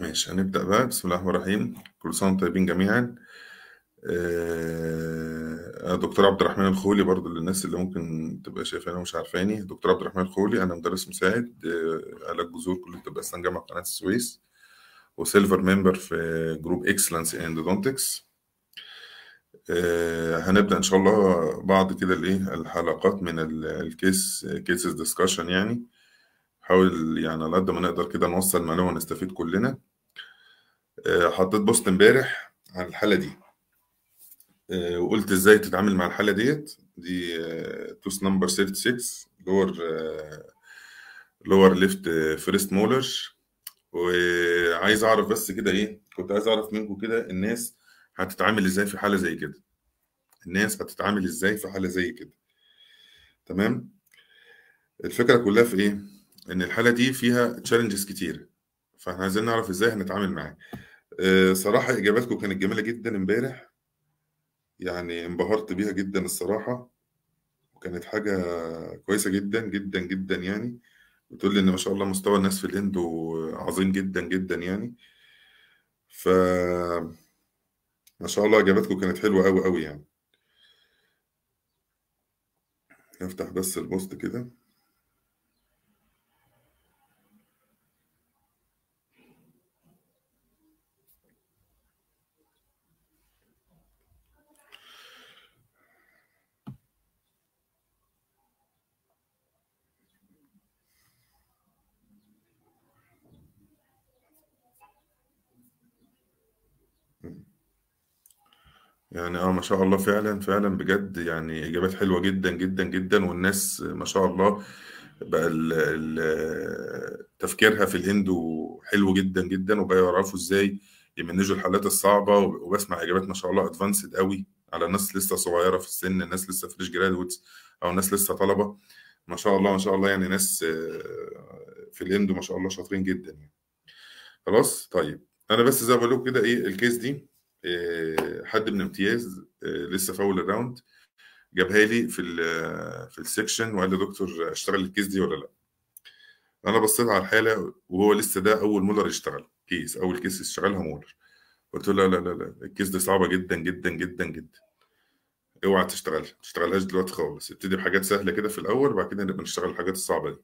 ماشي هنبدأ بقى بسم الله الرحمن الرحيم كل سنة وانتم طيبين جميعا آه، دكتور عبد الرحمن الخولي برضو للناس اللي ممكن تبقى شايفاني ومش عارفاني دكتور عبد الرحمن الخولي أنا مدرس مساعد آه، على الجذور كلية طب أسنان جامعة قناة السويس وسيلفر ممبر في جروب اكسلنس اند دونتكس آه، هنبدأ إن شاء الله بعض كده الإيه الحلقات من الكيس كيسز ديسكشن يعني نحاول يعني على قد ما نقدر كده نوصل معلومة ونستفيد كلنا آه، حطيت بوست امبارح عن الحاله دي آه، وقلت ازاي تتعامل مع الحاله ديت دي آه، توس نمبر 36 لور لور ليفت فيرست مولر وعايز اعرف بس كده ايه كنت عايز اعرف منكم كده الناس هتتعامل ازاي في حاله زي كده الناس هتتعامل ازاي في حاله زي كده تمام الفكره كلها في ايه ان الحاله دي فيها تشالنجز كتير فاحنا عايزين نعرف ازاي هنتعامل معاها آه، صراحة إجاباتكم كانت جميلة جدا امبارح يعني انبهرت بيها جدا الصراحة وكانت حاجة كويسة جدا جدا جدا يعني بتقول لي إن ما شاء الله مستوى الناس في الهند عظيم جدا جدا يعني ف ما شاء الله إجاباتكم كانت حلوة أوي أوي يعني نفتح بس البوست كده يعني اه ما شاء الله فعلا فعلا بجد يعني اجابات حلوه جدا جدا جدا والناس ما شاء الله بقى تفكيرها في الهندو حلو جدا جدا وبقى يعرفوا ازاي يمنجوا الحالات الصعبه وبسمع اجابات ما شاء الله ادفانسد قوي على ناس لسه صغيره في السن ناس لسه فريش جرادويتس او ناس لسه طلبه ما شاء الله ما شاء الله يعني ناس في الهند ما شاء الله شاطرين جدا يعني خلاص طيب انا بس زي ما بقول لكم كده ايه الكيس دي آه، حد من امتياز آه، لسه في اول الراوند جابها لي في الـ آه، في السكشن وقال لي دكتور اشتغل الكيس دي ولا لا انا بصيت على الحاله وهو لسه ده اول مولر يشتغل كيس اول كيس يشتغلها مولر قلت له لا لا لا الكيس دي صعبه جدا جدا جدا جدا اوعى تشتغلها ما تشتغلهاش دلوقتي خالص ابتدي بحاجات سهله كده في الاول وبعد كده نبقى نشتغل الحاجات الصعبه دي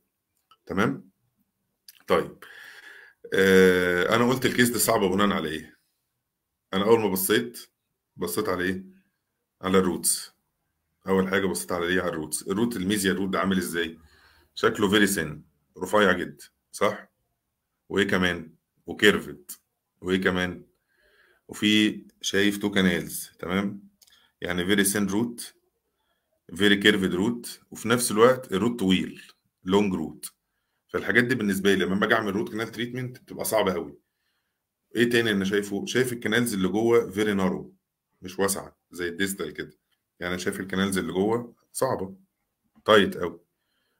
تمام طيب آه انا قلت الكيس دي صعبه بناء على ايه انا اول ما بصيت بصيت على ايه على الروتس اول حاجه بصيت على ايه على الروتس الروت الميزيا الروت ده عامل ازاي شكله فيري سن رفيع جدا صح وايه كمان وكيرفت وايه كمان وفي شايف تو كانالز تمام يعني فيري سن روت فيري كيرفد روت وفي نفس الوقت الروت طويل لونج روت فالحاجات دي بالنسبه لي لما باجي اعمل روت كانال تريتمنت بتبقى صعبه قوي ايه تاني انا شايفه شايف الكنالز اللي جوه فيري نارو مش واسعه زي الديستال كده يعني انا شايف الكنالز اللي جوه صعبه تايت قوي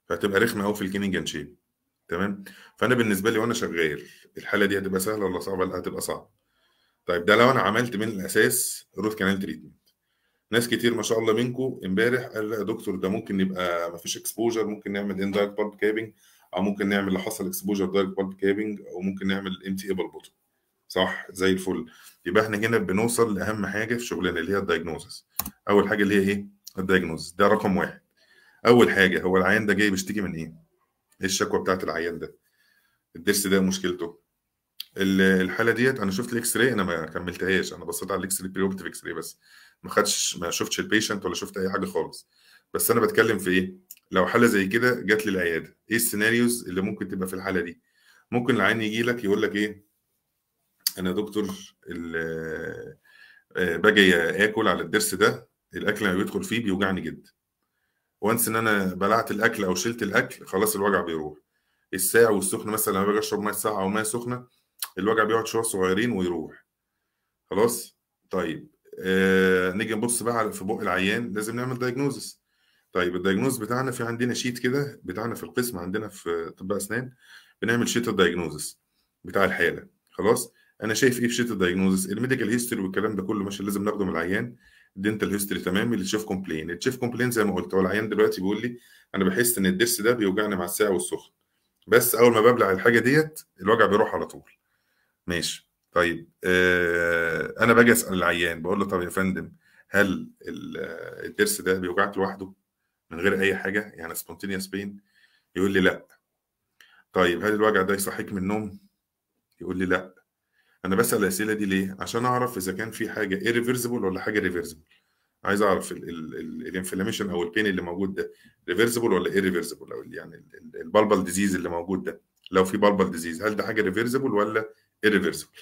فهتبقى رخمه قوي في الجيمنج اند شيب تمام فانا بالنسبه لي وانا شغال الحاله دي هتبقى سهله ولا صعبه لا هتبقى صعبه طيب ده لو انا عملت من الاساس روت كانال تريتمنت ناس كتير ما شاء الله منكم امبارح قال يا دكتور ده ممكن يبقى ما فيش اكسبوجر ممكن نعمل ان دايركت بالب كابنج او ممكن نعمل لو حصل اكسبوجر دايركت بالب كابنج او ممكن نعمل ام تي ايبل بوتوم صح زي الفل يبقى احنا هنا بنوصل لاهم حاجه في شغلنا اللي هي الدايجنوزس اول حاجه اللي هي ايه الدايجنوزس ده رقم واحد اول حاجه هو العيان ده جاي بيشتكي من ايه ايه الشكوى بتاعت العيان ده الضرس ده مشكلته الحاله ديت انا شفت الاكس راي انا ما كملتهاش انا بصيت على الاكس راي بريوبتيف اكس راي بس ما خدش ما شفتش البيشنت ولا شفت اي حاجه خالص بس انا بتكلم في ايه لو حاله زي كده جت لي العياده ايه السيناريوز اللي ممكن تبقى في الحاله دي ممكن العيان يجي لك يقول لك ايه انا يا دكتور آه، باجي اكل على الضرس ده الاكل لما بيدخل فيه بيوجعني جدا وانس ان انا بلعت الاكل او شلت الاكل خلاص الوجع بيروح الساعة والسخن مثلا لما باجي اشرب ميه ساقعه او ميه سخنه الوجع بيقعد شويه صغيرين ويروح خلاص طيب آه نيجي نبص بقى في بق العيان لازم نعمل دايجنوزس طيب الدايجنوز بتاعنا في عندنا شيت كده بتاعنا في القسم عندنا في طب اسنان بنعمل شيت الدايجنوزس بتاع الحاله خلاص انا شايف ايه في شيت الدايجنوزس الميديكال هيستوري والكلام ده كله ماشي لازم ناخده من العيان الدنتال هيستوري تمام تشوف كومبلين تشوف كومبلين زي ما قلت هو العيان دلوقتي بيقول لي انا بحس ان الضرس ده بيوجعني مع الساعه والسخن بس اول ما ببلع الحاجه ديت الوجع بيروح على طول ماشي طيب آه انا باجي اسال العيان بقول له طب يا فندم هل الضرس آه، ده بيوجعك لوحده من غير اي حاجه يعني سبونتينيوس بين يقول لي لا طيب هل الوجع ده يصحيك من النوم يقول لي لا انا بسأل الأسئلة دي ليه؟ عشان أعرف إذا كان في حاجة ايريفيرسيبل ولا حاجة reversible. عايز أعرف الانفلاميشن أو البين اللي موجود ده reversible ولا ايريفيرسيبل أو يعني البلبل ديزيز اللي موجود ده لو في بلبل ديزيز هل ده حاجة reversible ولا ايريفيرسيبل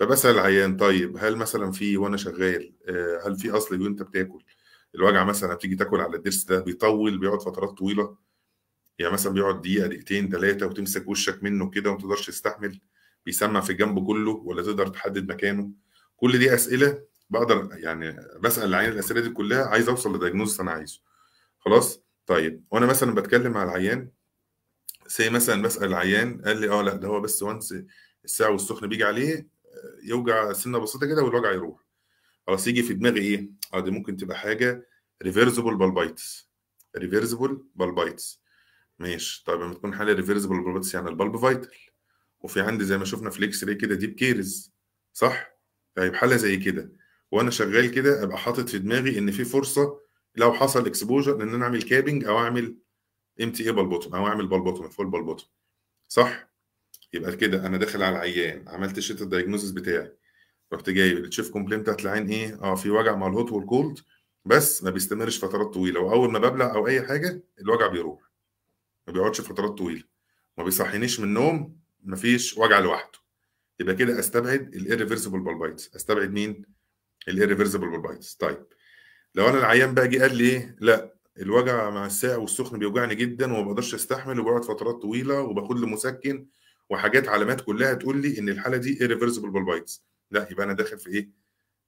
فبسأل العيان طيب هل مثلا في وأنا شغال آه، هل في أصل وأنت بتاكل؟ الوجع مثلا بتيجي تاكل على الضرس ده بيطول بيقعد فترات طويلة يعني مثلا بيقعد دقيقة دقيقتين ثلاثة وتمسك وشك منه كده وما تقدرش تستحمل بيسمع في الجنب كله ولا تقدر تحدد مكانه كل دي اسئله بقدر يعني بسال العيان الاسئله دي كلها عايز اوصل لدايجنوز انا عايزه خلاص طيب وانا مثلا بتكلم مع العيان سي مثلا بسال العيان قال لي اه لا ده هو بس وانس الساعه والسخن بيجي عليه يوجع سنه بسيطه كده والوجع يروح خلاص يجي في دماغي ايه اه دي ممكن تبقى حاجه ريفرسبل بالبايتس ريفرسبل بالبايتس ماشي طيب لما تكون حاله ريفرسبل بالبايتس يعني البلب فايتال وفي عندي زي ما شفنا في الاكس راي كده ديب كيرز صح فيبقى حاله زي كده وانا شغال كده ابقى حاطط في دماغي ان في فرصه لو حصل اكسبوجر ان انا اعمل كابنج او اعمل ام تي اي بالبوتوم او اعمل بالبوتوم فول بالبوتوم صح يبقى كده انا داخل على العيان عملت الشيت الدايجنوزس بتاعي رحت جايب التشيف كومبلين بتاعت العين ايه اه في وجع مع الهوت والكولد بس ما بيستمرش فترات طويله واول ما ببلع او اي حاجه الوجع بيروح ما بيقعدش فترات طويله ما بيصحينيش من النوم مفيش وجع لوحده يبقى كده استبعد الirreversible بالبايتس استبعد مين الirreversible بالبايتس طيب لو انا العيان بقى جه قال لي ايه لا الوجع مع الساعة والسخن بيوجعني جدا وما بقدرش استحمل وبقعد فترات طويله وباخد له مسكن وحاجات علامات كلها تقول لي ان الحاله دي irreversible بالبايتس لا يبقى انا داخل في ايه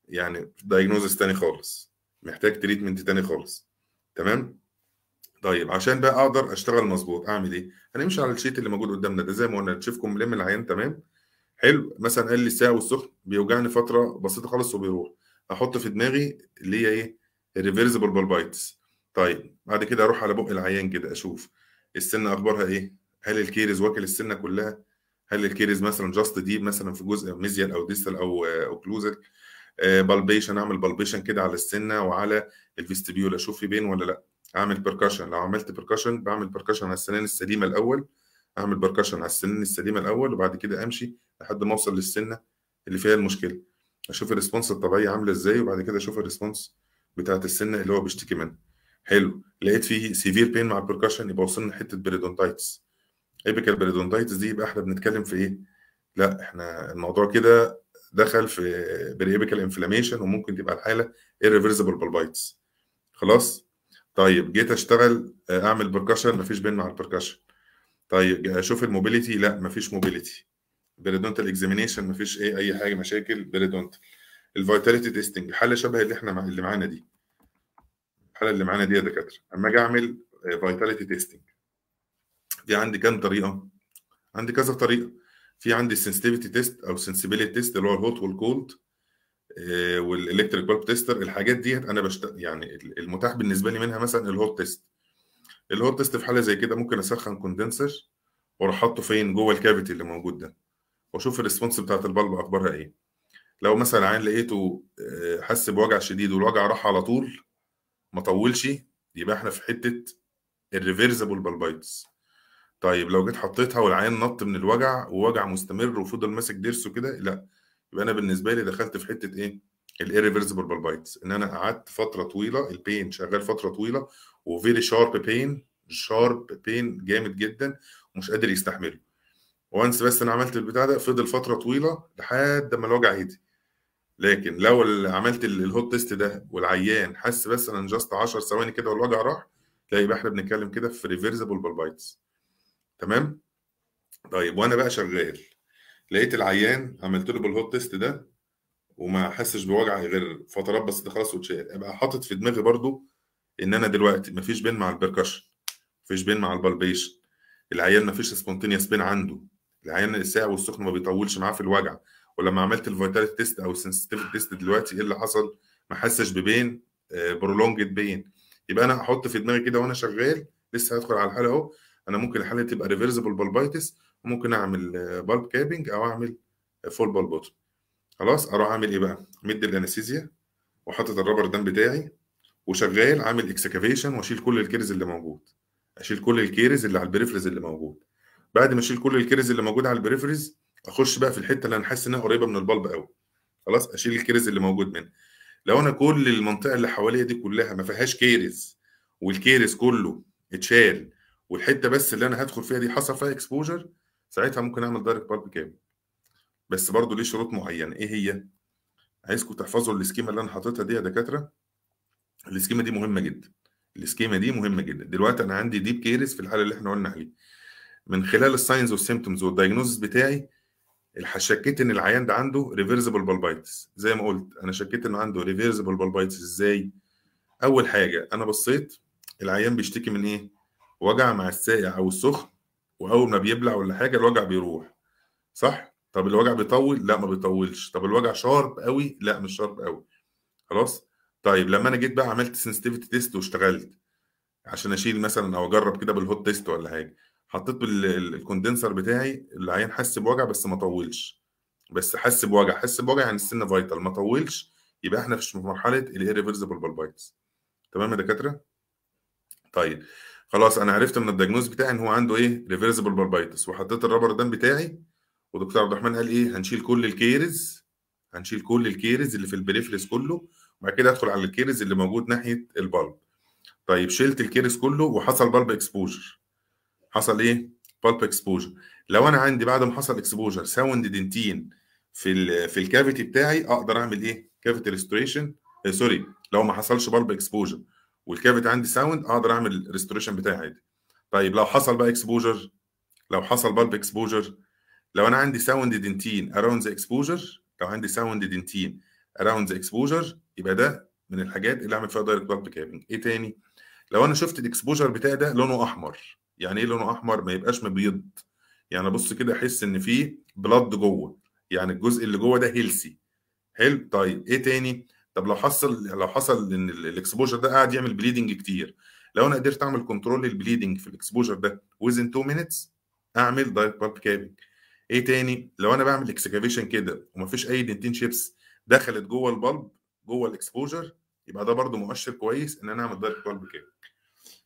يعني دايجنوزس تاني خالص محتاج تريتمنت تاني خالص تمام طيب عشان بقى أقدر أشتغل مظبوط أعمل إيه؟ هنمشي على الشيت اللي موجود قدامنا ده زي ما قلنا تشيف ملم العيان تمام حلو مثلا قال لي الساعة والسخن بيوجعني فترة بسيطة خالص وبيروح أحط في دماغي اللي هي إيه؟ الريفرسبل بالبايتس طيب بعد كده أروح على بق العيان كده أشوف السنة أخبارها إيه؟ هل الكيرز واكل السنة كلها؟ هل الكيرز مثلا جاست ديب مثلا في جزء ميزيال أو ديستال أو أوكلوزال؟ آه، بالبيشن اعمل بالبيشن كده على السنه وعلى الفيستبيول اشوف في بين ولا لا اعمل بركشن لو عملت بركشن بعمل بركشن على السنان السليمه الاول اعمل بركشن على السنان السليمه الاول وبعد كده امشي لحد ما اوصل للسنه اللي فيها المشكله اشوف الريسبونس الطبيعي عامله ازاي وبعد كده اشوف الريسبونس بتاعه السنه اللي هو بيشتكي منها حلو لقيت فيه سيفير بين مع البركشن يبقى وصلنا لحته بريدونتايتس ايبيكال البريدونتايتس دي يبقى احنا بنتكلم في ايه لا احنا الموضوع كده دخل في بريبيكال انفلاميشن وممكن تبقى الحاله irreversible بالبايتس خلاص طيب جيت اشتغل آه، اعمل بركشن مفيش بين مع البركشن طيب اشوف الموبيليتي لا مفيش موبيليتي بيريدونتال اكزامينيشن مفيش ايه اي حاجه مشاكل بيريدونتال الفيتاليتي تيستنج حاله شبه اللي احنا مع اللي معانا دي الحاله اللي معانا دي يا دكاتره اما اجي اعمل آه، فيتاليتي تيستنج دي عندي كام طريقه عندي كذا طريقه في عندي سنسيتيفيتي تيست او سنسيبيليتي تيست اللي هو الهوت والكولد والالكتريك بالب تيستر الحاجات ديت انا بشت يعني المتاح بالنسبه لي منها مثلا الهوت تيست الهوت تيست في حاله زي كده ممكن اسخن كوندنسر واروح حاطه فين جوه الكافيتي اللي موجود ده واشوف الريسبونس بتاعت البلب اخبارها ايه لو مثلا عين لقيته آه، حس بوجع شديد والوجع راح على طول ما طولش يبقى احنا في حته الريفرزبل بالبايتس طيب لو جيت حطيتها والعيان نط من الوجع ووجع مستمر وفضل ماسك ضرسه كده لا يبقى انا بالنسبه لي دخلت في حته ايه؟ الايريفيرسبل بالبايتس ان انا قعدت فتره طويله البين شغال فتره طويله وفيري شارب بين شارب بين جامد جدا ومش قادر يستحمله وانس بس انا عملت البتاع ده فضل فتره طويله لحد ما الوجع هدي لكن لو عملت الهوت تيست ده والعيان حس بس انا جاست 10 ثواني كده والوجع راح لا يبقى احنا بنتكلم كده في ريفيرسبل بالبايتس تمام طيب وانا بقى شغال لقيت العيان عملت له بالهوت تيست ده وما حسش بوجع غير فترات بس ده خلاص واتشال ابقى حاطط في دماغي برضو ان انا دلوقتي مفيش بين مع البركشن مفيش بين مع البالبيشن العيان مفيش سبونتينيوس بين عنده العيان الساقع والسخن ما بيطولش معاه في الوجع ولما عملت الفيتاليتي تيست او السنسيتيف تيست دلوقتي ايه اللي حصل ما حسش ببين برولونجد آه، بين يبقى انا احط في دماغي كده وانا شغال لسه هدخل على الحاله اهو انا ممكن الحاله تبقى ريفرسبل بالبايتس ممكن اعمل بالب كابنج او اعمل فول بالب بالبوتوم خلاص اروح اعمل ايه بقى مد الانستيزيا وحاطط الرابر دم بتاعي وشغال عامل اكسكافيشن واشيل كل الكيرز اللي موجود اشيل كل الكيرز اللي على البريفرز اللي موجود بعد ما اشيل كل الكيرز اللي موجود على البريفرز اخش بقى في الحته اللي انا حاسس انها قريبه من البالب قوي خلاص اشيل الكيرز اللي موجود منها لو انا كل المنطقه اللي حواليا دي كلها ما فيهاش كيرز والكيرز كله اتشال والحته بس اللي انا هدخل فيها دي حصل فيها اكسبوجر ساعتها ممكن اعمل دايركت بالب كامل بس برضه ليه شروط معينه ايه هي عايزكم تحفظوا السكيما اللي انا حاططها دي يا دكاتره السكيما دي مهمه جدا السكيما دي مهمه جدا دلوقتي انا عندي ديب كيرز في الحاله اللي احنا قلنا عليه من خلال الساينز والسيمتومز والدايجنوزس بتاعي شكيت ان العيان ده عنده ريفرسبل بالبايتس زي ما قلت انا شكيت انه عنده ريفرسبل بالبايتس ازاي اول حاجه انا بصيت العيان بيشتكي من ايه وجع مع الساقع او السخن واول ما بيبلع ولا حاجه الوجع بيروح صح طب الوجع بيطول لا ما بيطولش طب الوجع شارب قوي لا مش شارب قوي خلاص طيب لما انا جيت بقى عملت سنسيتيفيتي تيست واشتغلت عشان اشيل مثلا او اجرب كده بالهوت تيست ولا حاجه حطيت الكوندنسر بتاعي العيان حس بوجع بس ما طولش بس حس بوجع حس بوجع يعني السن فايتال ما طولش يبقى احنا في مرحله الايريفرسبل بالبايتس تمام يا دكاتره طيب خلاص انا عرفت من الدياجنوز بتاعي ان هو عنده ايه ريفرسبل باربايتس وحطيت الرابر دم بتاعي ودكتور عبد الرحمن قال ايه هنشيل كل الكيرز هنشيل كل الكيرز اللي في البريفلس كله وبعد كده ادخل على الكيرز اللي موجود ناحيه البلب طيب شلت الكيرز كله وحصل بلب اكسبوجر حصل ايه بلب اكسبوجر لو انا عندي بعد ما حصل اكسبوجر ساوند دنتين في في الكافيتي بتاعي اقدر اعمل ايه كافيتي ريستوريشن سوري لو ما حصلش بلب اكسبوجر والكافيتي عندي ساوند اقدر اعمل ريستوريشن بتاعي عادي طيب لو حصل بقى اكسبوجر لو حصل بالب اكسبوجر لو انا عندي ساوند دنتين اراوند ذا اكسبوجر لو عندي ساوند دنتين اراوند ذا اكسبوجر يبقى ده من الحاجات اللي اعمل فيها دايركت بالب كابنج ايه تاني لو انا شفت الاكسبوجر بتاعي ده لونه احمر يعني ايه لونه احمر ما يبقاش مبيض يعني ابص كده احس ان في بلاد جوه يعني الجزء اللي جوه ده هيلسي حلو طيب ايه تاني طب لو حصل لو حصل ان الاكسبوجر ده قاعد يعمل بليدنج كتير لو انا قدرت اعمل كنترول للبليدنج في الاكسبوجر ده ويزن 2 مينتس اعمل دايت بالب كابنج ايه تاني لو انا بعمل اكسكافيشن كده ومفيش اي دنتين شيبس دخلت جوه البلب جوه الاكسبوجر يبقى ده برده مؤشر كويس ان انا اعمل دايركت بالب كابنج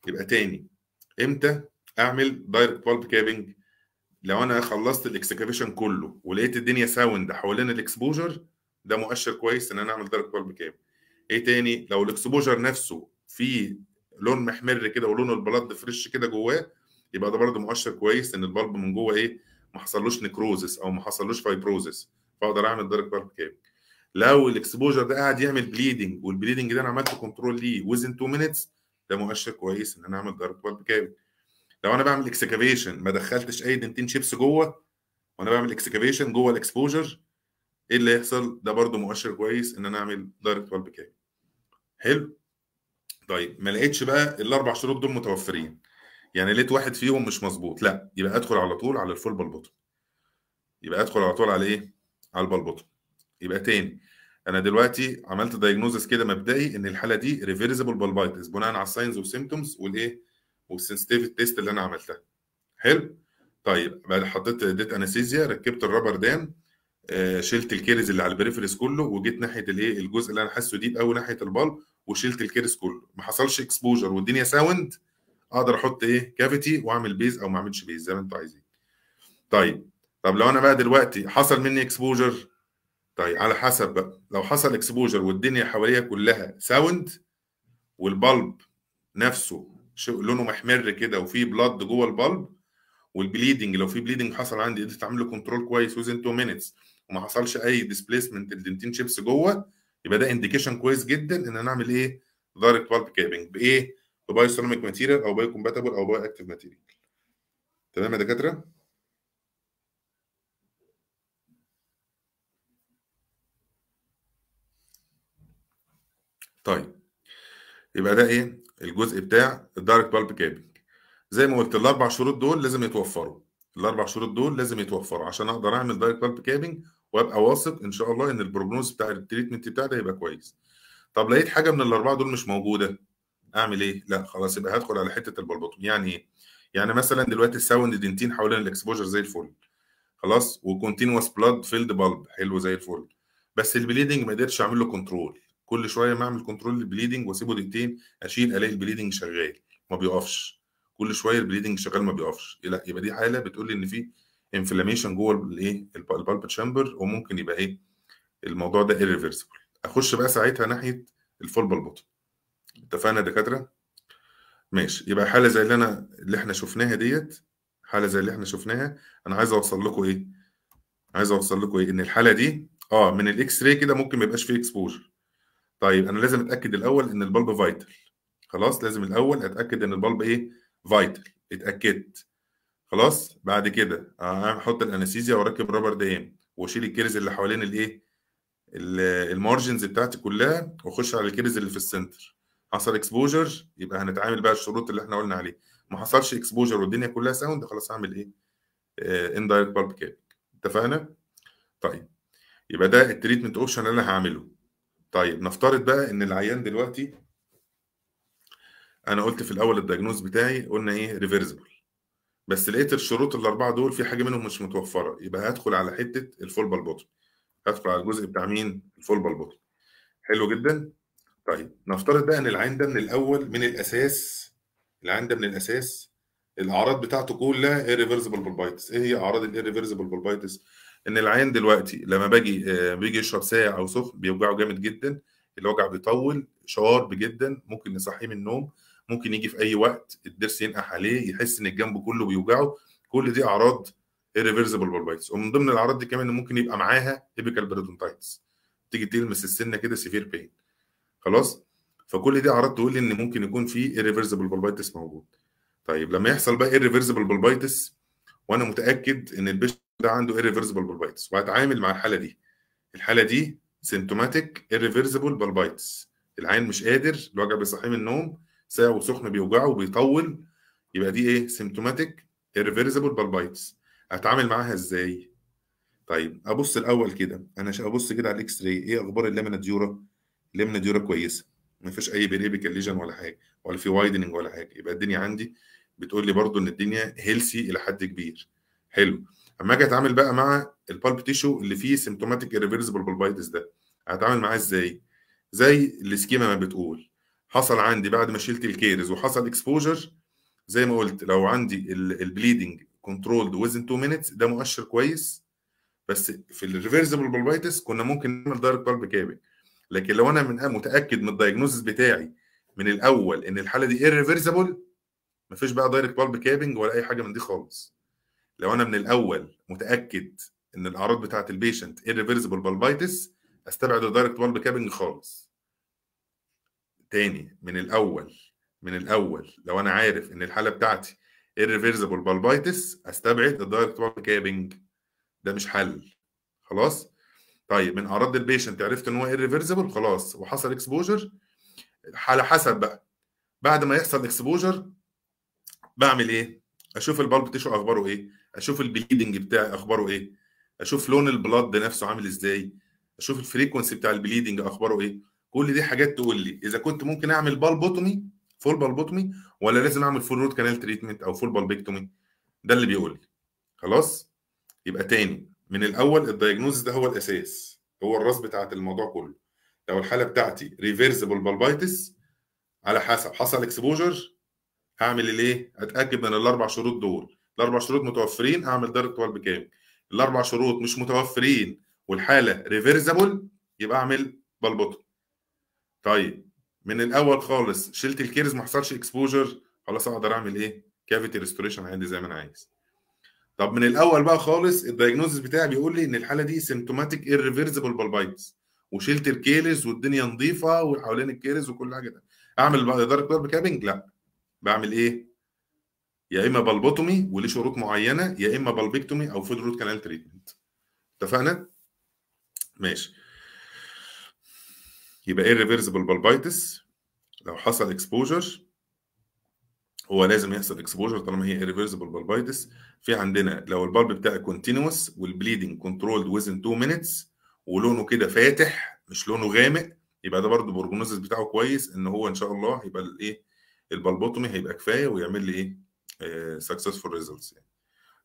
يبقى تاني امتى اعمل دايركت بالب كابنج لو انا خلصت الاكسكافيشن كله ولقيت الدنيا ساوند حوالين الاكسبوجر ده مؤشر كويس ان انا اعمل دايركت بار بكام ايه تاني لو الاكسبوجر نفسه فيه لون محمر كده ولون البلد فريش كده جواه يبقى ده برده مؤشر كويس ان البلب من جوه ايه ما حصلوش نكروزس او ما حصلوش فايبروزس فاقدر اعمل دايركت بار بكام لو الاكسبوجر ده قاعد يعمل بليدنج والبليدنج ده انا عملت كنترول ليه ويزن 2 مينتس ده مؤشر كويس ان انا اعمل دايركت بار بكام لو انا بعمل اكسكافيشن ما دخلتش اي دنتين شيبس جوه وانا بعمل اكسكافيشن جوه الاكسبوجر ايه اللي هيحصل ده برضو مؤشر كويس ان انا اعمل دايركت والب كام حلو طيب ما لقيتش بقى الاربع شروط دول متوفرين يعني لقيت واحد فيهم مش مظبوط لا يبقى ادخل على طول على الفول بال يبقى ادخل على طول على ايه على البال يبقى تاني انا دلوقتي عملت دايجنوزس كده مبدئي ان الحاله دي ريفيرسيبل بالبايتس بناء على الساينز والسيمتومز والايه والسنسيتيف تيست اللي انا عملتها حلو طيب بعد حطيت اديت انستيزيا ركبت الرابر دام آه، شلت الكيرز اللي على البريفرس كله وجيت ناحيه الايه الجزء اللي انا حاسه ديب قوي ناحيه البال وشلت الكيرز كله ما حصلش اكسبوجر والدنيا ساوند اقدر احط ايه كافيتي واعمل بيز او ما اعملش بيز زي ما انتوا عايزين طيب طب لو انا بقى دلوقتي حصل مني اكسبوجر طيب على حسب بقى لو حصل اكسبوجر والدنيا حواليا كلها ساوند والبلب نفسه لونه محمر كده وفيه بلاد جوه البلب والبليدنج لو في بليدنج حصل عندي قدرت اعمل له كنترول كويس وزن 2 مينتس وما حصلش اي ديسبيسمنت للدنتين شيبس جوه يبقى ده انديكيشن كويس جدا ان انا اعمل ايه دايركت بالب كابنج بايه ببايو سيراميك ماتيريال او بايو كومباتبل او بايو اكتيف ماتيريال تمام يا دكاتره طيب يبقى ده ايه الجزء بتاع الدايركت بالب كابنج زي ما قلت الاربع شروط دول لازم يتوفروا الاربع شروط دول لازم يتوفروا عشان اقدر اعمل دايركت بالب كابنج وابقى واثق ان شاء الله ان البروجنوز بتاع التريتمنت بتاعي ده هيبقى كويس طب لقيت حاجه من الاربعه دول مش موجوده اعمل ايه لا خلاص يبقى هدخل على حته البلبطون يعني ايه يعني مثلا دلوقتي الساوند دنتين حوالين الاكسبوجر زي الفل خلاص وكونتينوس بلاد فيلد بالب حلو زي الفل بس البليدنج ما قدرتش اعمل له كنترول كل شويه ما اعمل كنترول للبليدنج واسيبه دقيقتين اشيل الاقي البليدنج شغال ما بيقفش كل شويه البليدنج شغال ما بيقفش لا يبقى دي حاله بتقول لي ان في انفلاميشن جوه الايه البالب تشامبر وممكن يبقى ايه الموضوع ده irreversible اخش بقى ساعتها ناحيه الفول بالبطن اتفقنا يا دكاتره ماشي يبقى حاله زي اللي انا اللي احنا شفناها ديت حاله زي اللي احنا شفناها انا عايز اوصل لكم ايه عايز اوصل لكم ايه ان الحاله دي اه من الاكس راي كده ممكن ما يبقاش فيه اكسبوجر طيب انا لازم اتاكد الاول ان البلب فايتال خلاص لازم الاول اتاكد ان البلب ايه فايتال اتاكدت خلاص بعد كده هحط الانستيزيا واركب رابر دايم واشيل الكيرز اللي حوالين الايه المارجنز بتاعتي كلها واخش على الكيرز اللي في السنتر حصل اكسبوجر يبقى هنتعامل بقى الشروط اللي احنا قلنا عليه ما حصلش اكسبوجر والدنيا كلها ساوند خلاص هعمل ايه اندايركت بالب كاب اتفقنا طيب يبقى ده التريتمنت اوبشن اللي انا هعمله طيب نفترض بقى ان العيان دلوقتي انا قلت في الاول الدايجنوز بتاعي قلنا ايه ريفرسبل بس لقيت الشروط الاربعه دول في حاجه منهم مش متوفره يبقى هدخل على حته الفول بالبوتن هدخل على الجزء بتاع مين الفول بالبوتن حلو جدا طيب نفترض بقى ان العين ده من الاول من الاساس العين ده من الاساس الاعراض بتاعته كلها ايريفيرسيبل بالبايتس ايه هي اعراض الايريفيرسيبل بالبايتس ان العين دلوقتي لما باجي آه، بيجي يشرب ساقع او سخن بيوجعه جامد جدا الوجع بيطول شارب جدا ممكن نصحيه من النوم ممكن يجي في اي وقت الضرس ينقح عليه يحس ان الجنب كله بيوجعه كل دي اعراض irreversible بالبايتس ومن ضمن الاعراض دي كمان ممكن يبقى معاها تيبيكال بريدونتايتس تيجي تلمس السنه كده سيفير بين خلاص فكل دي اعراض تقول لي ان ممكن يكون في irreversible بالبايتس موجود طيب لما يحصل بقى irreversible بالبايتس وانا متاكد ان البيش ده عنده irreversible بالبايتس وهتعامل مع الحاله دي الحاله دي سيمتوماتيك irreversible بالبايتس العين مش قادر الوجع بيصحيه من النوم ساعة وسخن بيوجعه وبيطول يبقى دي ايه سيمتوماتيك irreversible بالبايتس اتعامل معاها ازاي طيب ابص الاول كده انا ابص كده على الاكس راي ايه اخبار الليمنا ديورا الليمنا ديورا كويسه ما فيش اي بيريبيكال ليجن ولا حاجه ولا في وايدنج ولا حاجه يبقى الدنيا عندي بتقول لي برده ان الدنيا هيلسي الى حد كبير حلو اما اجي اتعامل بقى مع البالب تيشو اللي فيه سيمتوماتيك irreversible بالبايتس ده هتعامل معاه ازاي زي السكيما ما بتقول حصل عندي بعد ما شلت الكيرز وحصل اكسبوجر زي ما قلت لو عندي البليدنج كنترولد ويزن 2 مينتس ده مؤشر كويس بس في الريفرسبل بالبايتس كنا ممكن نعمل دايركت بالب كابل لكن لو انا من متاكد من الدايجنوزس بتاعي من الاول ان الحاله دي ايرفيرسبل مفيش بقى دايركت بالب كابنج ولا اي حاجه من دي خالص لو انا من الاول متاكد ان الاعراض بتاعه البيشنت ايرفيرسبل بالبايتس استبعد الدايركت بالب كابنج خالص تاني من الاول من الاول لو انا عارف ان الحاله بتاعتي irreversible بالبايتس استبعد الدايركت بال كابنج ده مش حل خلاص طيب من اعراض البيشنت عرفت ان هو irreversible خلاص وحصل اكسبوجر على حسب بقى بعد ما يحصل اكسبوجر بعمل ايه اشوف البالب تيشو اخباره ايه اشوف البليدنج بتاعي اخباره ايه اشوف لون البلاد نفسه عامل ازاي اشوف الفريكونسي بتاع البليدنج اخباره ايه كل دي حاجات تقول لي اذا كنت ممكن اعمل بالبوتومي فول بالبوتومي ولا لازم اعمل فول روت كانال تريتمنت او فول بالبيكتومي ده اللي بيقول لي خلاص يبقى تاني من الاول الدايجنوز ده هو الاساس هو الراس بتاعت الموضوع كله لو الحاله بتاعتي ريفرسبل بالبايتس على حسب حصل اكسبوجر هعمل الايه؟ اتاكد من الاربع شروط دول الاربع شروط متوفرين اعمل درجه وال بكام الاربع شروط مش متوفرين والحاله ريفرسبل يبقى اعمل بالبوتومي طيب من الاول خالص شلت الكيرز ما حصلش اكسبوجر خلاص اقدر اعمل ايه كافيتي ريستوريشن عادي زي ما انا عايز طب من الاول بقى خالص الدايجنوستس بتاعي بيقول لي ان الحاله دي سيمتوماتيك ايرفيرسبل بالبايتس وشلت الكيرز والدنيا نظيفه وحوالين الكيرز وكل حاجه ده اعمل اداره بيرب كابنج لا بعمل ايه يا اما بلبوتومي وليه شروط معينه يا اما بلبيكتومي او فود روت كانال تريتمنت اتفقنا ماشي يبقى ايه بالبايتس لو حصل اكسبوجر هو لازم يحصل اكسبوجر طالما هي irreversible بالبايتس في عندنا لو البلب بتاعي كونتينوس والبليدنج كنترولد ويزن 2 مينتس ولونه كده فاتح مش لونه غامق يبقى ده برده بروجنوزس بتاعه كويس ان هو ان شاء الله يبقى الايه البلبوتومي هيبقى كفايه ويعمل لي ايه سكسسفول آه، ريزلتس يعني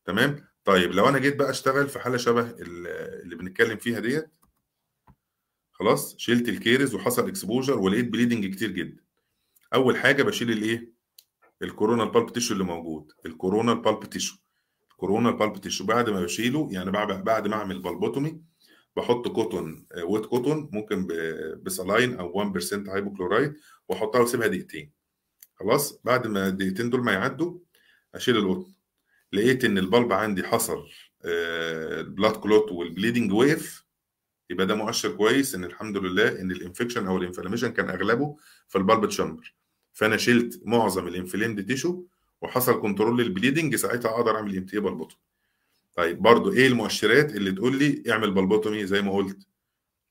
تمام طيب لو انا جيت بقى اشتغل في حاله شبه اللي بنتكلم فيها ديت خلاص شلت الكيرز وحصل اكسبوجر ولقيت بليدنج كتير جدا اول حاجه بشيل الايه الكورونا البالب تيشو اللي موجود الكورونا البالب تيشو الكورونا البالب تيشو بعد ما بشيله يعني بعد ما اعمل بالبوتومي بحط كوتون ويت كوتون ممكن بسالاين او 1% هايبوكلورايد واحطها واسيبها دقيقتين خلاص بعد ما الدقيقتين دول ما يعدوا اشيل القطن لقيت ان البلب عندي حصل البلاد كلوت والبليدنج وقف يبقى ده مؤشر كويس ان الحمد لله ان الانفكشن او الانفلاميشن كان اغلبه في البلب تشامبر فانا شلت معظم الانفليمد تيشو وحصل كنترول للبليدنج ساعتها اقدر اعمل ام تي طيب برضو ايه المؤشرات اللي تقول لي اعمل بالبوتومي زي ما قلت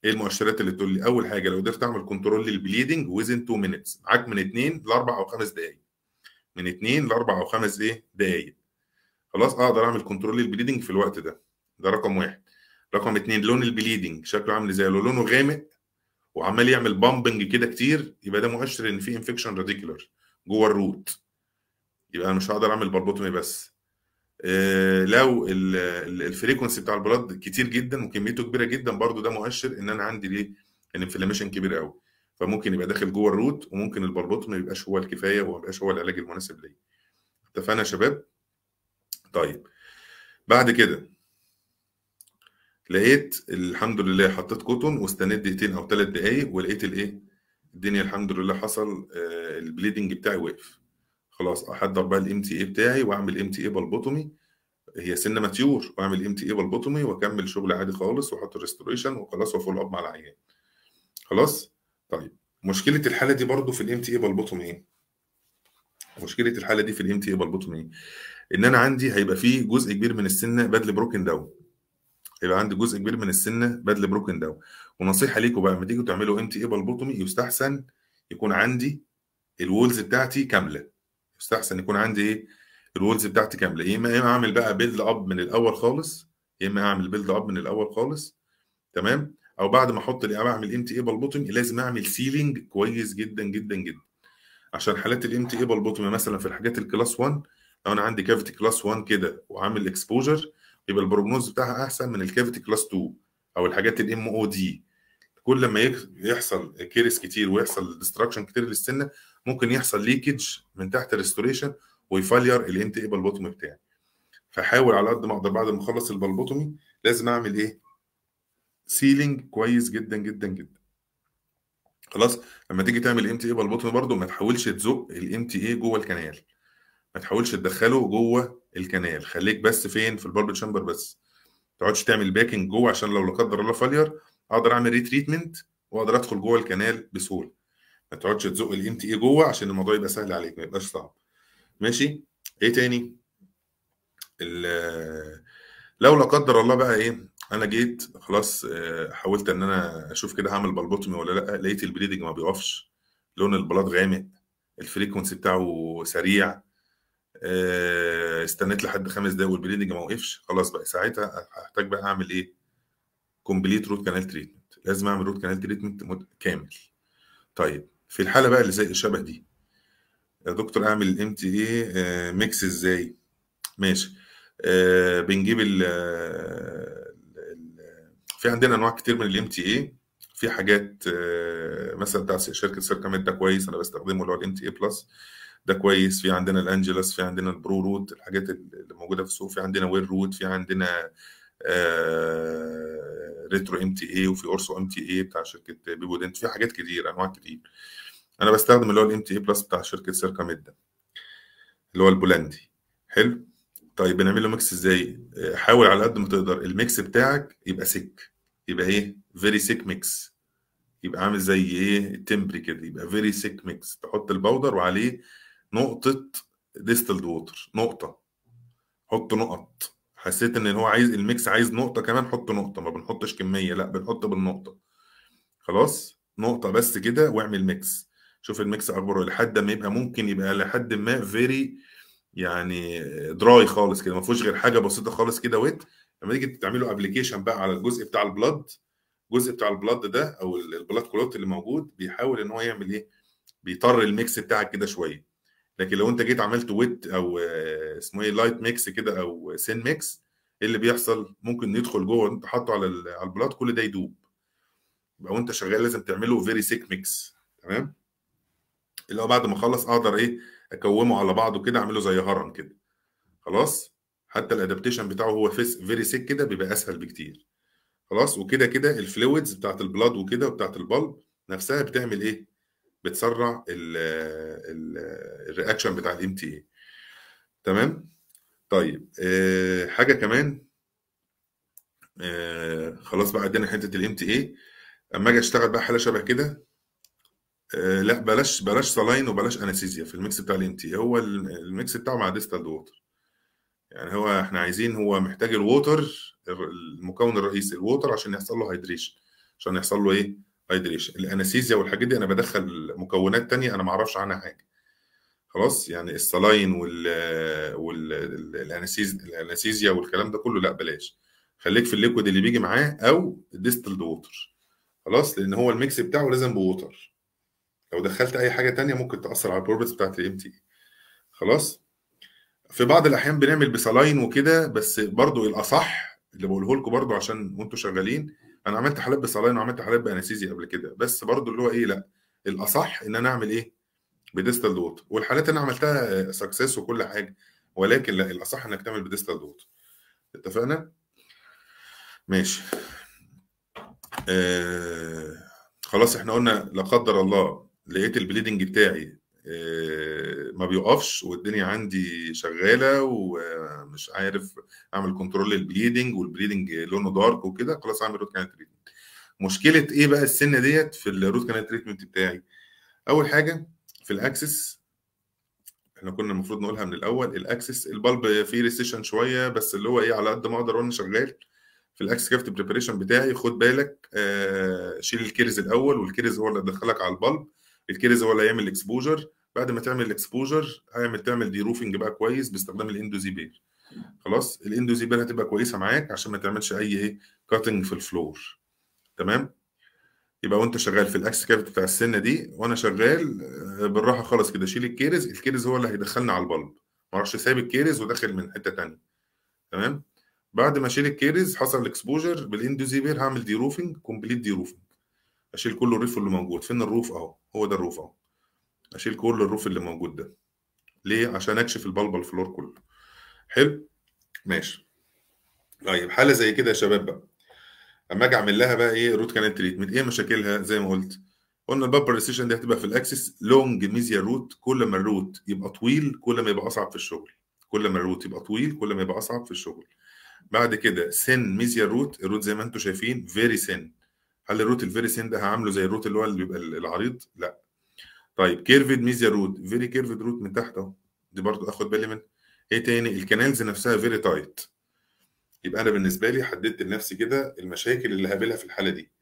ايه المؤشرات اللي تقول لي اول حاجه لو قدرت اعمل كنترول للبليدنج ويزن 2 مينتس معاك من 2 ل 4 او 5 دقائق من 2 ل 4 او 5 ايه دقائق خلاص اقدر اعمل كنترول للبليدنج في الوقت ده ده رقم واحد رقم اتنين لون البليدنج شكله عامل ازاي لو لونه غامق وعمال يعمل بامبنج كده كتير يبقى ده مؤشر ان في انفكشن راديكولار جوه الروت يبقى انا مش هقدر اعمل بربوتومي بس إيه لو الفريكونسي بتاع البلاد كتير جدا وكميته كبيره جدا برضو ده مؤشر ان انا عندي ليه انفلاميشن كبير قوي فممكن يبقى داخل جوه الروت وممكن البربوتومي ما يبقاش هو الكفايه وما يبقاش هو العلاج المناسب ليا اتفقنا يا شباب طيب بعد كده لقيت الحمد لله حطيت كوتون واستنيت دقيقتين او ثلاث دقايق ولقيت الايه الدنيا الحمد لله حصل آه، البليدنج بتاعي وقف خلاص احضر بقى الام تي اي بتاعي واعمل ام تي اي بالبوتومي هي سنه ماتيور واعمل ام تي اي بالبوتومي واكمل شغل عادي خالص واحط ريستوريشن وخلاص وفول اب مع العيان خلاص طيب مشكله الحاله دي برضو في الام تي اي بالبوتومي ايه مشكله الحاله دي في الام تي اي بالبوتومي ايه ان انا عندي هيبقى فيه جزء كبير من السنه بدل بروكن داون يبقى عندي جزء كبير من السنه بدل بروكن داون ونصيحه ليكم بقى لما تيجوا تعملوا ام تي اي بالبوتومي يستحسن يكون عندي الولز بتاعتي كامله يستحسن يكون عندي ايه الولز بتاعتي كامله يا اما اعمل بقى بيلد اب من الاول خالص يا اما اعمل بيلد اب من الاول خالص تمام او بعد ما احط اعمل ام تي اي بالبوتومي لازم اعمل سيلينج كويس جدا جدا جدا عشان حالات الام تي اي بالبوتومي مثلا في الحاجات الكلاس 1 لو انا عندي كافيتي كلاس 1 كده وعامل اكسبوجر يبقى البروجنوز بتاعها احسن من الكافيتي كلاس 2 او الحاجات الام او دي كل ما يحصل كيرس كتير ويحصل ديستراكشن كتير للسنه ممكن يحصل ليكج من تحت الريستوريشن ويفالير الانت ايه بالبوتومي بتاعي فحاول على قد ما اقدر بعد ما اخلص البلبوتومي لازم اعمل ايه سيلينج كويس جدا جدا جدا خلاص لما تيجي تعمل ام تي اي بالبوتومي برده ما تحاولش تزق الام تي اي جوه الكنال ما تحاولش تدخله جوه الكنال خليك بس فين في البالب تشامبر بس ما تقعدش تعمل باكنج جوه عشان لو لا قدر الله فالير اقدر اعمل ريتريتمنت واقدر ادخل جوه الكنال بسهوله ما تقعدش تزق الام تي اي جوه عشان الموضوع يبقى سهل عليك ما يبقاش صعب ماشي ايه تاني لو لا قدر الله بقى ايه انا جيت خلاص آه، حاولت ان انا اشوف كده هعمل بلبوتومي ولا لا لقيت البريدنج ما بيقفش لون البلاط غامق الفريكونسي بتاعه سريع آه، استنيت لحد خمس دقايق والبليدنج ما وقفش خلاص بقى ساعتها هحتاج بقى اعمل ايه كومبليت روت كانال تريتمنت لازم اعمل روت كانال تريتمنت كامل طيب في الحاله بقى اللي زي شبه دي يا دكتور اعمل الام تي اي ميكس ازاي ماشي آه بنجيب ال في عندنا انواع كتير من الام تي اي في حاجات آه، مثلا بتاع شركه سيركامنت ده كويس انا بستخدمه اللي هو الام تي اي بلس ده كويس في عندنا الانجلس في عندنا البرو روت الحاجات اللي موجوده في السوق في عندنا وير روت في عندنا ريترو ام تي اي وفي اورسو ام تي اي بتاع شركه بيبو دنت في حاجات كتير انواع كتير انا بستخدم اللي هو الام تي اي بلس بتاع شركه سيركا ميدا اللي هو البولندي حلو طيب بنعمل له ميكس ازاي آه، حاول على قد ما تقدر الميكس بتاعك يبقى سيك يبقى ايه فيري سيك ميكس يبقى عامل زي ايه التمبري كده يبقى فيري سيك ميكس تحط الباودر وعليه نقطه ديستلد ووتر نقطه حط نقط حسيت ان هو عايز الميكس عايز نقطه كمان حط نقطه ما بنحطش كميه لا بنحط بالنقطه خلاص نقطه بس كده واعمل ميكس شوف الميكس اكبر إيه. لحد ما يبقى ممكن يبقى لحد ما فيري يعني دراي خالص كده ما فيهوش غير حاجه بسيطه خالص كده ويت لما تيجي تعملوا ابلكيشن بقى على الجزء بتاع البلاد الجزء بتاع البلاد ده او البلاد كلوت اللي موجود بيحاول ان هو يعمل ايه بيطر الميكس بتاعك كده شويه لكن لو انت جيت عملت ويت او آه، اسمه ايه لايت ميكس كده او سين ميكس ايه اللي بيحصل ممكن يدخل جوه انت حاطه على على البلاط كل ده يدوب يبقى وانت شغال لازم تعمله فيري سيك ميكس تمام اللي هو بعد ما اخلص اقدر ايه اكومه على بعضه كده اعمله زي هرم كده خلاص حتى الادابتيشن بتاعه هو فيري سيك كده بيبقى اسهل بكتير خلاص وكده كده الفلويدز بتاعت البلاد وكده وبتاعت البلب نفسها بتعمل ايه بتسرع الرياكشن بتاع الام تي اي تمام طيب آه حاجه كمان آه خلاص بقى ادينا حته الام تي اي اما اجي اشتغل بقى حاله شبه كده آه لا بلاش بلاش سلاين وبلاش انستيزيا في الميكس بتاع الام تي هو الميكس بتاعه مع ديستال ووتر يعني هو احنا عايزين هو محتاج الووتر المكون الرئيسي الووتر عشان يحصل له هايدريشن عشان يحصل له ايه هايدريشن الانستيزيا والحاجات دي انا بدخل مكونات تانية انا ما اعرفش عنها حاجه خلاص يعني السلاين وال والانستيزيا والكلام ده كله لا بلاش خليك في الليكويد اللي بيجي معاه او ديستلد ووتر خلاص لان هو الميكس بتاعه لازم بووتر لو دخلت اي حاجه تانية ممكن تاثر على البروبس بتاعت الام تي e. خلاص في بعض الاحيان بنعمل بسلاين وكده بس برضو الاصح اللي بقوله لكم برضو عشان وانتم شغالين انا عملت حالات بصلاين وعملت حالات بانستيزيا قبل كده بس برضو اللي هو ايه لا الاصح ان انا اعمل ايه بديستال دوت والحالات اللي انا عملتها سكسس وكل حاجه ولكن لا الاصح انك تعمل بديستال دوت اتفقنا ماشي آه خلاص احنا قلنا لا قدر الله لقيت البليدنج بتاعي آه ما بيقفش والدنيا عندي شغاله ومش عارف اعمل كنترول للبليدنج والبليدنج لونه دارك وكده خلاص اعمل روت كانال تريتمنت مشكله ايه بقى السنه ديت في الروت كانال تريتمنت بتاعي اول حاجه في الاكسس احنا كنا المفروض نقولها من الاول الاكسس البلب فيه ريسيشن شويه بس اللي هو ايه على قد ما اقدر وانا شغال في الاكس كافت بريبريشن بتاعي خد بالك آه شيل الكيرز الاول والكيرز هو اللي هيدخلك على البلب الكيرز هو اللي هيعمل اكسبوجر بعد ما تعمل الاكسبوجر هيعمل تعمل دي روفنج بقى كويس باستخدام الاندوزيبير خلاص الاندوزيبير هتبقى كويسه معاك عشان ما تعملش اي ايه كاتنج في الفلور تمام يبقى وانت شغال في الاكس كارت بتاع السنه دي وانا شغال آه، بالراحه خالص كده شيل الكيرز الكيرز هو اللي هيدخلنا على البلب ما اعرفش سايب الكيرز وداخل من حته ثانيه تمام بعد ما اشيل الكيرز حصل الاكسبوجر بالاندوزيبير هعمل دي روفنج كومبليت دي روفنج اشيل كل الريف اللي موجود فين الروف اهو هو ده الروف اهو اشيل كل الروف اللي موجود ده ليه عشان اكشف البلبل فلور كله حلو ماشي طيب حاله زي كده يا شباب بقى اما اجي اعمل لها بقى ايه روت كانت تريتمنت ايه مشاكلها زي ما قلت قلنا البابر ريسيشن دي هتبقى في الاكسس لونج ميزيا روت كل ما الروت يبقى طويل كل ما يبقى اصعب في الشغل كل ما الروت يبقى طويل كل ما يبقى اصعب في الشغل بعد كده سن ميزيا روت الروت زي ما انتم شايفين فيري سن هل الروت الفيري سن ده هعمله زي الروت اللي هو اللي بيبقى العريض لا طيب كيرفد ميزيا رود فيري كيرفد رود من تحت اهو دي برضو اخد بالي منها ايه تاني الكنالز نفسها فيري تايت يبقى انا بالنسبه لي حددت لنفسي كده المشاكل اللي هقابلها في الحاله دي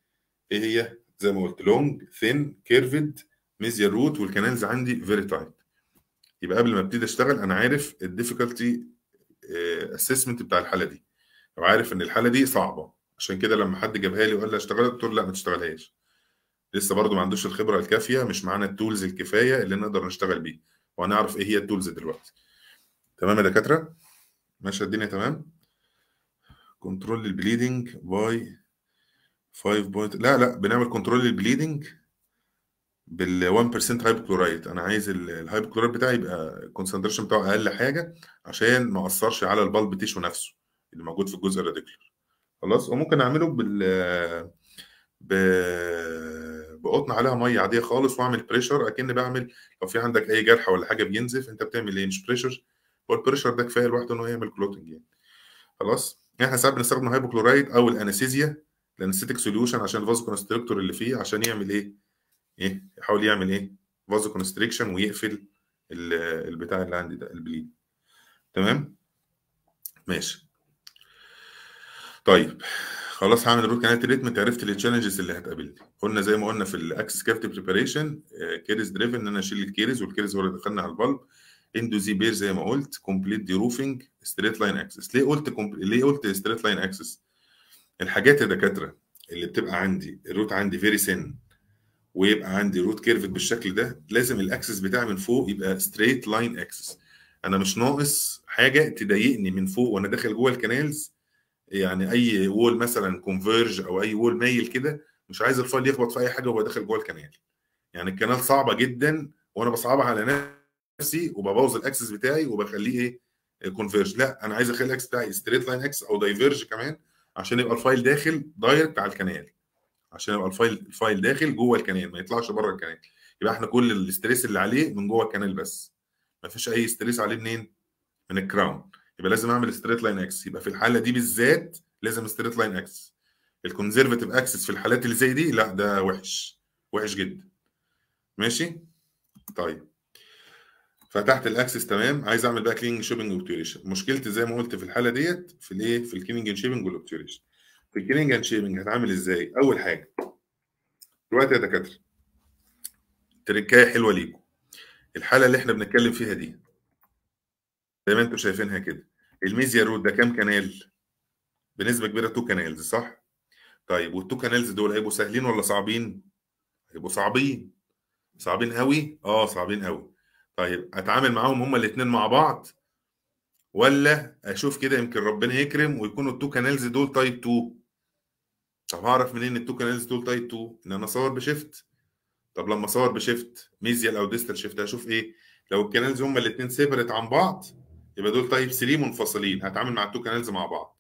ايه هي زي ما قلت لونج ثين كيرفد ميزيا روت والكنالز عندي فيري تايت يبقى قبل ما ابتدي اشتغل انا عارف الديفيكالتي اسسمنت آه، بتاع الحاله دي وعارف ان الحاله دي صعبه عشان كده لما حد جابها لي وقال لي اشتغلها قلت له لا ما تشتغلهاش لسه برضه ما عندوش الخبره الكافيه مش معانا التولز الكفايه اللي نقدر نشتغل بيه وهنعرف ايه هي التولز دلوقتي تمام يا دكاتره ماشيه الدنيا تمام كنترول البليدنج باي 5 بوينت لا لا بنعمل كنترول البليدنج بال 1% هايبوكلورايت انا عايز الهايبوكلورايد بتاعي يبقى الكونسنتريشن بتاعه اقل حاجه عشان ما اثرش على البالب تيشو نفسه اللي موجود في الجزء الراديكولار خلاص وممكن اعمله بال ب بقطن عليها ميه عاديه خالص واعمل بريشر اكن بعمل لو في عندك اي جرح ولا حاجه بينزف انت بتعمل ايه مش بريشر هو البريشر ده كفايه لوحده انه يعمل كلوتنج يعني خلاص احنا ساعات بنستخدم هايبوكلورايد او الانستيزيا الانستيك سوليوشن عشان الفازو كونستريكتور اللي فيه عشان يعمل ايه ايه يحاول يعمل ايه فازو كونستريكشن ويقفل البتاع اللي عندي ده البليد تمام ماشي طيب خلاص هعمل روك كانال تريتمنت عرفت التشالنجز اللي هتقابلني قلنا زي ما قلنا في الاكسس كافت بريباريشن كيرز دريفن ان انا اشيل الكيرز والكيرز هو اللي دخلنا على البلب اندو زي بير زي ما قلت كومبليت دي روفنج ستريت لاين اكسس ليه قلت كومب... ليه قلت ستريت لاين اكسس الحاجات يا دكاتره اللي بتبقى عندي الروت عندي فيري سن ويبقى عندي روت كيرفت بالشكل ده لازم الاكسس بتاعي من فوق يبقى ستريت لاين اكسس انا مش ناقص حاجه تضايقني من فوق وانا داخل جوه الكنالز يعني اي وول مثلا كونفيرج او اي وول مايل كده مش عايز الفايل يخبط في اي حاجه وهو داخل جوه الكنال يعني الكنال صعبه جدا وانا بصعبها على نفسي وببوظ الاكسس بتاعي وبخليه ايه كونفيرج لا انا عايز اخلي الاكسس بتاعي ستريت لاين اكس او دايفيرج كمان عشان يبقى الفايل داخل دايركت على الكنال عشان يبقى الفايل الفايل داخل جوه الكنال ما يطلعش بره الكنال يبقى احنا كل الاستريس اللي عليه من جوه الكنال بس ما فيش اي استريس عليه منين من الكراون يبقى لازم اعمل ستريت لاين اكس يبقى في الحاله دي بالذات لازم ستريت لاين اكس الكونزرفاتيف اكسس في الحالات اللي زي دي لا ده وحش وحش جدا ماشي طيب فتحت الاكسس تمام عايز اعمل بقى كلينج شوبنج واوبتيوريشن مشكلتي زي ما قلت في الحاله ديت في الايه في الكلينج اند شيبنج والاوبتيوريشن في الكلينج اند شيبنج هتعمل ازاي اول حاجه دلوقتي يا دكاتره تركايه حلوه ليكم الحاله اللي احنا بنتكلم فيها دي زي ما انتم شايفينها كده الميزيا رود ده كام كانال؟ بنسبه كبيره تو كانالز صح؟ طيب والتو كانالز دول هيبقوا سهلين ولا صعبين؟ هيبقوا صعبين صعبين قوي؟ اه صعبين قوي طيب اتعامل معاهم هما الاثنين مع بعض ولا اشوف كده يمكن ربنا يكرم ويكونوا التو كانالز دول تايب 2 طب هعرف منين التو كانالز دول تايب 2 ان انا اصور بشيفت طب لما اصور بشيفت ميزيال او ديستال شيفت هشوف ايه لو الكانالز هما الاثنين سيبريت عن بعض يبقى دول تايب 3 منفصلين هتعامل مع التو كانالز مع بعض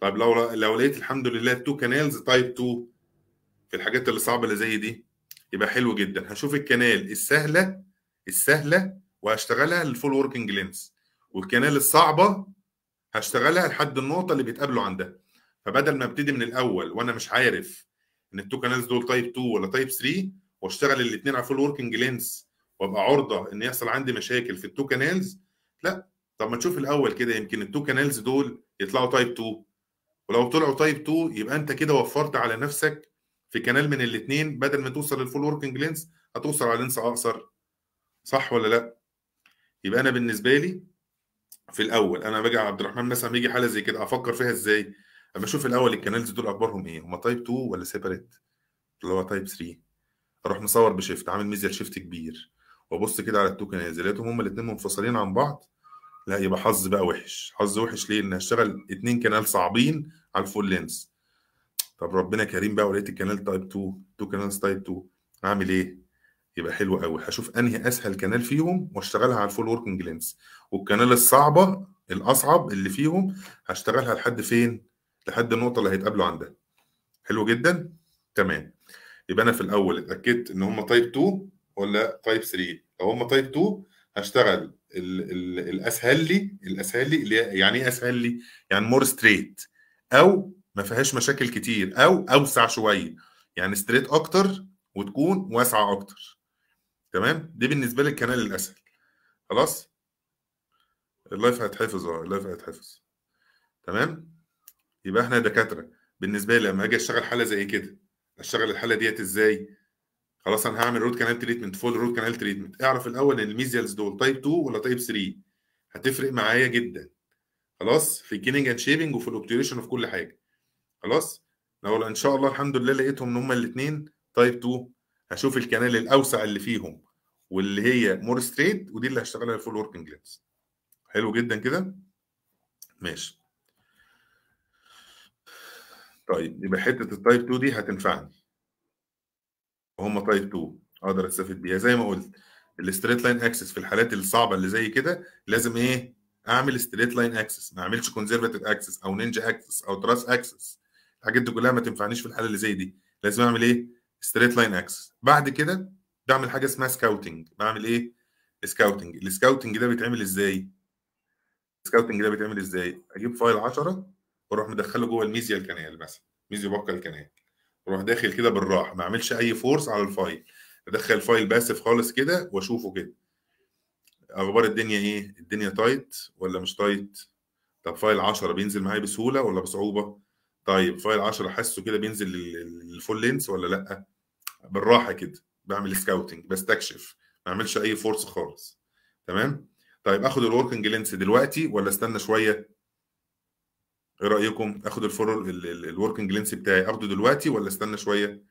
طيب لو لو لقيت الحمد لله التو كانالز تايب 2 في الحاجات اللي صعبه اللي زي دي يبقى حلو جدا هشوف الكنال السهله السهله وهشتغلها للفول وركينج لينس والكنال الصعبه هشتغلها لحد النقطه اللي بيتقابلوا عندها فبدل ما ابتدي من الاول وانا مش عارف ان التو كانالز دول تايب 2 ولا تايب 3 واشتغل الاثنين على فول وركينج لينس وابقى عرضه ان يحصل عندي مشاكل في التو كانالز لا طب ما تشوف الاول كده يمكن التو كانالز دول يطلعوا تايب 2 ولو طلعوا تايب 2 يبقى انت كده وفرت على نفسك في كانال من الاثنين بدل ما توصل للفول وركينج لينس هتوصل على لينس اقصر صح ولا لا يبقى انا بالنسبه لي في الاول انا باجي عبد الرحمن مثلا بيجي حاله زي كده افكر فيها ازاي اما اشوف الاول الكانالز دول اكبرهم ايه هما تايب 2 ولا سيبريت اللي هو تايب 3 اروح مصور بشيفت عامل ميزر شيفت كبير وابص كده على التو كانالز لقيتهم هما الاثنين منفصلين عن بعض لا يبقى حظ بقى وحش حظ وحش ليه ان هشتغل اتنين كنال صعبين على الفول لينس طب ربنا كريم بقى ولقيت الكنال تايب 2 تو كنالز تايب 2 هعمل ايه يبقى حلو قوي هشوف انهي اسهل كنال فيهم واشتغلها على الفول وركنج لينس والكنال الصعبه الاصعب اللي فيهم هشتغلها لحد فين لحد النقطه اللي هيتقابلوا عندها حلو جدا تمام يبقى انا في الاول اتاكدت ان هم تايب 2 ولا تايب 3 لو هم تايب 2 هشتغل الـ الـ الاسهل لي الاسهل لي يعني ايه اسهل لي؟ يعني مور ستريت او ما فيهاش مشاكل كتير او اوسع شويه يعني ستريت اكتر وتكون واسعه اكتر تمام دي بالنسبه لي الكنال الاسهل خلاص اللايف هيتحفظ اه اللايف هيتحفظ تمام يبقى احنا دكاتره بالنسبه لي لما اجي اشتغل حاله زي كده اشتغل الحاله ديت ازاي خلاص انا هعمل روت كانال تريتمنت فول روت كانال تريتمنت اعرف الاول ان الميزيالز دول تايب 2 ولا تايب 3 هتفرق معايا جدا خلاص في الكيننج اند شيبنج وفي الاوبتيريشن وفي كل حاجه خلاص لو ان شاء الله الحمد لله لقيتهم ان هما الاثنين تايب 2 هشوف الكنال الاوسع اللي فيهم واللي هي مور ستريت ودي اللي هشتغلها الفول وركينج لينز حلو جدا كده ماشي طيب يبقى حته التايب 2 دي هتنفعني هم تايب 2 اقدر استفيد بيها زي ما قلت الاستريت لاين اكسس في الحالات الصعبه اللي زي كده لازم ايه اعمل ستريت لاين اكسس ما اعملش كونزرفاتيف اكسس او نينجا اكسس او تراس اكسس الحاجات دي كلها ما تنفعنيش في الحاله اللي زي دي لازم اعمل ايه ستريت لاين اكسس بعد كده بعمل حاجه اسمها سكاوتنج بعمل ايه سكاوتنج السكاوتنج ده بيتعمل ازاي السكاوتنج ده بيتعمل ازاي اجيب فايل 10 واروح مدخله جوه الميزيال كانال مثلا ميزيو بقى الكانال اروح داخل كده بالراحه ما اعملش اي فورس على الفايل ادخل الفايل باسف خالص كده واشوفه كده اخبار الدنيا ايه الدنيا تايت ولا مش تايت طب فايل 10 بينزل معايا بسهوله ولا بصعوبه طيب فايل 10 حاسه كده بينزل للفول لينس ولا لا بالراحه كده بعمل سكاوتنج بستكشف ما اعملش اي فورس خالص تمام طيب اخد الوركنج لينس دلوقتي ولا استنى شويه ايه رايكم اخد الفور الوركنج لينس بتاعي اخده دلوقتي ولا استنى شويه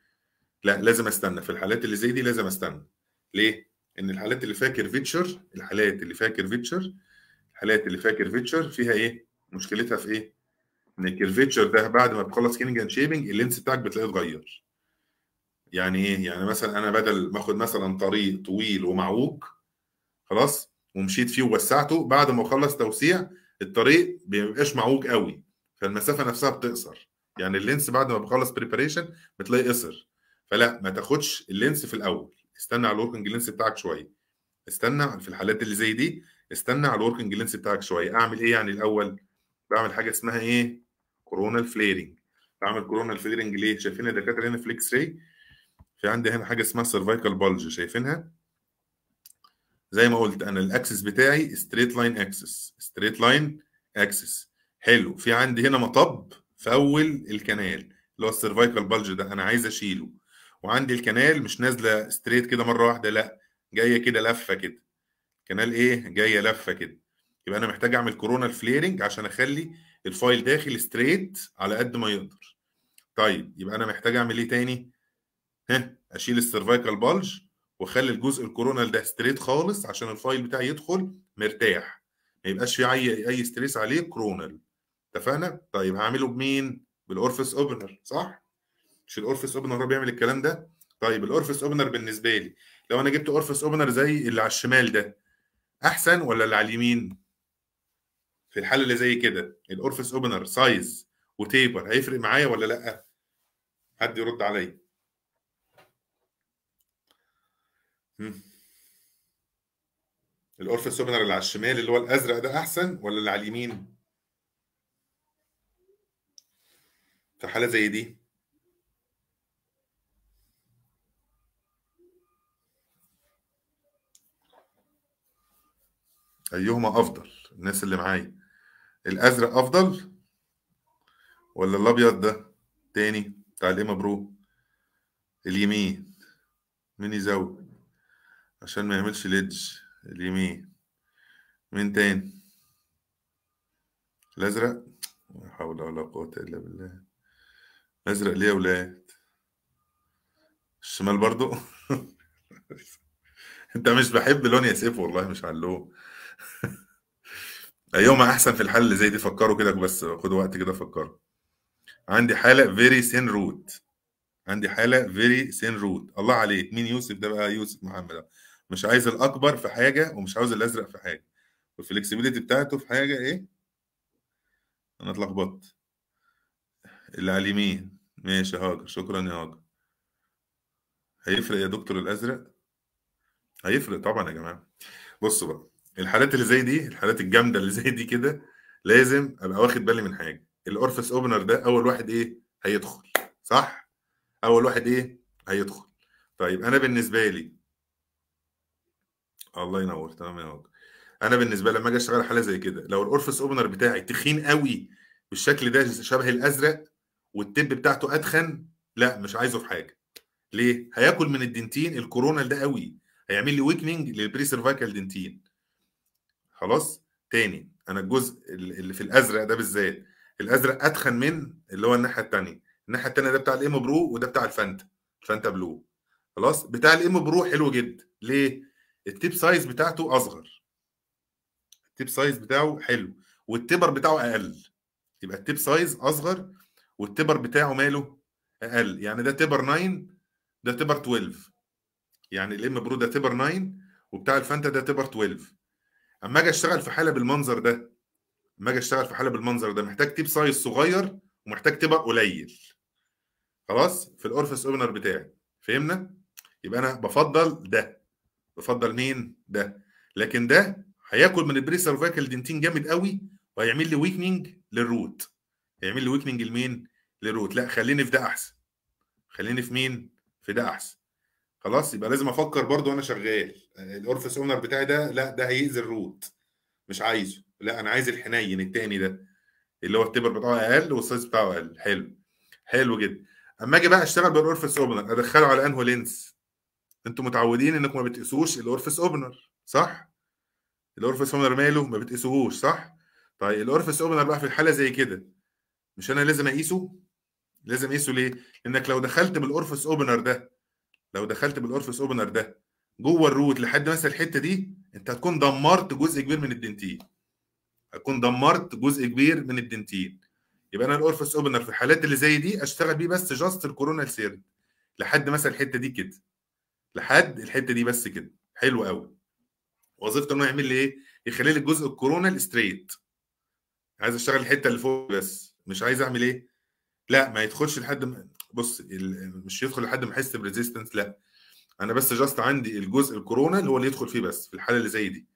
لا لازم استنى في الحالات اللي زي دي لازم استنى ليه ان الحالات اللي فاكر فيتشر الحالات اللي فاكر فيتشر الحالات اللي فاكر فيتشر فيها ايه مشكلتها في ايه ان الكيرفيتشر ده بعد ما بتخلص سكيننج اند شيبنج اللينس بتاعك بتلاقيه اتغير يعني ايه يعني مثلا انا بدل ما اخد مثلا طريق طويل ومعوج خلاص ومشيت فيه ووسعته بعد ما اخلص توسيع الطريق بيبقاش معوج قوي فالمسافه نفسها بتقصر يعني اللينس بعد ما بخلص بريباريشن بتلاقيه قصر فلا ما تاخدش اللينس في الاول استنى على الوركنج لينس بتاعك شويه استنى في الحالات اللي زي دي استنى على الوركنج لينس بتاعك شويه اعمل ايه يعني الاول بعمل حاجه اسمها ايه كورونال فليرنج بعمل كورونال فليرنج ليه شايفين الدكاتره هنا فليكس راي في عندي هنا حاجه اسمها سيرفايكال بلج شايفينها زي ما قلت انا الاكسس بتاعي ستريت لاين اكسس ستريت لاين اكسس حلو في عندي هنا مطب في اول الكنال اللي هو السيرفايكال بالج ده انا عايز اشيله وعندي الكنال مش نازله ستريت كده مره واحده لا جايه كده لفه كده كنال ايه جايه لفه كده يبقى انا محتاج اعمل كورونال فليرنج عشان اخلي الفايل داخل ستريت على قد ما يقدر طيب يبقى انا محتاج اعمل ايه تاني ها اشيل السيرفايكال بالج واخلي الجزء الكورونال ده ستريت خالص عشان الفايل بتاعي يدخل مرتاح ما يبقاش في اي اي ستريس عليه كرونال اتفقنا طيب هعمله بمين بالاورفس اوبنر صح مش الاورفس اوبنر هو بيعمل الكلام ده طيب الاورفس اوبنر بالنسبه لي لو انا جبت اورفس اوبنر زي اللي على الشمال ده احسن ولا اللي على اليمين في الحاله اللي زي كده الاورفس اوبنر سايز وتيبر هيفرق معايا ولا لا حد يرد عليا الاورفس اوبنر اللي على الشمال اللي هو الازرق ده احسن ولا اللي على اليمين في حاله زي دي ايهما افضل الناس اللي معايا الازرق افضل ولا الابيض ده تاني بتاع الإيما برو اليمين مين يزود عشان ما يعملش ليدج اليمين مين تاني الازرق لا حول ولا قوه الا بالله ازرق ليه يا ولاد الشمال برضو انت مش بحب لون يا سيف والله مش ايوه ايهما احسن في الحل زي دي فكروا كده بس خدوا وقت كده فكروا عندي حالة فيري سين روت عندي حالة فيري سين روت الله عليك مين يوسف ده بقى يوسف محمد مش عايز الاكبر في حاجة ومش عاوز الازرق في حاجة والفلكسبيليتي بتاعته في حاجة ايه انا اتلخبطت اللي على اليمين ماشي هاجر شكرا يا هاجر هيفرق يا دكتور الازرق هيفرق طبعا يا جماعه بصوا بقى الحالات اللي زي دي الحالات الجامده اللي زي دي كده لازم ابقى واخد بالي من حاجه الاورفس اوبنر ده اول واحد ايه هيدخل صح اول واحد ايه هيدخل طيب انا بالنسبه لي الله ينور تمام يا هاجر انا بالنسبه لما اجي اشتغل حاله زي كده لو الاورفس اوبنر بتاعي تخين قوي بالشكل ده شبه الازرق والتب بتاعته ادخن لا مش عايزه في حاجه ليه هياكل من الدنتين الكورونا ده قوي هيعمل لي ويكننج للبري سيرفايكال دنتين خلاص تاني انا الجزء اللي في الازرق ده بالذات الازرق اتخن من اللي هو الناحيه الثانيه الناحيه الثانيه ده بتاع الام برو وده بتاع الفانتا الفانتا بلو خلاص بتاع الام برو حلو جدا ليه التيب سايز بتاعته اصغر التيب سايز بتاعه حلو والتبر بتاعه اقل يبقى التيب سايز اصغر والتبر بتاعه ماله اقل يعني ده تبر 9 ده تبر 12 يعني الام برو ده تبر 9 وبتاع الفانتا ده تبر 12 اما اجي اشتغل في حاله بالمنظر ده اما اجي اشتغل في حاله بالمنظر ده محتاج تيب سايز صغير ومحتاج تبر قليل خلاص في الاورفس اوبنر بتاعي فهمنا يبقى انا بفضل ده بفضل مين ده لكن ده هياكل من البري فاكل دنتين جامد قوي وهيعمل لي ويكنينج للروت يعمل لي ويكننج لمين؟ لروت لا خليني في ده احسن خليني في مين؟ في ده احسن خلاص يبقى لازم افكر برضو انا شغال الاورفيس اونر بتاعي ده لا ده هيأذي الروت مش عايزه لا انا عايز الحنين التاني ده اللي هو التبر بتاعه اقل والسايز بتاعه اقل حلو حلو جدا اما اجي بقى اشتغل بالاورفيس اوبنر ادخله على انهو لينس انتم متعودين انكم ما بتقيسوش الاورفيس اوبنر صح الاورفيس اوبنر ماله ما بتقيسوهوش صح طيب الاورفيس اوبنر بقى في الحاله زي كده مش انا لازم اقيسه لازم اقيسه ليه لانك لو دخلت بالاورفس اوبنر ده لو دخلت بالاورفس اوبنر ده جوه الروت لحد مثلا الحته دي انت هتكون دمرت جزء كبير من الدنتين هتكون دمرت جزء كبير من الدنتين يبقى انا الاورفس اوبنر في الحالات اللي زي دي اشتغل بيه بس جاست الكورونا سيرد لحد مثلا الحته دي كده لحد الحته دي بس كده حلو قوي وظيفته انه يعمل لي ايه يخلي لي الجزء الكورونا ستريت عايز اشتغل الحته اللي فوق بس مش عايز اعمل ايه لا ما يدخلش لحد ما بص مش يدخل لحد ما احس بريزيستنس لا انا بس جاست عندي الجزء الكورونا اللي هو اللي يدخل فيه بس في الحاله اللي زي دي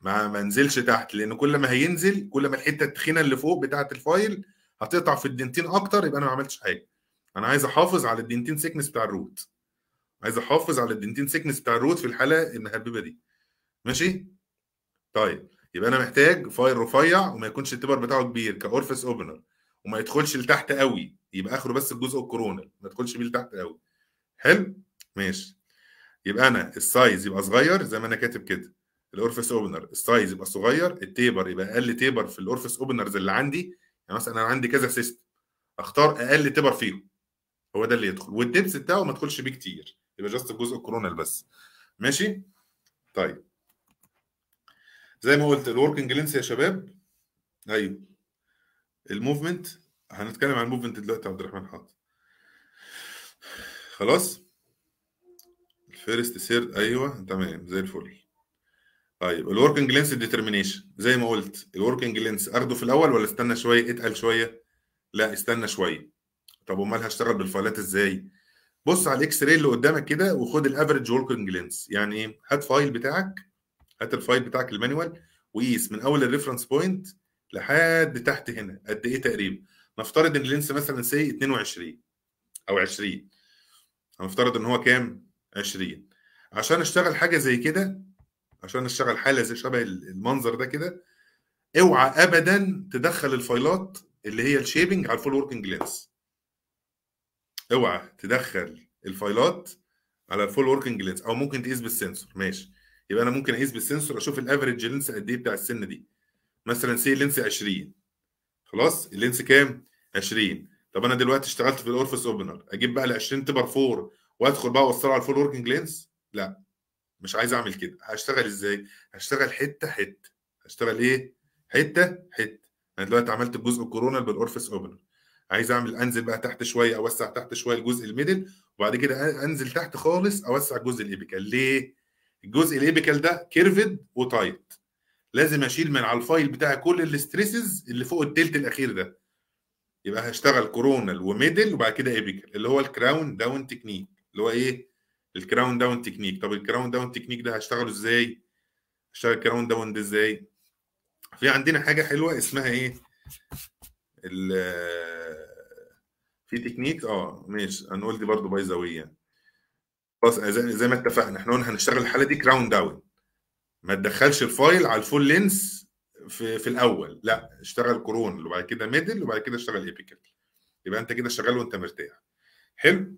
ما ما انزلش تحت لان كل ما هينزل كل ما الحته التخينه اللي فوق بتاعه الفايل هتقطع في الدنتين اكتر يبقى انا ما عملتش حاجه انا عايز احافظ على الدنتين سيكنس بتاع الروت عايز احافظ على الدنتين سيكنس بتاع الروت في الحاله المهببه دي ماشي طيب يبقى انا محتاج فاير رفيع وما يكونش التبر بتاعه كبير كاورفس اوبنر وما يدخلش لتحت قوي يبقى اخره بس الجزء الكورونال ما يدخلش بيه لتحت قوي حلو ماشي يبقى انا السايز يبقى صغير زي ما انا كاتب كده الاورفس اوبنر السايز يبقى صغير التيبر يبقى اقل تيبر في الاورفس اوبنرز اللي عندي يعني مثلا انا عندي كذا سيستم اختار اقل تيبر فيهم هو ده اللي يدخل والدبس بتاعه ما تدخلش بيه كتير يبقى جاست الجزء الكورونال بس ماشي طيب زي ما قلت الوركنج لينس يا شباب ايوه الموفمنت هنتكلم عن الموفمنت دلوقتي عبد الرحمن حاضر خلاص الفيرست سير ايوه تمام زي الفل طيب الوركنج لينس ديترمينيشن زي ما قلت الوركنج لينس اخده في الاول ولا استنى شويه اتقل شويه لا استنى شويه طب امال هشتغل بالفايلات ازاي بص على الاكس راي اللي قدامك كده وخد الافريج وركنج لينس يعني ايه هات فايل بتاعك هات الفايل بتاعك المانيوال وقيس من اول الريفرنس بوينت لحد تحت هنا قد ايه تقريبا نفترض ان اللينس مثلا سي 22 او 20 هنفترض ان هو كام 20 عشان اشتغل حاجه زي كده عشان اشتغل حاله زي شبه المنظر ده كده اوعى ابدا تدخل الفايلات اللي هي الشيبنج على الفول وركينج لينس اوعى تدخل الفايلات على الفول وركينج لينس او ممكن تقيس بالسنسور ماشي يبقى انا ممكن اقيس بالسنسور اشوف الافريج لينس قد ايه بتاع السنه دي مثلا سي لينس 20 خلاص اللينس كام 20 طب انا دلوقتي اشتغلت في الاورفس اوبنر اجيب بقى ال 20 تبر 4 وادخل بقى اوصلها على الفول وركينج لينس لا مش عايز اعمل كده هشتغل ازاي هشتغل حته حته هشتغل ايه حته حته انا دلوقتي عملت الجزء الكورونا بالاورفس اوبنر عايز اعمل انزل بقى تحت شويه اوسع تحت شويه الجزء الميدل وبعد كده انزل تحت خالص اوسع الجزء الابيكال ليه الجزء الايبيكال ده كيرفد وتايت لازم اشيل من على الفايل بتاعي كل الاستريسز اللي فوق التلت الاخير ده يبقى هشتغل كورونال وميدل وبعد كده ايبيكال اللي هو الكراون داون تكنيك اللي هو ايه الكراون داون تكنيك طب الكراون داون تكنيك ده هشتغله ازاي هشتغل الكراون داون ده ازاي في عندنا حاجه حلوه اسمها ايه ال في تكنيك اه ماشي هنقول دي برضه بايظه يعني خلاص زي, ما اتفقنا احنا قلنا هنشتغل الحاله دي كراون داون ما تدخلش الفايل على الفول لينس في, في الاول لا اشتغل كورون وبعد كده ميدل وبعد كده اشتغل ايبيكال يبقى انت كده شغال وانت مرتاح حلو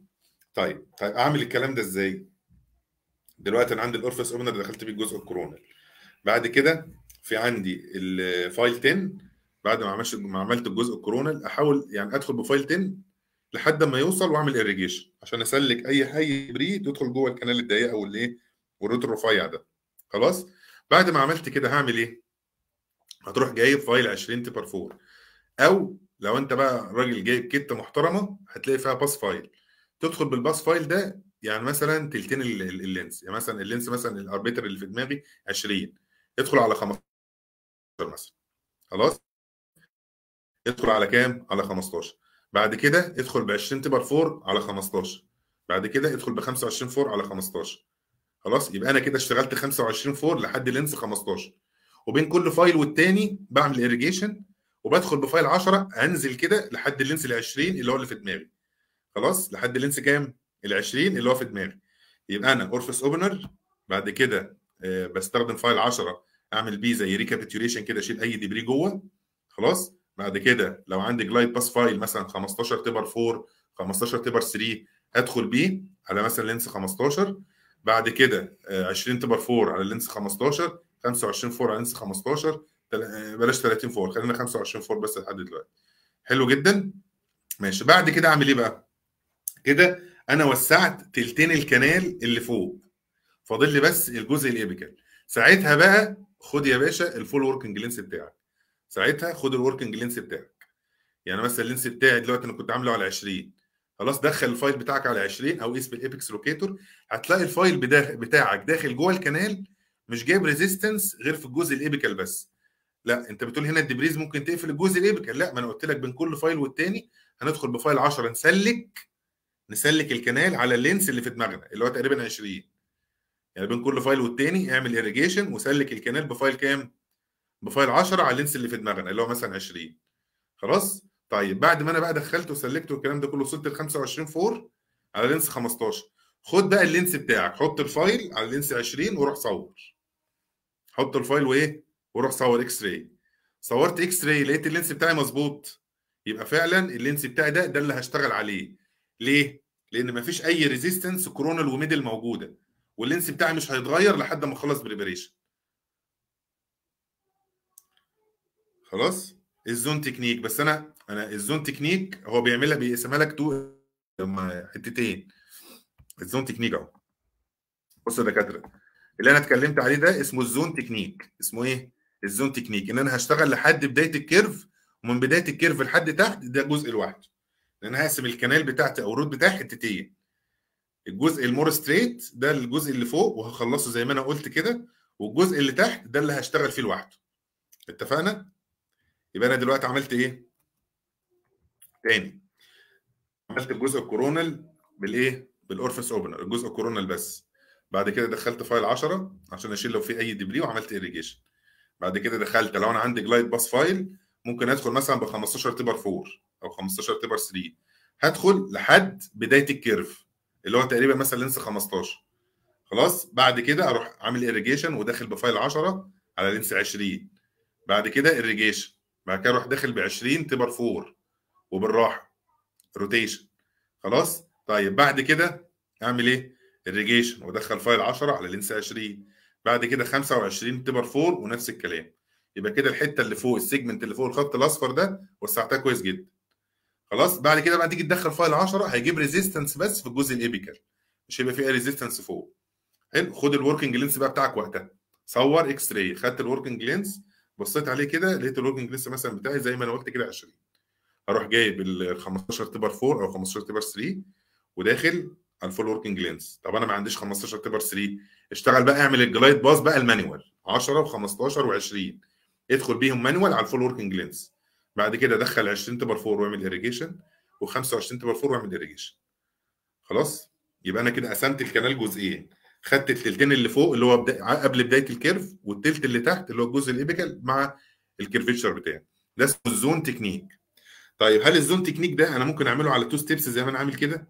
طيب طيب اعمل الكلام ده ازاي دلوقتي انا عندي الاورفيس اوبنر دخلت بيه الجزء الكورونال بعد كده في عندي الفايل 10 بعد ما عملت ما عملت الجزء الكورونال احاول يعني ادخل بفايل 10 لحد ما يوصل واعمل اريجيشن عشان اسلك اي حي بريد يدخل جوه الكنال الضيق او الايه والروت الرفيع ده خلاص بعد ما عملت كده هعمل ايه هتروح جايب فايل 20 تيبر 4 او لو انت بقى راجل جايب كت محترمه هتلاقي فيها باس فايل تدخل بالباس فايل ده يعني مثلا تلتين اللينس يعني مثلا اللينس مثلا الاربيتر اللي في دماغي 20 ادخل على 15 مثلا خلاص ادخل على كام على 15 بعد كده ادخل ب 20 تبر 4 على 15 بعد كده ادخل ب 25 4 على 15 خلاص يبقى انا كده اشتغلت 25 4 لحد لينس 15 وبين كل فايل والتاني بعمل اريجيشن وبدخل بفايل 10 انزل كده لحد اللينس ال 20 اللي هو اللي في دماغي خلاص لحد اللينس كام؟ ال 20 اللي هو في دماغي يبقى انا اورفس اوبنر بعد كده آه، بستخدم فايل 10 اعمل بيه زي ريكابيتيوليشن كده اشيل اي ديبري جوه خلاص بعد كده لو عندي جلايد باس فايل مثلا 15 تبر 4 15 تبر 3 هدخل بيه على مثلا لينس 15 بعد كده 20 آه، تبر 4 على لينس 15 25 فور على لينس 15 آه، بلاش 30 فور خلينا 25 فور بس لحد دلوقتي حلو جدا ماشي بعد كده اعمل ايه بقى كده انا وسعت تلتين الكنال اللي فوق فاضل لي بس الجزء الابيكال ساعتها بقى خد يا باشا الفول وركنج لينس بتاعك ساعتها خد الوركنج لينس بتاعك يعني مثلا اللينس بتاعي دلوقتي انا كنت عامله على 20 خلاص دخل الفايل بتاعك على 20 او اسم الايبكس لوكيتور هتلاقي الفايل بتاعك داخل جوه الكنال مش جايب ريزيستنس غير في الجزء الايبيكال بس لا انت بتقول هنا الدبريز ممكن تقفل الجزء الايبيكال لا ما انا قلت لك بين كل فايل والتاني هندخل بفايل 10 نسلك نسلك الكنال على اللينس اللي في دماغنا اللي هو تقريبا 20 يعني بين كل فايل والتاني اعمل اريجيشن وسلك الكنال بفايل كام بفايل 10 على اللينس اللي في دماغنا اللي هو مثلا 20 خلاص طيب بعد ما انا بقى دخلت وسلكت والكلام ده كله وصلت ل 25 فور على لينس 15 خد بقى اللينس بتاعك حط الفايل على لينس 20 وروح صور حط الفايل وايه وروح صور اكس راي صورت اكس راي لقيت اللينس بتاعي مظبوط يبقى فعلا اللينس بتاعي ده ده اللي هشتغل عليه ليه لان مفيش اي ريزيستنس كورونال وميدل موجوده واللينس بتاعي مش هيتغير لحد ما اخلص بريبريشن خلاص الزون تكنيك بس انا انا الزون تكنيك هو بيعملها بيقسمها لك تو حتتين الزون تكنيك اهو بصوا يا دكاتره اللي انا اتكلمت عليه ده اسمه الزون تكنيك اسمه ايه الزون تكنيك ان انا هشتغل لحد بدايه الكيرف ومن بدايه الكيرف لحد تحت ده جزء لوحده لان انا هقسم الكنال بتاعتي او الرود بتاعي حتتين الجزء المور ستريت ده الجزء اللي فوق وهخلصه زي ما انا قلت كده والجزء اللي تحت ده اللي هشتغل فيه لوحده اتفقنا يبقى انا دلوقتي عملت ايه؟ تاني عملت الجزء الكورونال بالايه؟ بالاورفس اوبنر الجزء الكورونال بس بعد كده دخلت فايل 10 عشان اشيل لو في اي ديبري وعملت اريجيشن بعد كده دخلت لو انا عندي جلايد باس فايل ممكن ادخل مثلا ب 15 تبر 4 او 15 تبر 3 هدخل لحد بدايه الكيرف اللي هو تقريبا مثلا لينس 15 خلاص بعد كده اروح عامل اريجيشن وداخل بفايل 10 على لينس 20 بعد كده اريجيشن بعد كده اروح داخل ب 20 تبر 4 وبالراحه روتيشن خلاص طيب بعد كده اعمل ايه الريجيشن وادخل فايل 10 على لينس 20 بعد كده 25 تبر 4 ونفس الكلام يبقى كده الحته اللي فوق السيجمنت اللي فوق الخط الاصفر ده وسعتها كويس جدا خلاص بعد كده بقى تيجي تدخل فايل 10 هيجيب ريزيستنس بس في الجزء الابيكال مش هيبقى فيه ريزيستنس فوق حلو خد الوركنج لينس بقى بتاعك وقتها صور اكس راي خدت الوركنج لينس بصيت عليه كده لقيت اللوجنج لسه مثلا بتاعي زي ما انا قلت كده 20 اروح جايب ال 15 تبر 4 او 15 تبر 3 وداخل على الفول وركينج لينز طب انا ما عنديش 15 تبر 3 اشتغل بقى اعمل الجلايد باس بقى المانيوال 10 و15 و20 ادخل بيهم مانيوال على الفول وركينج لينز بعد كده دخل 20 تبر 4 واعمل اريجيشن و25 تبر 4 واعمل اريجيشن خلاص يبقى انا كده قسمت الكنال جزئين خدت التلتين اللي فوق اللي هو بدا... قبل بدايه الكيرف والتلت اللي تحت اللي هو الجزء الابيكال مع الكيرفيتشر بتاعي ده اسمه الزون تكنيك طيب هل الزون تكنيك ده انا ممكن اعمله على تو ستيبس زي ما انا عامل كده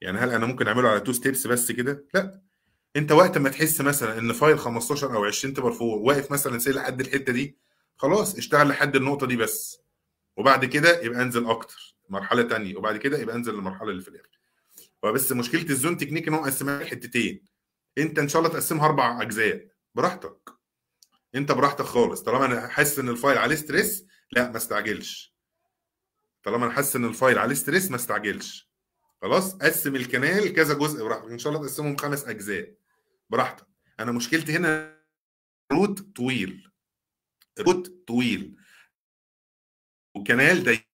يعني هل انا ممكن اعمله على تو ستيبس بس كده لا انت وقت ما تحس مثلا ان فايل 15 او 20 تبر فوق واقف مثلا سي لحد الحته دي خلاص اشتغل لحد النقطه دي بس وبعد كده يبقى انزل اكتر مرحله تانية وبعد كده يبقى انزل للمرحله اللي في الاخر فبس مشكله الزون تكنيك ان هو قسمها حتتين انت ان شاء الله تقسمها اربع اجزاء براحتك انت براحتك خالص طالما انا حاسس ان الفايل عليه ستريس لا ما استعجلش طالما انا حاسس ان الفايل عليه ستريس ما استعجلش خلاص قسم الكنال كذا جزء براحتك ان شاء الله تقسمهم خمس اجزاء براحتك انا مشكلتي هنا روت طويل روت طويل والكنال ضيق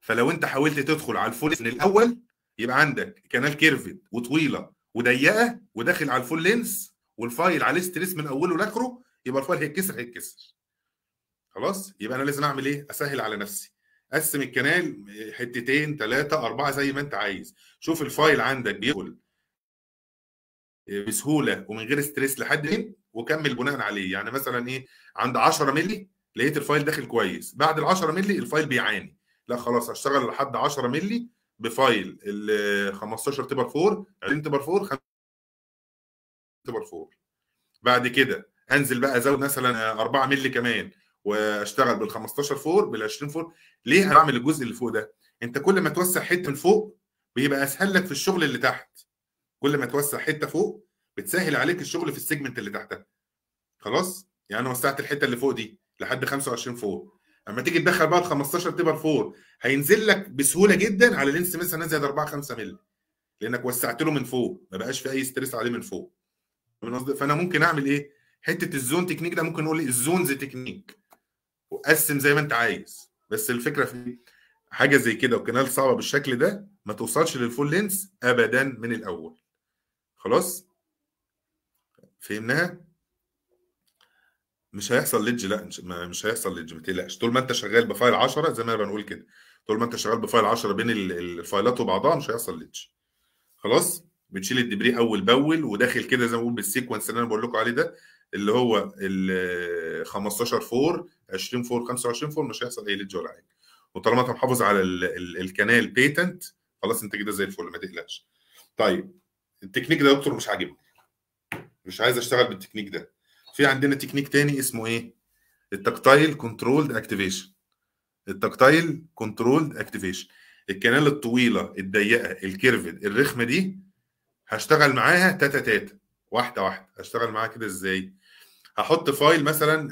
فلو انت حاولت تدخل على الفول من الاول يبقى عندك كنال كيرفد وطويله وضيقه وداخل على الفول لينس والفايل عليه ستريس من اوله لاخره يبقى الفايل هيتكسر هيتكسر خلاص يبقى انا لازم اعمل ايه اسهل على نفسي قسم الكنال حتتين ثلاثة أربعة زي ما أنت عايز شوف الفايل عندك بيدخل بسهولة ومن غير ستريس لحد فين وكمل بناء عليه يعني مثلا إيه عند 10 مللي لقيت الفايل داخل كويس بعد ال 10 مللي الفايل بيعاني لا خلاص هشتغل لحد 10 مللي بفايل ال 15 تبر 4 20 تبر 4 5 تبر 4 بعد كده انزل بقى ازود مثلا 4 مللي كمان واشتغل بال 15 4 بال 20 4 ليه هعمل الجزء اللي فوق ده؟ انت كل ما توسع حته من فوق بيبقى اسهل لك في الشغل اللي تحت كل ما توسع حته فوق بتسهل عليك الشغل في السيجمنت اللي تحتها خلاص؟ يعني انا وسعت الحته اللي فوق دي لحد 25 فوق اما تيجي تدخل بقى ال 15 تبر 4 هينزل لك بسهوله جدا على لينس مثلا نزل 4 5 مللي لانك وسعت له من فوق ما بقاش في اي ستريس عليه من فوق فاهم قصدي فانا ممكن اعمل ايه حته الزون تكنيك ده ممكن نقول إيه؟ الزونز تكنيك وقسم زي ما انت عايز بس الفكره في حاجه زي كده وكنال صعبه بالشكل ده ما توصلش للفول لينس ابدا من الاول خلاص فهمناها مش هيحصل ليدج لا مش هيحصل ليدج ما تقلقش طول ما انت شغال بفايل 10 زي ما بنقول كده طول ما انت شغال بفايل 10 بين الفايلات وبعضها مش هيحصل ليدج خلاص بتشيل الدبري اول باول وداخل كده زي ما بقول بالسيكونس اللي انا بقول لكم عليه ده اللي هو ال 15 فور 20 فور 25 فور مش هيحصل اي ليدج ولا حاجه وطالما انت محافظ على الكنال بيتنت خلاص انت كده زي الفل ما تقلقش طيب التكنيك ده يا دكتور مش عاجبني مش عايز اشتغل بالتكنيك ده في عندنا تكنيك تاني اسمه ايه التكتايل كنترولد اكتيفيشن التكتايل كنترولد اكتيفيشن الكنال الطويله الضيقه الكيرفد الرخمه دي هشتغل معاها تاتا تاتا واحده واحده هشتغل معاها كده ازاي هحط فايل مثلا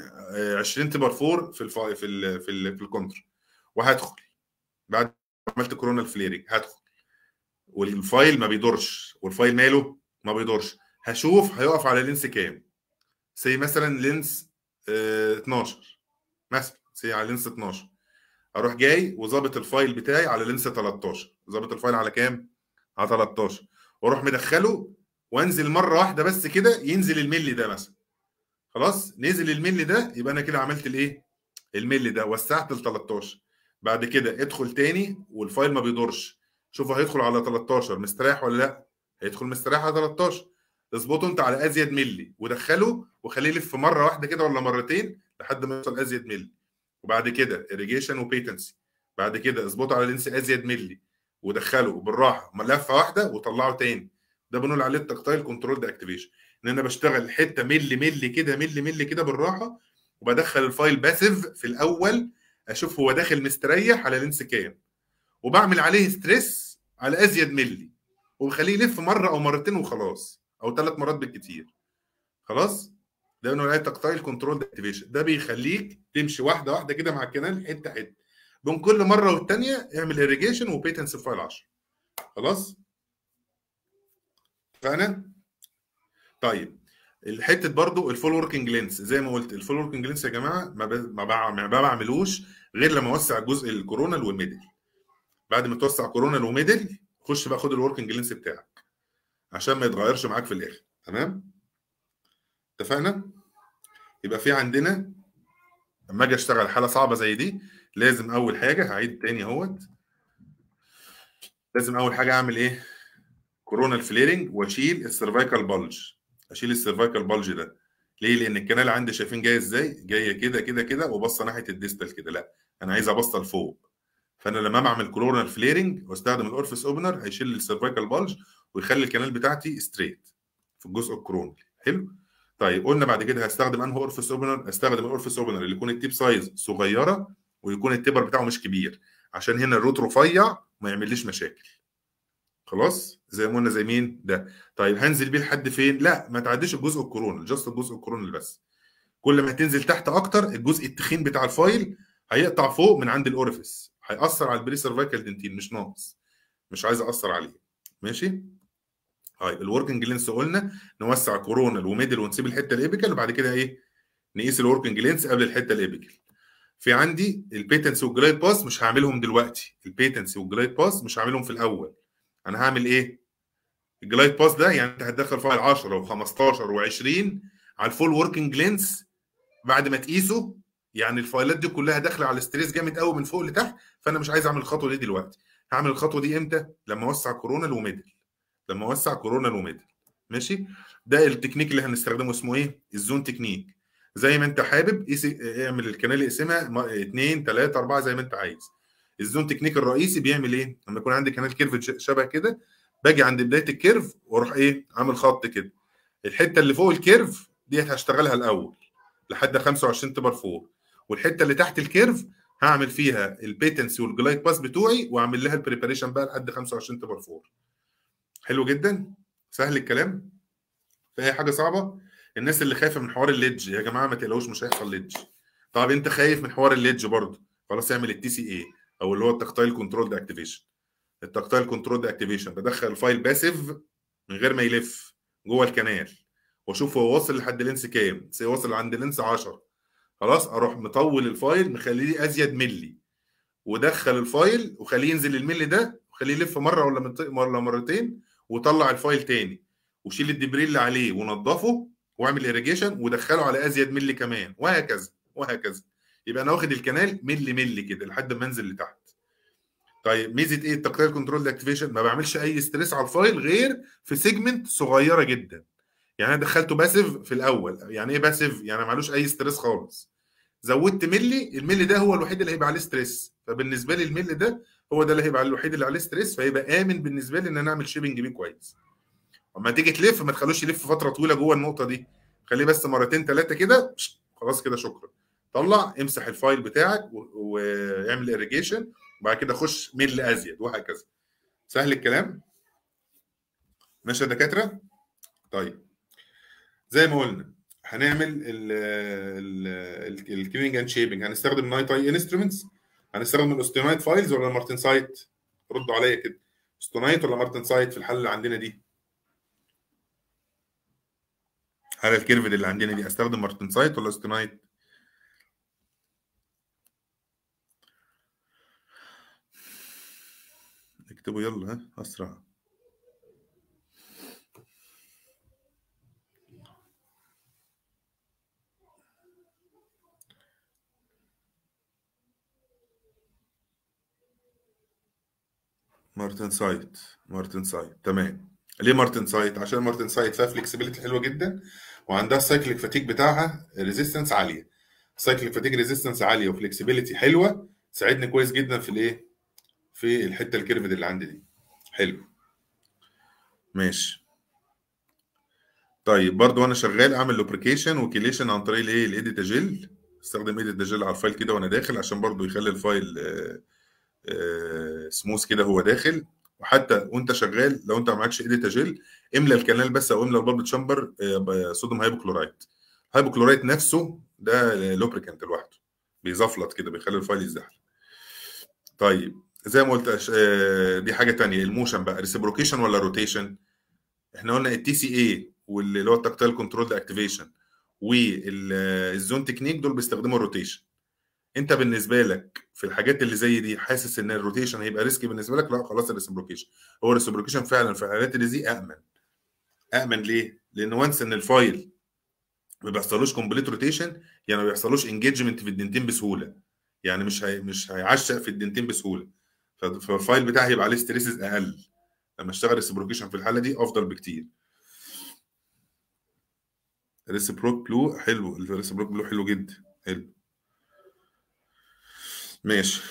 20 تبر 4 في الفا... في ال في ال في الكونتر وهدخل بعد عملت كورونا فليرنج هدخل والفايل ما بيدورش والفايل ماله ما بيدورش هشوف هيقف على لينس كام سي مثلا لينس اه 12 مثلا سي على لينس 12 اروح جاي وظابط الفايل بتاعي على لينس 13 ظابط الفايل على كام؟ على 13 واروح مدخله وانزل مره واحده بس كده ينزل الملي ده مثلا خلاص نزل الملي ده يبقى انا كده عملت الايه؟ الملي ده وسعت ل 13 بعد كده ادخل تاني والفايل ما بيضرش شوف هيدخل على 13 مستريح ولا لا؟ هيدخل مستريح على 13 اظبطه انت على ازيد ملي ودخله وخليه يلف مره واحده كده ولا مرتين لحد ما يوصل ازيد ملي وبعد كده اريجيشن وبيتنسي بعد كده اظبطه على لينس ازيد ملي ودخله بالراحه لفه واحده وطلعه تاني ده بنقول عليه التكتايل كنترول ده اكتيفيشن ان انا بشتغل حته ملي ملي كده ملي ملي كده بالراحه وبدخل الفايل باسيف في الاول اشوف هو داخل مستريح على لينس كام وبعمل عليه ستريس على ازيد ملي وبخليه يلف مره او مرتين وخلاص او ثلاث مرات بالكتير خلاص لانه لا تقتضي الكنترول ده بيخليك تمشي واحده واحده كده مع الكنال حته حته بين كل مره والثانيه اعمل ايريجيشن وبيتنس فايل 10 خلاص فانا طيب الحته برضو الفول وركينج لينس زي ما قلت الفول وركينج لينس يا جماعه ما ما بعملوش غير لما اوسع جزء الكورونال والميدل بعد ما توسع كورونال وميدل خش بقى خد الوركينج لينس بتاعك عشان ما يتغيرش معاك في الاخر تمام اتفقنا يبقى في عندنا لما اجي اشتغل حاله صعبه زي دي لازم اول حاجه هعيد تاني اهوت لازم اول حاجه اعمل ايه كورونال فليرنج واشيل السيرفايكال بالج اشيل السيرفايكال بالج ده ليه لان الكنال عندي شايفين جاي ازاي جايه كده كده كده وباصه ناحيه الديستال كده لا انا عايز ابص لفوق فانا لما اعمل كورونال فليرنج واستخدم الاورفيس اوبنر هيشيل السيرفايكال بالج ويخلي الكنال بتاعتي ستريت في الجزء الكروني حلو طيب قلنا بعد كده هستخدم انهي اورفيس اوبنر استخدم الاورفيس اوبنر اللي يكون التيب سايز صغيره ويكون التبر بتاعه مش كبير عشان هنا الروت رفيع ما يعمليش مشاكل خلاص زي ما قلنا زي مين ده طيب هنزل بيه لحد فين لا ما تعديش الجزء الكورونال جاست الجزء الكورونال بس كل ما هتنزل تحت اكتر الجزء التخين بتاع الفايل هيقطع فوق من عند الاورفيس هيأثر على البري سيرفايكال دنتين مش ناقص مش عايز اأثر عليه ماشي طيب الوركنج لينس قلنا نوسع كورونال وميدل ونسيب الحته الابيكال وبعد كده ايه نقيس الوركنج لينس قبل الحته الابيكال في عندي البيتنس والجلايد باس مش هعملهم دلوقتي البيتنس والجلايد باس مش هعملهم في الاول انا هعمل ايه الجلايد باس ده يعني انت هتدخل فايل 10 و15 و20 على الفول وركنج لينس بعد ما تقيسه يعني الفايلات دي كلها داخله على ستريس جامد قوي من فوق لتحت فانا مش عايز اعمل الخطوه دي دلوقتي هعمل الخطوه دي امتى لما اوسع كورونا وميدل لما اوسع كورونا وميدل ماشي ده التكنيك اللي هنستخدمه اسمه ايه الزون تكنيك زي ما انت حابب اعمل الكنال اقسمها 2 3 4 زي ما انت عايز الزون تكنيك الرئيسي بيعمل ايه لما يكون عندي كنال كيرف شبه كده باجي عند بدايه الكيرف واروح ايه عامل خط كده الحته اللي فوق الكيرف ديت هشتغلها الاول لحد 25 تبر فوق والحته اللي تحت الكيرف هعمل فيها البيتنسي والجلايد باس بتوعي واعمل لها البريباريشن بقى لحد 25 تبر فوق حلو جدا سهل الكلام في اي حاجه صعبه الناس اللي خايفه من حوار الليدج يا جماعه ما تقلقوش مش هيحصل ليدج طب انت خايف من حوار الليدج برضه خلاص اعمل التي سي اي او اللي هو التكتايل كنترول اكتيفيشن التكتايل كنترول اكتيفيشن بدخل الفايل باسيف من غير ما يلف جوه الكنال واشوف هو واصل لحد لينس كام واصل عند لينس 10 خلاص اروح مطول الفايل مخليه ازيد ملي ودخل الفايل وخليه ينزل الملي ده وخليه يلف مره ولا ولا مرتين وطلع الفايل تاني وشيل الدبري اللي عليه ونظفه واعمل اريجيشن ودخله على ازيد ملي كمان وهكذا وهكذا يبقى انا واخد الكنال ملي ملي كده لحد ما انزل لتحت طيب ميزه ايه التقطير كنترول اكتيفيشن ما بعملش اي ستريس على الفايل غير في سيجمنت صغيره جدا يعني انا دخلته باسيف في الاول يعني ايه باسيف يعني معلوش اي ستريس خالص زودت ملي الملي ده هو الوحيد اللي هيبقى عليه ستريس فبالنسبه لي الملي ده هو ده اللي هيبقى الوحيد اللي عليه ستريس فهيبقى امن بالنسبه لي ان انا اعمل شيبنج بيه كويس اما تيجي تلف ما تخلوش يلف فتره طويله جوه النقطه دي خليه بس مرتين ثلاثه كده خلاص كده شكرا طلع امسح الفايل بتاعك واعمل اريجيشن وبعد كده خش ميل ازيد وهكذا سهل الكلام ماشي يا دكاتره طيب زي ما قلنا هنعمل الكليننج اند شيبنج هنستخدم نايت اي انسترومنتس هنستخدم يعني الاستونايت فايلز ولا المارتن سايت ردوا عليا كده استونايت ولا مارتن سايت في الحل اللي عندنا دي هل الكيرف اللي عندنا دي استخدم مارتن سايت ولا استونايت اكتبوا يلا ها اسرع مارتن سايت مارتن سايت تمام ليه مارتن سايت عشان مارتن سايت فيها فليكسبيليتي حلوه جدا وعندها السايكليك فاتيك بتاعها ريزيستنس عاليه السايكليك فاتيك ريزيستنس عاليه وفليكسبيليتي حلوه تساعدني كويس جدا في الايه في الحته الكيرفد اللي عندي دي حلو ماشي طيب برضو انا شغال اعمل لوبريكيشن وكيليشن عن طريق الايه الايديتا جيل استخدم ايديتا جيل على الفايل كده وانا داخل عشان برضو يخلي الفايل آه سموث كده هو داخل وحتى وانت شغال لو انت ما معكش ايدي تجل املى الكنال بس او املى البلب تشامبر آه، صوديوم هايبوكلورايت هايبوكلورايت نفسه ده لوبريكانت لوحده بيزفلط كده بيخلي الفايل يزحل طيب زي ما قلت آه، دي حاجه تانية الموشن بقى ريسبروكيشن ولا روتيشن احنا قلنا التي سي اي واللي هو التكتيل كنترول اكتيفيشن والزون تكنيك دول بيستخدموا الروتيشن انت بالنسبه لك في الحاجات اللي زي دي حاسس ان الروتيشن هيبقى ريسكي بالنسبه لك لا خلاص الريسبروكيشن هو الريسبروكيشن فعلا في الحالات اللي زي امن امن ليه؟ لان وانس ان الفايل ما بيحصلوش كومبليت روتيشن يعني ما بيحصلوش انجيجمنت في الدنتين بسهوله يعني مش هي... مش هيعشق في الدنتين بسهوله فالفايل بتاعي هيبقى عليه ستريسز اقل لما اشتغل ريسبروكيشن في الحاله دي افضل بكتير ريسبروك بلو حلو الريسبروك بلو حلو جدا حلو ماشي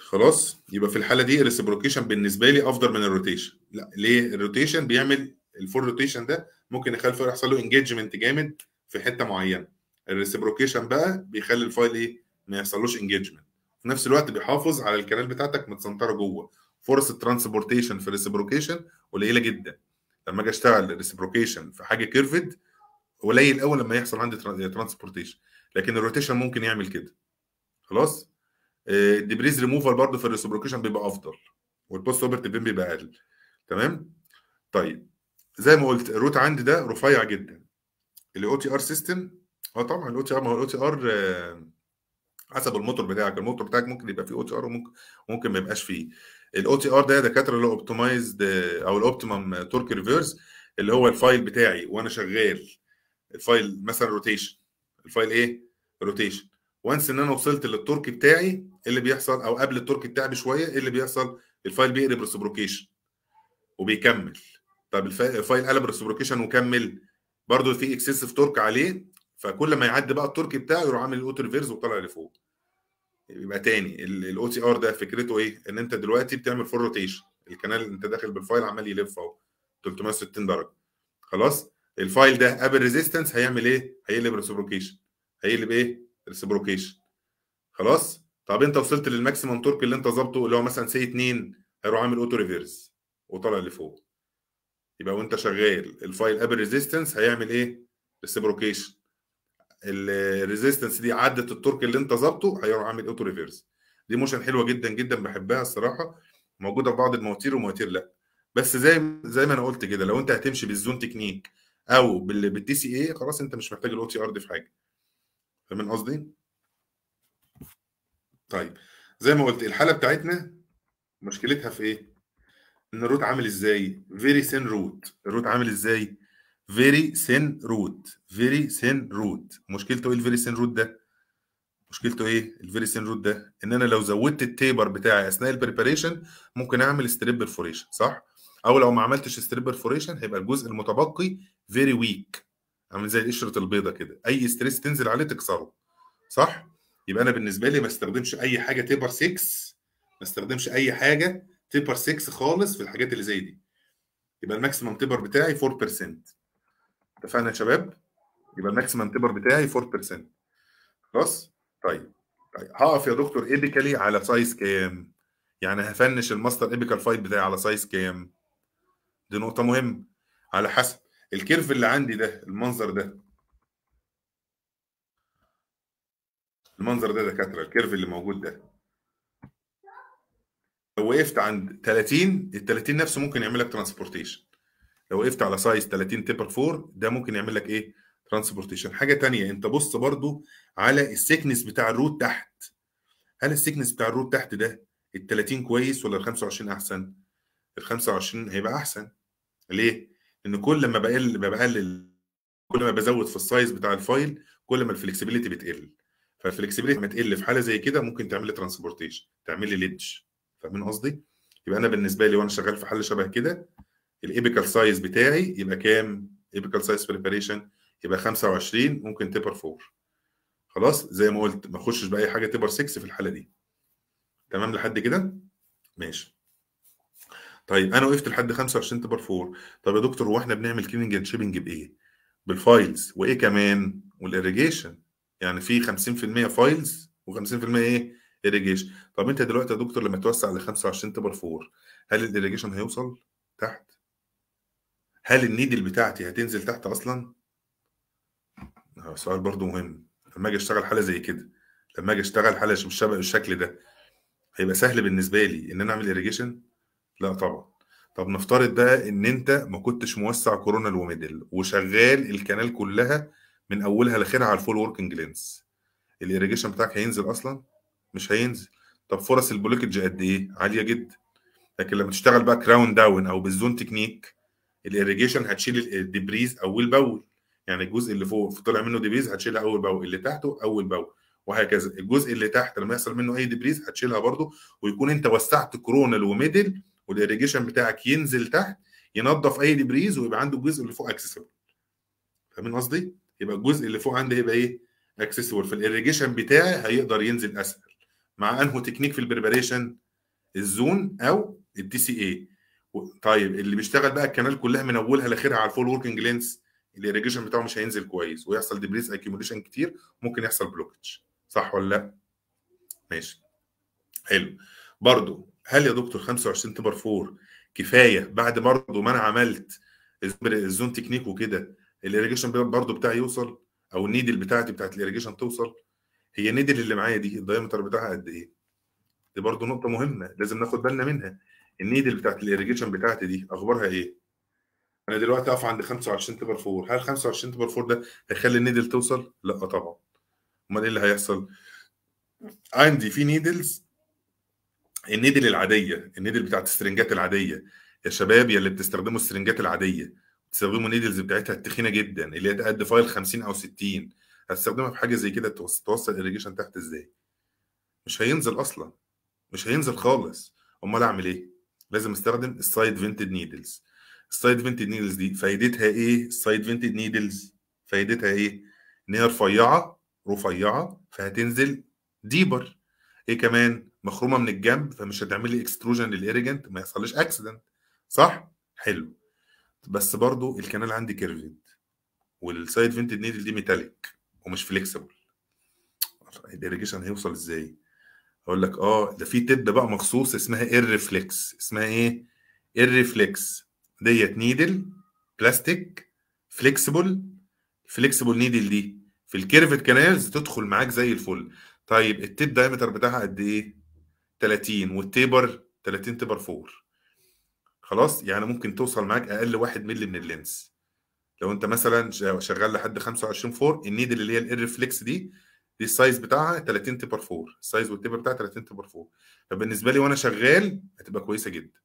خلاص يبقى في الحاله دي الريسبروكيشن بالنسبه لي افضل من الروتيشن لا ليه الروتيشن بيعمل الفور روتيشن ده ممكن يخلي يحصل له انجيجمنت جامد في حته معينه الريسبروكيشن بقى بيخلي الفايل ايه ما يحصلوش انجيجمنت في نفس الوقت بيحافظ على الكنال بتاعتك متسنطره جوه فرص الترانسبورتيشن في الريسبروكيشن قليله جدا لما اجي اشتغل الريسبروكيشن في حاجه كيرفد قليل الاول لما يحصل عندي ترانسبورتيشن لكن الروتيشن ممكن يعمل كده خلاص الدبريز ريموفر برضه في الريسبروكيشن بيبقى افضل والبوست اوبرتيف بين بيبقى اقل تمام طيب زي ما قلت الروت عندي ده رفيع جدا الاو تي ار سيستم اه طبعا الاو تي ار ما هو الاو تي ار آه، حسب الموتور بتاعك الموتور بتاعك ممكن يبقى فيه او تي ار وممكن ممكن ما يبقاش فيه الاو تي ار ده دكاتره اللي اوبتمايزد آه، او الاوبتيمم تورك ريفيرس اللي هو الفايل بتاعي وانا شغال الفايل مثلا روتيشن الفايل ايه روتيشن وانس ان انا وصلت للترك بتاعي ايه اللي بيحصل او قبل الترك بتاعي بشويه ايه اللي بيحصل الفايل بيقلب ريسبروكيشن وبيكمل طب الفايل قلب ريسبروكيشن وكمل برضه في اكسسيف تورك عليه فكل ما يعدي بقى التورك بتاعه يروح عامل الاوتو ريفيرز وطالع لفوق يبقى تاني الاو تي ار ده فكرته ايه؟ ان انت دلوقتي بتعمل فور روتيشن الكنال انت داخل بالفايل عمال يلف اهو 360 درجه خلاص الفايل ده قابل ريزيستنس هيعمل ايه؟ هيقلب ريسبروكيشن هيقلب ايه؟ ريسبروكيشن خلاص طب انت وصلت للماكسيمم تورك اللي انت ظابطه اللي هو مثلا سي 2 هيروح عامل اوتو ريفيرس وطالع لفوق يبقى وانت شغال الفايل قبل ريزيستنس هيعمل ايه؟ ريسبروكيشن الريزيستنس دي عدت التورك اللي انت ظابطه هيروح عامل اوتو ريفيرس دي موشن حلوه جدا جدا بحبها الصراحه موجوده في بعض المواتير ومواتير لا بس زي زي ما انا قلت كده لو انت هتمشي بالزون تكنيك او بالتي سي اي خلاص انت مش محتاج الاو تي ار دي في حاجه فاهمين قصدي؟ طيب زي ما قلت الحاله بتاعتنا مشكلتها في ايه؟ ان الروت عامل ازاي؟ فيري سين روت الروت عامل ازاي؟ فيري سين روت فيري سين روت مشكلته ايه الفيري سين روت ده؟ مشكلته ايه الفيري سين روت ده؟ ان انا لو زودت التيبر بتاعي اثناء البريباريشن ممكن اعمل ستريب برفوريشن صح؟ او لو ما عملتش ستريب برفوريشن هيبقى الجزء المتبقي فيري ويك عامل زي قشره البيضه كده اي ستريس تنزل عليه تكسره صح يبقى انا بالنسبه لي ما استخدمش اي حاجه تيبر 6 ما استخدمش اي حاجه تيبر 6 خالص في الحاجات اللي زي دي يبقى الماكسيمم تيبر بتاعي 4% اتفقنا يا شباب يبقى الماكسيمم تيبر بتاعي 4% خلاص طيب طيب هقف يا دكتور ايبيكالي على سايز كام يعني هفنش الماستر ايبيكال فايت بتاعي على سايز كام دي نقطه مهمه على حسب الكيرف اللي عندي ده المنظر ده المنظر ده دكاتره الكيرف اللي موجود ده لو وقفت عند 30 ال 30 نفسه ممكن يعمل لك ترانسبورتيشن لو وقفت على سايز 30 تيبر 4 ده ممكن يعمل لك ايه ترانسبورتيشن حاجه تانية انت بص برضو على السكنس بتاع الروت تحت هل السكنس بتاع الروت تحت ده ال 30 كويس ولا ال 25 احسن ال 25 هيبقى احسن ليه ان كل ما بقل بقلل كل ما بزود في السايز بتاع الفايل كل ما الفلكسبيليتي بتقل فالفلكسبيليتي ما تقل في حاله زي كده ممكن تعمل لي ترانسبورتيشن تعمل لي ليدج فاهمين قصدي؟ يبقى انا بالنسبه لي وانا شغال في حل شبه كده الايبيكال سايز بتاعي يبقى كام؟ ايبيكال سايز بريباريشن يبقى 25 ممكن تبر 4 خلاص زي ما قلت ما اخشش باي حاجه تبر 6 في الحاله دي تمام لحد كده؟ ماشي طيب انا وقفت لحد 25 تبر 4 طب يا دكتور هو احنا بنعمل كليننج اند شيبنج بايه؟ بالفايلز وايه كمان؟ والاريجيشن يعني في 50% فايلز و50% ايه؟ اريجيشن طب انت دلوقتي يا دكتور لما توسع ل 25 تبر 4 هل الاريجيشن هيوصل تحت؟ هل النيدل بتاعتي هتنزل تحت اصلا؟ آه، سؤال برضو مهم لما اجي اشتغل حاله زي كده لما اجي اشتغل حاله بالشكل ده هيبقى سهل بالنسبه لي ان انا اعمل اريجيشن لا طبعًا. طب نفترض بقى إن أنت ما كنتش موسّع كورونا الوميدل، وشغّال الكانال كلّها من أولها لآخرها على الفول وركنج لينز الاريجيشن بتاعك هينزل أصلًا؟ مش هينزل. طب فرص البلوكج قد إيه؟ عالية جدًا. لكن لمّا تشتغل بقى كراون داون أو بالزون تكنيك الاريجيشن هتشيل الديبريز أول بأول، يعني الجزء اللي فوق طلع منّه ديبريز هتشيلها أول بأول، اللي تحته أول بأول، وهكذا. الجزء اللي تحت لمّا يحصل منّه أي ديبريز هتشيلها برضه، ويكون أنت وسّعت كرونال وميدل والاريجيشن بتاعك ينزل تحت ينظف اي دبريز ويبقى عنده الجزء اللي فوق اكسسبل فاهمين قصدي؟ يبقى الجزء اللي فوق عندي هيبقى ايه؟ اكسسبل فالاريجيشن بتاعي هيقدر ينزل اسهل مع انه تكنيك في البريباريشن الزون او الدي سي اي طيب اللي بيشتغل بقى الكنال كلها من اولها لاخرها على الفول وركنج لينس الاريجيشن بتاعه مش هينزل كويس ويحصل ديبريز اكيوميليشن كتير ممكن يحصل بلوكج صح ولا لا؟ ماشي حلو برضو هل يا دكتور 25 تبر 4 كفايه بعد برضه ما انا عملت الزون تكنيك وكده الاريجيشن برضه بتاعي يوصل او النيدل بتاعتي بتاعت الاريجيشن توصل هي النيدل اللي معايا دي الدايمتر بتاعها قد ايه؟ دي برضه نقطه مهمه لازم ناخد بالنا منها النيدل بتاعت الاريجيشن بتاعتي دي اخبارها ايه؟ انا دلوقتي اقف عند 25 تبر 4 هل 25 تبر 4 ده هيخلي النيدل توصل؟ لا طبعا امال ايه اللي هيحصل؟ عندي في نيدلز النيدل العاديه النيدل بتاعت السرنجات العاديه يا شباب يا اللي بتستخدموا السرنجات العاديه بتستخدموا النيدلز بتاعتها التخينه جدا اللي هي قد فايل 50 او 60 هتستخدمها في حاجه زي كده توصل الاريجيشن تحت ازاي؟ مش هينزل اصلا مش هينزل خالص امال اعمل ايه؟ لازم استخدم السايد فينتد نيدلز السايد فينتد نيدلز دي فايدتها ايه؟ السايد فينتد نيدلز فايدتها ايه؟ ان هي رفيعه رفيعه فهتنزل ديبر ايه كمان مخرومه من الجنب فمش هتعملي اكستروجن للايريجنت ما يحصلش اكسيدنت صح حلو بس برضو الكنال عندي كيرفد والسايد فينتد نيدل دي ميتاليك ومش فليكسبل الاريجيشن هيوصل ازاي اقول لك اه ده في تب بقى مخصوص اسمها ايرفليكس اسمها ايه ايرفليكس ديت نيدل بلاستيك فليكسبل فليكسبل نيدل دي في الكيرفت كانالز تدخل معاك زي الفل طيب التيب دايمتر بتاعها قد ايه 30 والتيبر 30 تيبر 4 خلاص يعني ممكن توصل معاك اقل 1 مللي من اللينس لو انت مثلا شغال لحد 25 4 النيدل اللي هي الريفلكس دي دي السايز بتاعها 30 تيبر 4 السايز والتيبر بتاعها 30 تيبر 4 فبالنسبه لي وانا شغال هتبقى كويسه جدا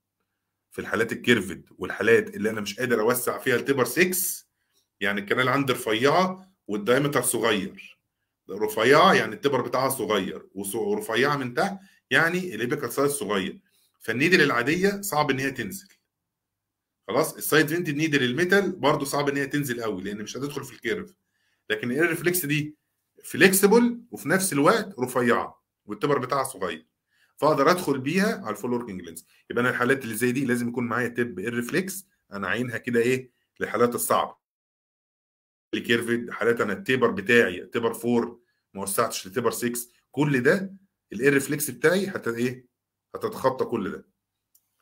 في الحالات الكيرفد والحالات اللي انا مش قادر اوسع فيها التيبر 6 يعني الكنال عندي رفيعه والدايمتر صغير رفيعه يعني التبر بتاعها صغير ورفيعه من تحت يعني الابيكال سايز صغير فالنيدل العاديه صعب ان هي تنزل خلاص السايد فينت النيدل الميتال برضو صعب ان هي تنزل قوي لان مش هتدخل في الكيرف لكن الريفلكس دي فليكسبل وفي نفس الوقت رفيعه والتبر بتاعها صغير فاقدر ادخل بيها على الفول وركينج لينز يبقى انا الحالات اللي زي دي لازم يكون معايا تب الريفلكس انا عينها كده ايه للحالات الصعبه كيرفد حالات انا التيبر بتاعي التيبر 4 ما وسعتش لتيبر 6 كل ده الريفلكس بتاعي حتى ايه هتتخطى كل ده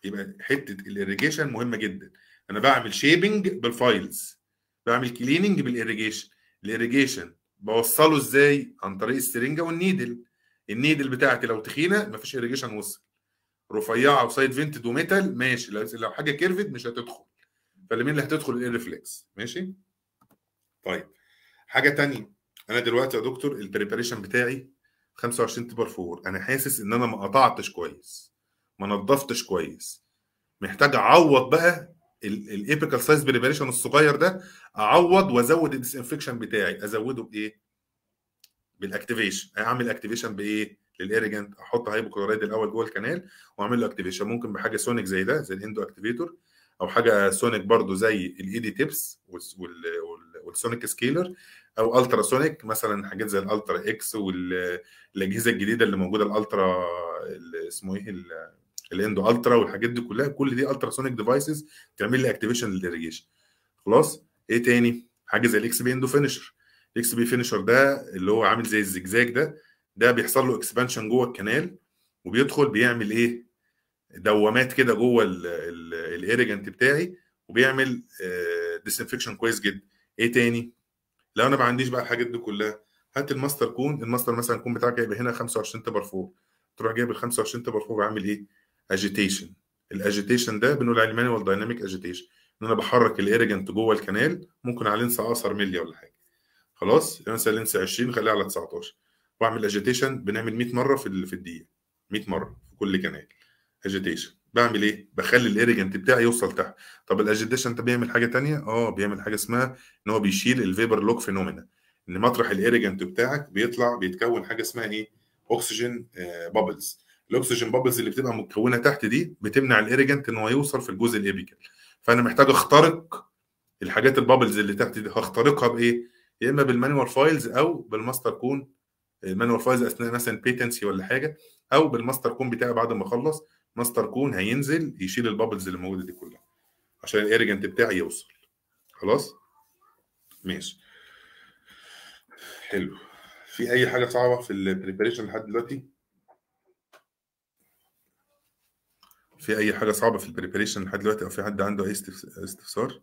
يبقى حته الاريجيشن مهمه جدا انا بعمل شيبنج بالفايلز بعمل كليننج بالاريجيشن الاريجيشن بوصله ازاي عن طريق السرنجه والنيدل النيدل بتاعتي لو تخينه مفيش اريجيشن وصل رفيعه وسايد فينتد وميتال ماشي لو حاجه كيرفد مش هتدخل فاللي مين اللي هتدخل الريفلكس ماشي طيب حاجه تانية انا دلوقتي يا دكتور البريباريشن بتاعي 25 تبر فور انا حاسس ان انا ما قطعتش كويس ما نظفتش كويس محتاج اعوض بقى الايبيكال سايز بريباريشن الصغير ده اعوض وازود الديسانفكشن بتاعي ازوده بايه؟ بالاكتيفيشن اعمل اكتيفيشن بايه؟ للإيرجنت احط هايبوكلورايد الاول جوه الكنال واعمل له اكتيفيشن ممكن بحاجه سونيك زي ده زي الاندو اكتيفيتور او حاجه سونيك برضو زي الاي دي تيبس والسونيك سكيلر او الترا سونيك مثلا حاجات زي الالترا اكس والاجهزه الجديده اللي موجوده الالترا اسمه ايه الاندو الترا والحاجات دي كلها كل دي الترا سونيك ديفايسز تعمل لي اكتيفيشن للاريجيشن خلاص ايه تاني حاجه زي الاكس بي اندو فينشر الاكس بي فينشر ده اللي هو عامل زي الزجزاج ده ده بيحصل له اكسبانشن جوه الكنال وبيدخل بيعمل ايه دوامات كده جوه الايريجنت بتاعي وبيعمل ديسانفكشن آه، كويس جدا ايه تاني لو انا ما عنديش بقى الحاجات دي كلها هات الماستر كون الماستر مثلا كون بتاعك هيبقى هنا 25 تبر 4 تروح جايب ال 25 تبر 4 عامل ايه اجيتيشن الاجيتيشن ده بنقول عليه مانوال دايناميك اجيتيشن ان انا بحرك الايرجنت جوه الكنال ممكن على لينس اقصر ملي ولا حاجه خلاص مثلا لينس 20 خليها على 19 واعمل اجيتيشن بنعمل 100 مره في في الدقيقه 100 مره في كل كنال اجيتيشن بعمل ايه؟ بخلي الايريجنت بتاعي يوصل تحت طب الاجيتيشن ده بيعمل حاجه تانية؟ اه بيعمل حاجه اسمها ان هو بيشيل الفيبر لوك فينومينا ان مطرح الايريجنت بتاعك بيطلع بيتكون حاجه اسمها ايه؟ اوكسجين بابلز الاكسجين بابلز اللي بتبقى مكونه تحت دي بتمنع الايريجنت ان هو يوصل في الجزء الابيكال فانا محتاج اخترق الحاجات البابلز اللي تحت دي هخترقها بايه؟ يا اما بالمانوال فايلز او بالماستر كون المانوال فايلز اثناء مثلا بيتنسي ولا حاجه او بالماستر كون بتاعي بعد ما اخلص ماستر كون هينزل يشيل البابلز اللي موجوده دي كلها عشان الايرجنت بتاعي يوصل خلاص ماشي حلو في اي حاجه صعبه في البريبريشن لحد دلوقتي في اي حاجه صعبه في البريبريشن لحد دلوقتي او في حد عنده اي استفسار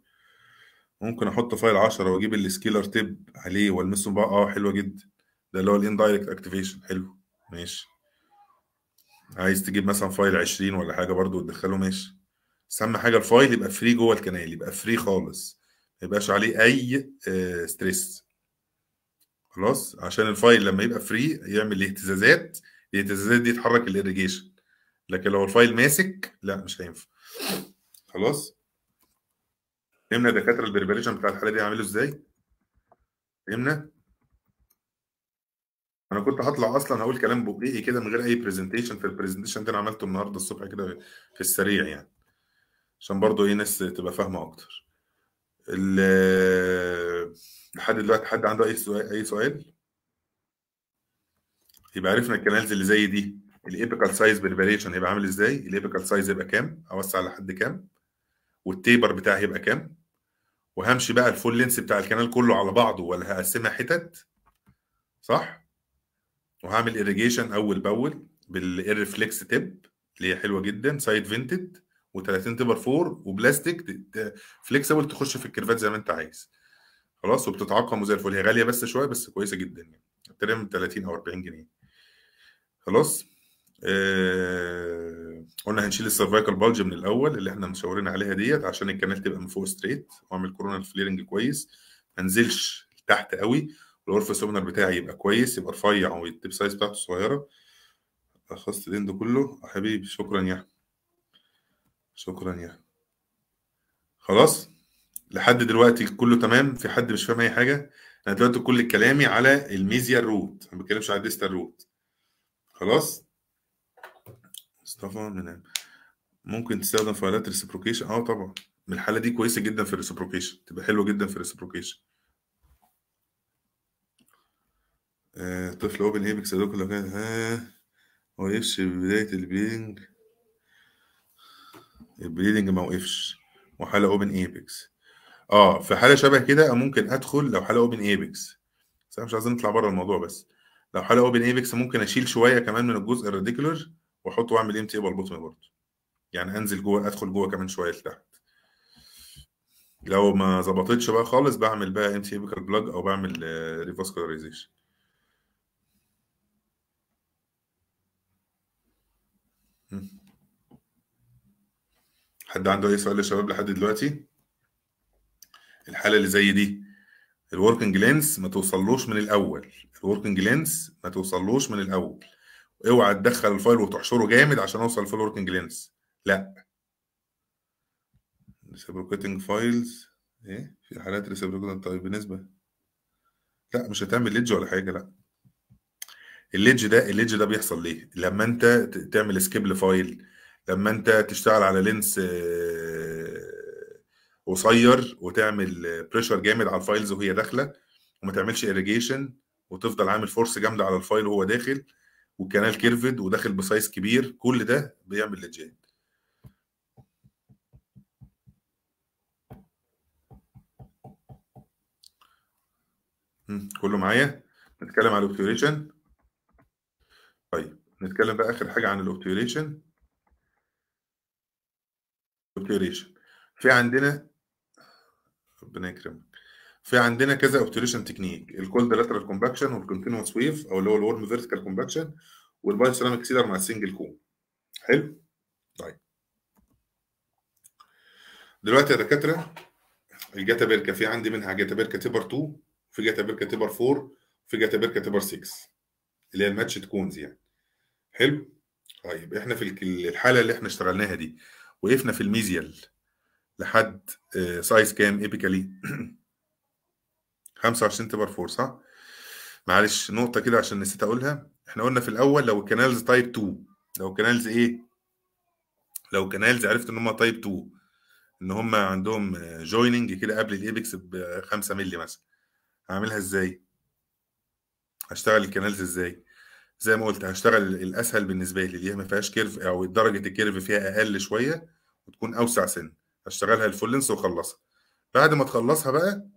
ممكن احط فايل 10 واجيب السكيلر تيب عليه والمسه بقى اه حلوه جدا ده اللي هو الاندايركت اكتيفيشن حلو ماشي عايز تجيب مثلا فايل 20 ولا حاجه برضو وتدخله ماشي بس اهم حاجه الفايل يبقى فري جوه الكنال يبقى فري خالص ما يبقاش عليه اي ستريس آه، خلاص عشان الفايل لما يبقى فري يعمل اهتزازات الاهتزازات دي تحرك الاريجيشن لكن لو الفايل ماسك لا مش هينفع خلاص فهمنا دكاتره البريبريشن بتاع الحاله دي عامله ازاي فهمنا انا كنت هطلع اصلا هقول كلام بقي كده من غير اي برزنتيشن في البرزنتيشن اللي انا عملته النهارده الصبح كده في السريع يعني عشان برضه ايه ناس تبقى فاهمه اكتر لحد دلوقتي حد عنده اي سؤال اي سؤال يبقى عرفنا الكنالز اللي زي دي الايبيكال سايز بريباريشن هيبقى عامل ازاي الايبيكال سايز هيبقى كام اوسع لحد كام والتيبر بتاعي هيبقى كام وهمشي بقى الفول لينس بتاع الكنال كله على بعضه ولا هقسمها حتت صح وهعمل اريجيشن اول باول فليكس تيب اللي هي حلوه جدا سايد فينتد و30 تبر 4 وبلاستيك فليكسبل تخش في الكيرفات زي ما انت عايز خلاص وبتتعقم وزي الفل هي غاليه بس شويه بس كويسه جدا يعني تقريبا 30 او 40 جنيه خلاص آه... قلنا هنشيل السرفايكال بالج من الاول اللي احنا مشاورين عليها ديت عشان الكنال تبقى من فوق ستريت واعمل كورونا فليرنج كويس ما انزلش لتحت قوي الغرفه السمنر بتاعي يبقى كويس يبقى رفيع والتيب سايز بتاعته صغيره لخصت الدين ده كله حبيبي شكرا يا شكرا يا خلاص لحد دلوقتي كله تمام في حد مش فاهم اي حاجه انا دلوقتي كل كلامي على الميزيا روت ما بتكلمش على الديستال روت خلاص مصطفى منام ممكن تستخدم فايلات ريسبروكيشن اه طبعا من الحاله دي كويسه جدا في الريسبروكيشن تبقى حلوه جدا في الريسبروكيشن طفل اوبن ايه بيكسب لكم لو كان ها هو وقفش بداية البيلينج البيلينج ما وقفش وحالة اوبن ايبكس اه في حالة شبه كده ممكن ادخل لو حالة اوبن ايبكس بس انا مش عايزين نطلع بره الموضوع بس لو حالة اوبن ايبكس ممكن اشيل شوية كمان من الجزء الراديكولر واحطه واعمل ام تيبل بوتم برضه يعني انزل جوه ادخل جوه كمان شوية لتحت لو ما ظبطتش بقى خالص بعمل بقى ام تي بلج او بعمل ريفاسكولاريزيشن آه، حد عنده اي سؤال يا شباب لحد دلوقتي الحاله اللي زي دي الوركنج لينس ما توصلوش من الاول الوركنج لينس ما توصلوش من الاول اوعى تدخل الفايل وتحشره جامد عشان اوصل في الوركنج لينس لا reciprocating فايلز ايه في حالات reciprocating طيب بالنسبه لا مش هتعمل ليدج ولا حاجه لا الليدج ده الليدج ده بيحصل ليه لما انت تعمل سكيب لفايل لما انت تشتغل على لينس آه، قصير وتعمل بريشر جامد على الفايلز وهي داخله وما تعملش اريجيشن وتفضل عامل فورس جامده على الفايل وهو داخل والكنال كيرفد وداخل بسايز كبير كل ده بيعمل لجين كله معايا نتكلم على الاوبتيوريشن طيب نتكلم بقى اخر حاجه عن الاوبتيوريشن اوبتريشن في عندنا ربنا يكرمك في عندنا كذا اوبتوريشن تكنيك الكولد لاترال كومباكشن والكونتينوس ويف او اللي هو الورم فيرتيكال كومباكشن والباي سيراميك سيلر مع السنجل كون حلو طيب دلوقتي يا دكاتره الجاتا بيركا في عندي منها جاتا بيركا تيبر 2 في جاتا بيركا تيبر 4 في جاتا بيركا تيبر 6 اللي هي الماتش تكونز يعني حلو طيب احنا في الحاله اللي احنا اشتغلناها دي وقفنا في الميزيال لحد سايز آه، كام ايبيكالي 25 تبر 4 صح؟ معلش نقطة كده عشان نسيت أقولها احنا قلنا في الأول لو الكنالز تايب 2 لو الكنالز إيه؟ لو الكنالز عرفت إن هم تايب 2 إن هم عندهم جويننج آه، كده قبل الإيبكس ب 5 مللي مثلا هعملها إزاي؟ هشتغل الكنالز إزاي؟ زي ما قلت هشتغل الاسهل بالنسبه لي اللي هي ما فيهاش كيرف او درجه الكيرف فيها اقل شويه وتكون اوسع سن هشتغلها الفول لينس واخلصها بعد ما تخلصها بقى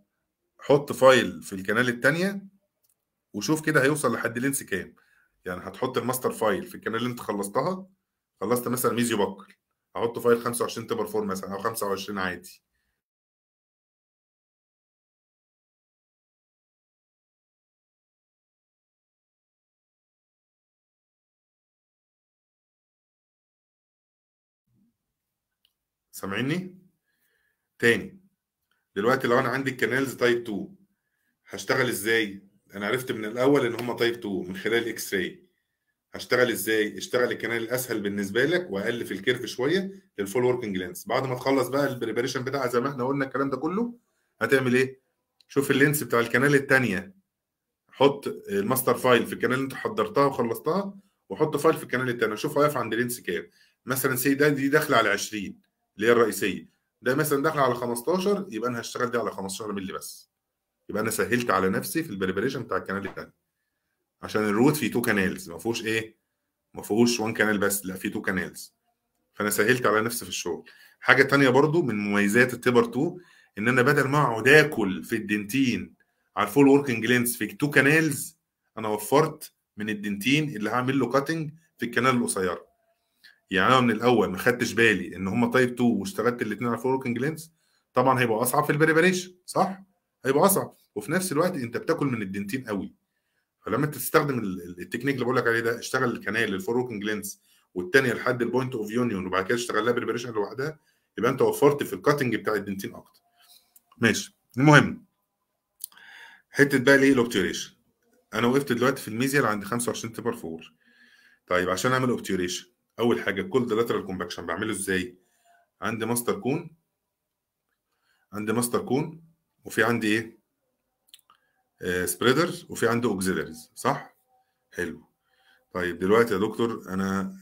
حط فايل في الكنال الثانيه وشوف كده هيوصل لحد لينس كام يعني هتحط الماستر فايل في الكنال اللي انت خلصتها خلصت مثلا ميزيو بكر هحط فايل 25 تبر فور مثلا او 25 عادي سامعيني تاني دلوقتي لو انا عندي الكنالز تايب 2 هشتغل ازاي انا عرفت من الاول ان هما تايب 2 من خلال اكس راي هشتغل ازاي اشتغل الكنال الاسهل بالنسبه لك واقل في الكيرف شويه للفول وركينج لينس بعد ما تخلص بقى البريبريشن بتاع زي ما احنا قلنا الكلام ده كله هتعمل ايه شوف اللينس بتاع الكنال الثانيه حط الماستر فايل في الكنال اللي انت حضرتها وخلصتها وحط فايل في الكنال الثانيه شوف واقف عند لينس كام مثلا سي ده دي داخله على 20 اللي هي الرئيسيه ده مثلا داخل على 15 يبقى انا هشتغل دي على 15 مللي بس يبقى انا سهلت على نفسي في البريبريشن بتاع الكنال الثاني عشان الروت فيه تو كانالز ما فيهوش ايه ما فيهوش وان كانال بس لا فيه تو كانالز فانا سهلت على نفسي في الشغل حاجه ثانيه برضو من مميزات التبر 2 ان انا بدل ما اقعد اكل في الدنتين على الفول وركنج لينز في تو كانالز انا وفرت من الدنتين اللي هعمل له كاتنج في الكنال القصيره يعني انا من الاول ما خدتش بالي ان هم تايب 2 واشتغلت الاثنين على الفلوركنج لينز طبعا هيبقى اصعب في البريبريشن صح؟ هيبقى اصعب وفي نفس الوقت انت بتاكل من الدنتين قوي فلما انت تستخدم التكنيك اللي بقول لك عليه ده اشتغل الكنال للفلوركنج لينز والثانيه لحد البوينت اوف يونيون وبعد كده اشتغل لها بريبريشن لوحدها يبقى انت وفرت في الكاتنج بتاع الدنتين اكتر. ماشي المهم حته بقى ليه الاوبتيوريشن انا وقفت دلوقتي في الميزيال عند 25 تبر 4 طيب عشان اعمل اوبتيوريشن اول حاجه ده لاترال كونفكشن بعمله ازاي عندي ماستر كون عندي ماستر كون وفي عندي ايه سبريدر آه، سبريدرز وفي عندي اوكسيلريز صح حلو طيب دلوقتي يا دكتور انا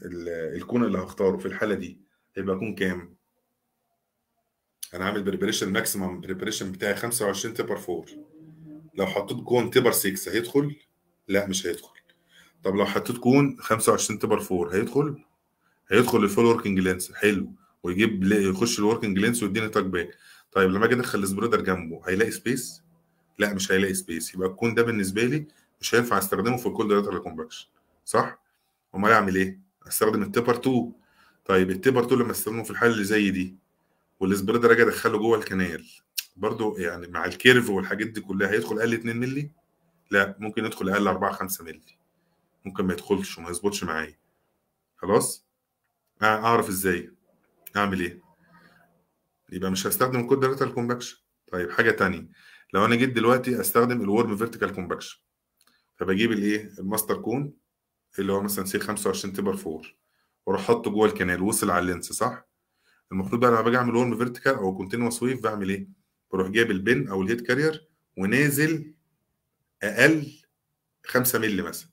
الكون اللي هختاره في الحاله دي هيبقى كون كام انا عامل بريبريشن ماكسيمم بريبريشن بتاعي 25 تبر 4 لو حطيت كون تبر 6 هيدخل لا مش هيدخل طب لو حطيت كون 25 تبر 4 هيدخل هيدخل الفول وركنج لينس حلو ويجيب يخش الوركنج لينس ويديني تاك باك طيب لما اجي ادخل السبريدر جنبه هيلاقي سبيس لا مش هيلاقي سبيس يبقى الكون ده بالنسبه لي مش هينفع استخدمه في الكولد لاترال كومباكشن صح امال اعمل ايه استخدم التيبر 2 طيب التيبر 2 لما استخدمه في الحاله اللي زي دي والسبريدر اجي ادخله جوه الكنال برضو يعني مع الكيرف والحاجات دي كلها هيدخل اقل 2 مللي لا ممكن يدخل اقل 4 5 مللي ممكن ما يدخلش وما يظبطش معايا خلاص اعرف ازاي اعمل ايه يبقى مش هستخدم الكود فيرتيكال كومباكشن طيب حاجه تانية لو انا جيت دلوقتي استخدم الورم فيرتيكال كومباكشن فبجيب الايه الماستر كون اللي هو مثلا سي 25 تبر 4 واروح حاطه جوه الكنال وصل على اللينس صح المفروض بقى لما باجي اعمل ورم فيرتيكال او كونتينوس ويف بعمل ايه بروح جايب البن او الهيد كارير ونازل اقل 5 مللي مثلا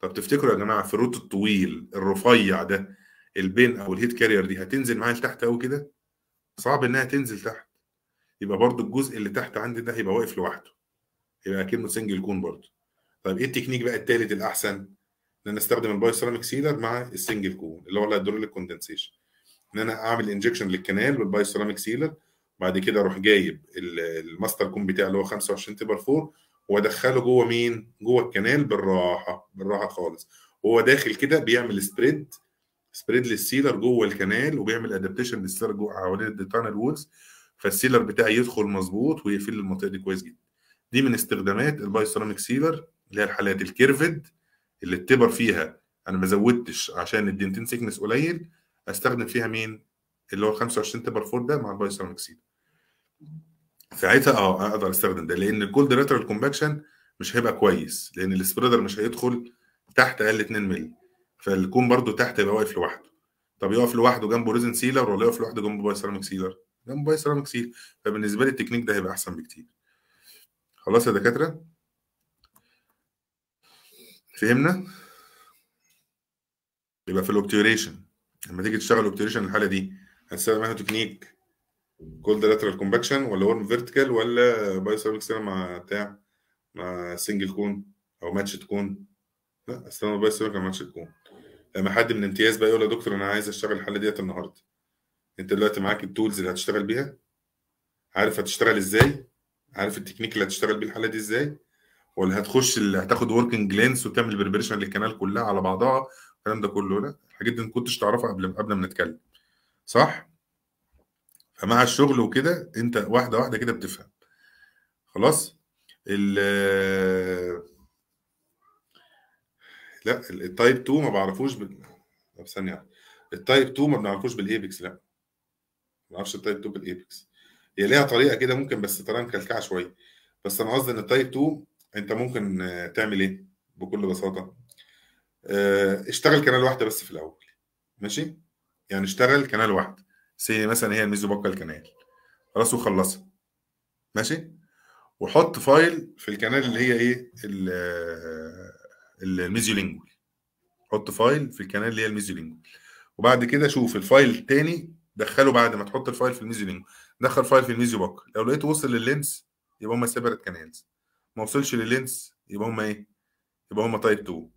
طب تفتكروا يا جماعه في الروت الطويل الرفيع ده البين او الهيت كارير دي هتنزل معايا لتحت قوي كده صعب انها تنزل تحت يبقى برضو الجزء اللي تحت عندي ده هيبقى واقف لوحده يبقى اكنه سنجل كون برضو طيب ايه التكنيك بقى الثالث الاحسن ان انا استخدم الباي سيراميك سيلر مع السنجل كون اللي هو الهيدروليك كوندنسيشن ان انا اعمل انجكشن للكنال بالباي سيراميك سيلر بعد كده اروح جايب الماستر كون بتاعي اللي هو 25 تبر 4 وادخله جوه مين؟ جوه الكنال بالراحه بالراحه خالص وهو داخل كده بيعمل سبريد سبريد للسيلر جوه الكنال وبيعمل ادابتيشن للسيلر جوه حوالين التانل وولز فالسيلر بتاعي يدخل مظبوط ويقفل المنطقه دي كويس جدا دي من استخدامات الباي سيراميك سيلر اللي هي الحالات الكيرفد اللي التبر فيها انا ما زودتش عشان الدنتين سيكنس قليل استخدم فيها مين اللي هو 25 تبر فور ده مع الباي سيراميك سيلر ساعتها اه اقدر استخدم ده لان الجولد لاترال كومباكشن مش هيبقى كويس لان السبريدر مش هيدخل تحت اقل 2 مللي فالكون برضو تحت يبقى واقف لوحده طب يقف لوحده جنبه ريزن سيلر ولا يقف لوحده جنبه باي سيراميك سيلر جنبه باي سيراميك سيلر فبالنسبه لي التكنيك ده هيبقى احسن بكتير خلاص يا دكاتره فهمنا يبقى في الاوبتيوريشن لما تيجي تشتغل اوبتيوريشن الحاله دي هتستخدم انهي تكنيك كولد لاترال كومباكشن ولا ورم فيرتيكال ولا باي سيراميك سيلر مع بتاع مع سنجل كون او ماتش كون لا استنى باي سيراميك مع ماتش كون لما حد من امتياز بقى يقول يا دكتور انا عايز اشتغل الحاله ديت النهارده انت دلوقتي معاك التولز اللي هتشتغل بيها عارف هتشتغل ازاي عارف التكنيك اللي هتشتغل بيه الحاله دي ازاي ولا هتخش اللي هتاخد وركنج لينس وتعمل بريبريشن للكنال كلها على بعضها الكلام ده كله لا الحاجات دي ما كنتش تعرفها قبل قبل ما نتكلم صح فمع الشغل وكده انت واحده واحده كده بتفهم خلاص ال لا التايب 2 ما بعرفوش بال طب ثانيه التايب 2 ما بنعرفوش بالايبكس لا ما بعرفش التايب 2 بالايبكس هي ليها طريقه كده ممكن بس ترى كلكع شويه بس انا قصدي ان التايب 2 انت ممكن آه، تعمل ايه بكل بساطه آه، اشتغل كنال واحده بس في الاول ماشي يعني اشتغل كنال واحده سي مثلا هي الميزوباكال الكنال خلاص وخلصها ماشي وحط فايل في الكنال اللي هي ايه آه، الميزيولينجوال حط فايل في الكنال اللي هي الميزيولينجوال وبعد كده شوف الفايل الثاني دخله بعد ما تحط الفايل في الميزيولينجوال دخل فايل في الميزيو باك لو لقيته وصل لللينس يبقى هم سيبريت كانالز ما وصلش لللينس يبقى هم ايه يبقى هم تايب 2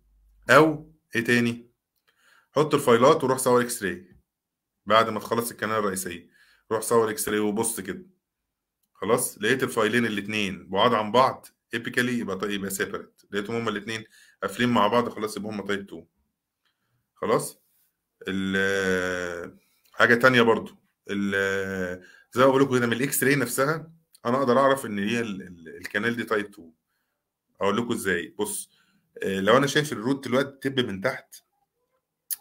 او ايه تاني حط الفايلات وروح صور اكس راي بعد ما تخلص القناه الرئيسيه روح صور اكس راي وبص كده خلاص لقيت الفايلين الاثنين بعاد عن بعض ايبيكالي يبقى يبقى سيبريت لقيتهم هما الاثنين قافلين مع بعض خلاص يبقى هما تايب 2 خلاص حاجه تانية برضو زي ما بقول لكم كده من الاكس راي نفسها انا اقدر اعرف ان هي الكنال دي تايب 2 اقول لكم ازاي بص آه، لو انا شايف الروت دلوقتي تب من تحت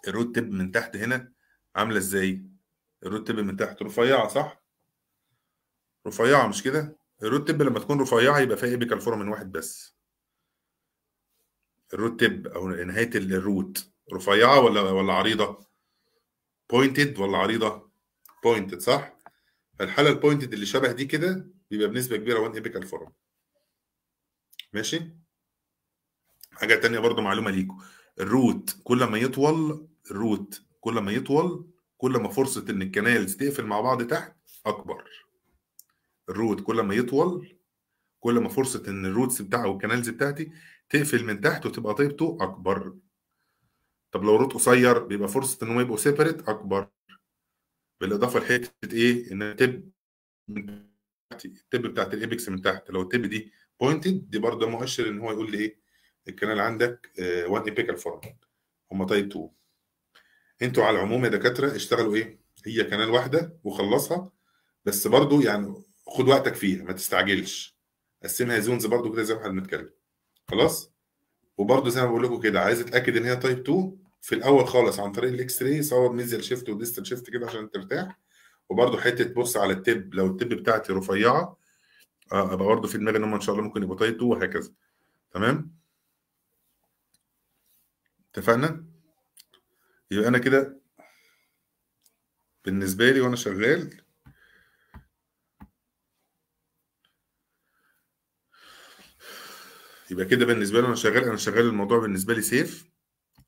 الروت تب من تحت هنا عامله ازاي الروت تب من تحت رفيعه صح رفيعه مش كده الروت تب لما تكون رفيعه يبقى فيها ابيكال فورم من واحد بس الروت تب او نهايه الروت رفيعه ولا ولا عريضه؟ بوينتد ولا عريضه؟ بوينتد صح؟ الحاله البوينتد اللي شبه دي كده بيبقى بنسبه كبيره 1 ايبك فورم. ماشي؟ حاجه تانية برضو معلومه ليكم الروت كل ما يطول الروت كل ما يطول كل ما فرصه ان الكنالز تقفل مع بعض تحت اكبر الروت كل ما يطول كل ما فرصه ان الروتس بتاعه والكنالز بتاعتي تقفل من تحت وتبقى طيبته اكبر طب لو روت قصير بيبقى فرصه ان هم يبقوا سيبريت اكبر بالاضافه لحته ايه ان التب من تحت التب بتاعت الايبكس من تحت لو التب دي بوينتد دي برضه مؤشر ان هو يقول لي ايه الكنال عندك 1 ايبيكال فورم هم تايب 2 انتوا على العموم يا دكاتره اشتغلوا ايه هي كنال واحده وخلصها بس برضه يعني خد وقتك فيها ما تستعجلش قسمها زونز برضه كده زي ما احنا بنتكلم خلاص وبرده زي ما بقول لكم كده عايز اتاكد ان هي تايب 2 في الاول خالص عن طريق الاكس راي صور ميزيال شيفت وديستال شيفت كده عشان ترتاح وبرده حته بص على التب لو التب بتاعتي رفيعه آه، ابقى برده في دماغي ان هم ان شاء الله ممكن يبقوا تايب 2 وهكذا تمام اتفقنا يبقى انا كده بالنسبه لي وانا شغال يبقى كده بالنسبه لي انا شغال انا شغال الموضوع بالنسبه لي سيف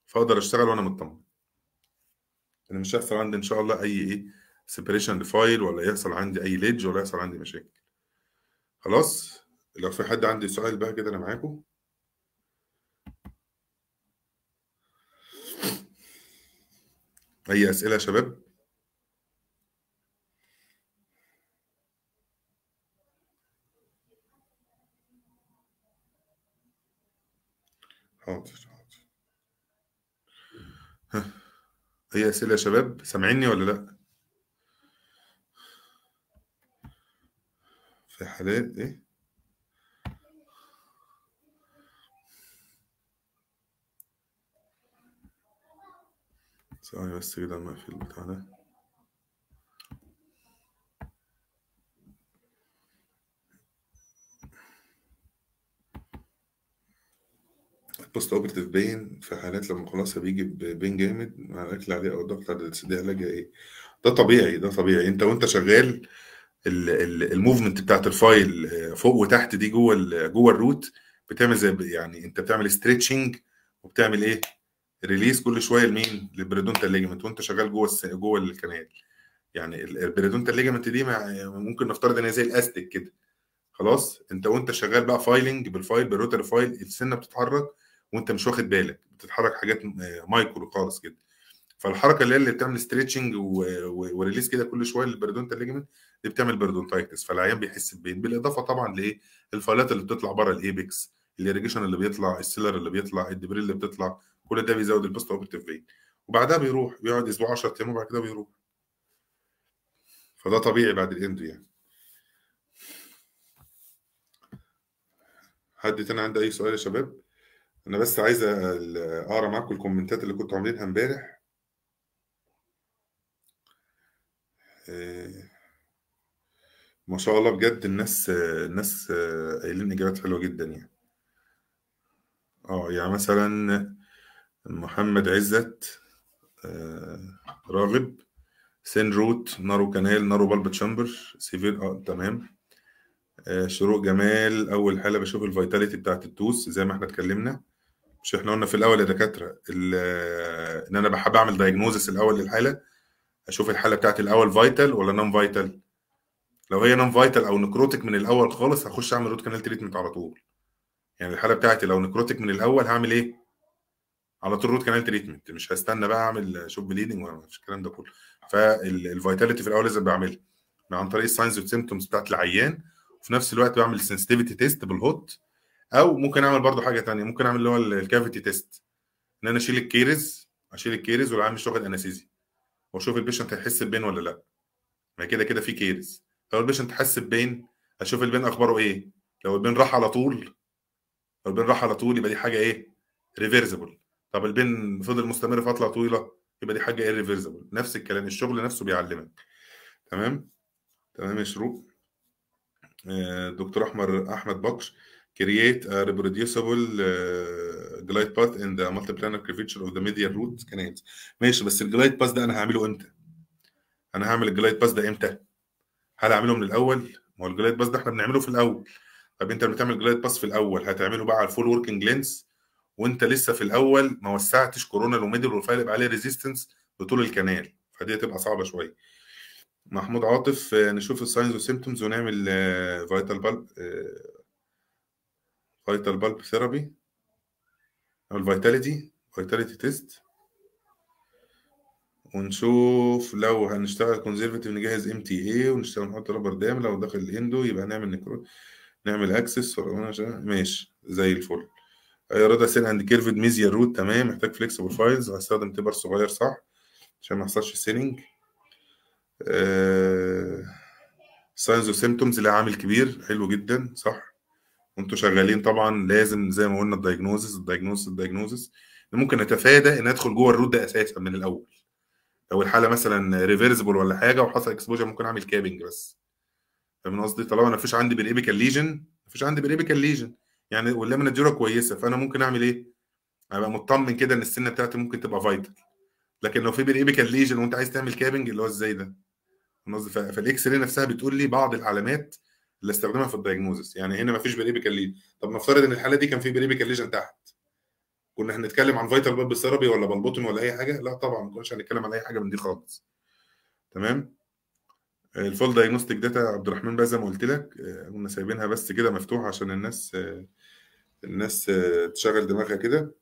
فاقدر اشتغل وانا مطمن انا مش هيحصل عندي ان شاء الله اي ايه سيبريشن لفايل ولا يحصل عندي اي ليدج ولا يحصل عندي مشاكل خلاص لو في حد عندي سؤال بقى كده انا معاكم اي اسئله يا شباب حاضر حاضر ها اي اسئله يا شباب سامعيني ولا لا في حالات ايه ثانية بس كده ما في البتاع ده بوست هو بين في حالات لما خلاص بيجي بين جامد مع الأكل عليه أو الضغط على الس- علاجها إيه، ده طبيعي، ده طبيعي أنت وأنت شغال الموفمنت بتاعت الفايل فوق وتحت دي جوّه جوّه الروت بتعمل زي يعني أنت بتعمل ستريتشنج وبتعمل إيه، ريليس كل شوية لمين؟ للPeridontal ليجمنت وأنت شغال جوّه جوّه الكنال يعني ال ليجمنت دي ممكن نفترض إن هي زي الأستك كده خلاص؟ أنت وأنت شغال بقى فايلنج بالفايل بالروتر فايل السنة بتتحرك وانت مش واخد بالك بتتحرك حاجات آه، مايكرو خالص كده فالحركه اللي هي اللي بتعمل ستريتشنج وريليس كده كل شويه للبردونتال ليجمنت دي بتعمل بردونتايتس فالعيان بيحس ببين بالاضافه طبعا لايه الفايلات اللي بتطلع بره الايبكس الاريجيشن اللي بيطلع السيلر اللي بيطلع الدبريل اللي بتطلع كل ده بيزود البوست اوبرتيف بين وبعدها بيروح بيقعد اسبوع 10 ايام وبعد كده بيروح فده طبيعي بعد الاند يعني حد تاني عنده اي سؤال يا شباب؟ انا بس عايز اقرا معاكم الكومنتات اللي كنتوا عاملينها امبارح آه، ما شاء الله بجد الناس الناس آه، قايلين اجابات حلوه جدا يعني اه يعني مثلا محمد عزت آه، راغب سين روت نارو كانال نارو بالب تشامبر سيفير اه تمام شروق جمال اول حاله بشوف الفيتاليتي بتاعت التوس زي ما احنا اتكلمنا مش احنا قلنا في الاول يا دكاتره ان انا بحب اعمل دايجنوزس الاول للحاله اشوف الحاله بتاعتي الاول فايتال ولا نون فايتال لو هي نون فايتال او نكروتك من الاول خالص هخش اعمل روت كانال تريتمنت على طول يعني الحاله بتاعتي لو نكروتك من الاول هعمل ايه على طول روت كانال تريتمنت مش هستنى بقى اعمل شوب بليدنج ولا الكلام ده كله فالفيتاليتي في الاول لازم بعملها عن طريق الساينز والسيمتومز بتاعت العيان وفي نفس الوقت بعمل سنسيتيفيتي تيست بالهوت او ممكن اعمل برضو حاجه تانية ممكن اعمل اللي هو الكافيتي تيست ان انا اشيل الكيرز اشيل الكيرز والعيان مش واخد انستيزي واشوف البيشنت هيحس ببين ولا لا ما يعني كده كده في كيرز لو البيشنت حس ببين اشوف البين اخباره ايه لو البين راح على طول لو البين راح على طول يبقى دي حاجه ايه ريفرسبل طب البين فضل مستمر فتره طويله يبقى دي حاجه ايه ريفرسبل نفس الكلام الشغل نفسه بيعلمك تمام تمام يا شروق آه، دكتور احمد احمد بكش create a reproducible uh, glide path in the multiplanar curvature of the medial root canals ماشي بس الجلايد باث ده انا هعمله امتى؟ انا هعمل الجلايد باث ده امتى؟ هل اعمله من الاول؟ ما هو الجلايد باث ده احنا بنعمله في الاول طب انت لما تعمل جلايد باث في الاول هتعمله بقى على الفول وركينج لينس وانت لسه في الاول ما وسعتش كورونال وميدل يبقى عليه ريزيستنس بطول الكنال فدي هتبقى صعبه شويه محمود عاطف آه، نشوف الساينز والسيمتومز ونعمل فيتال آه، بالب فايتال بالب ثيرابي او الفيتاليتي فيتاليتي تيست ونشوف لو هنشتغل كونزرفاتيف نجهز ام تي اي ونشتغل نحط رابر دام لو داخل الاندو يبقى نعمل نكرو نعمل اكسس ماشي زي الفل رضا سين عند كيرفد ميزيا روت تمام محتاج فليكسبل فايلز هستخدم تبر صغير صح عشان ما يحصلش سيننج ساينز وسيمتومز لا عامل كبير حلو جدا صح وانتم شغالين طبعا لازم زي ما قلنا الدايجنوزس الدايجنوزس الدايجنوزس ممكن نتفادى ان ادخل جوه الروت ده اساسا من الاول لو الحاله مثلا ريفرسبل ولا حاجه وحصل اكسبوجر ممكن اعمل كابنج بس فاهم قصدي طالما انا مفيش عندي بالابيكال ليجن مفيش عندي بالابيكال ليجن يعني واللامنا دي كويسه فانا ممكن اعمل ايه؟ ابقى مطمن كده ان السنه بتاعتي ممكن تبقى فايتال لكن لو في بالابيكال ليجن وانت عايز تعمل كابنج اللي هو ازاي ده؟ فالاكس راي نفسها بتقول لي بعض العلامات اللي استخدمها في الدايجنوزس يعني هنا ما فيش بليبيكال طب نفترض ان الحاله دي كان في بليبيكال ليجن تحت كنا هنتكلم عن فيتال باب ثيرابي ولا بلبوتومي ولا اي حاجه لا طبعا ما كناش هنتكلم عن اي حاجه من دي خالص تمام الفول دايجنوستيك داتا عبد الرحمن بقى زي ما قلت لك كنا آه، سايبينها بس كده مفتوحه عشان الناس آه، الناس آه، تشغل دماغها كده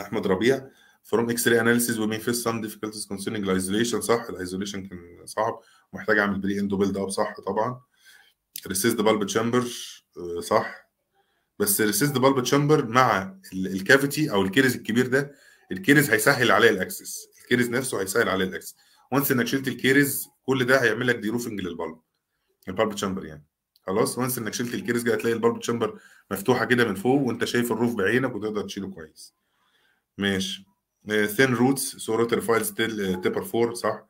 احمد ربيع فروم اكس راي اناليسيز ومين فيس سام ديفيكولتيز كونسيرنج الايزوليشن صح الايزوليشن كان صعب محتاج اعمل بري اندو بيلد اب صح طبعا ذا بالب تشامبر آه، صح بس ذا بالب تشامبر مع الكافيتي او الكيرز الكبير ده الكيرز هيسهل عليه الاكسس الكيرز نفسه هيسهل عليه الاكسس وانس انك شلت الكيرز كل ده هيعمل لك دي روفنج للبالب البالب تشامبر يعني خلاص وانس انك شلت الكيرز كده هتلاقي البالب تشامبر مفتوحه كده من فوق وانت شايف الروف بعينك وتقدر تشيله كويس ماشي ثين آه، روتس سورة فايلز آه، تيبر فور صح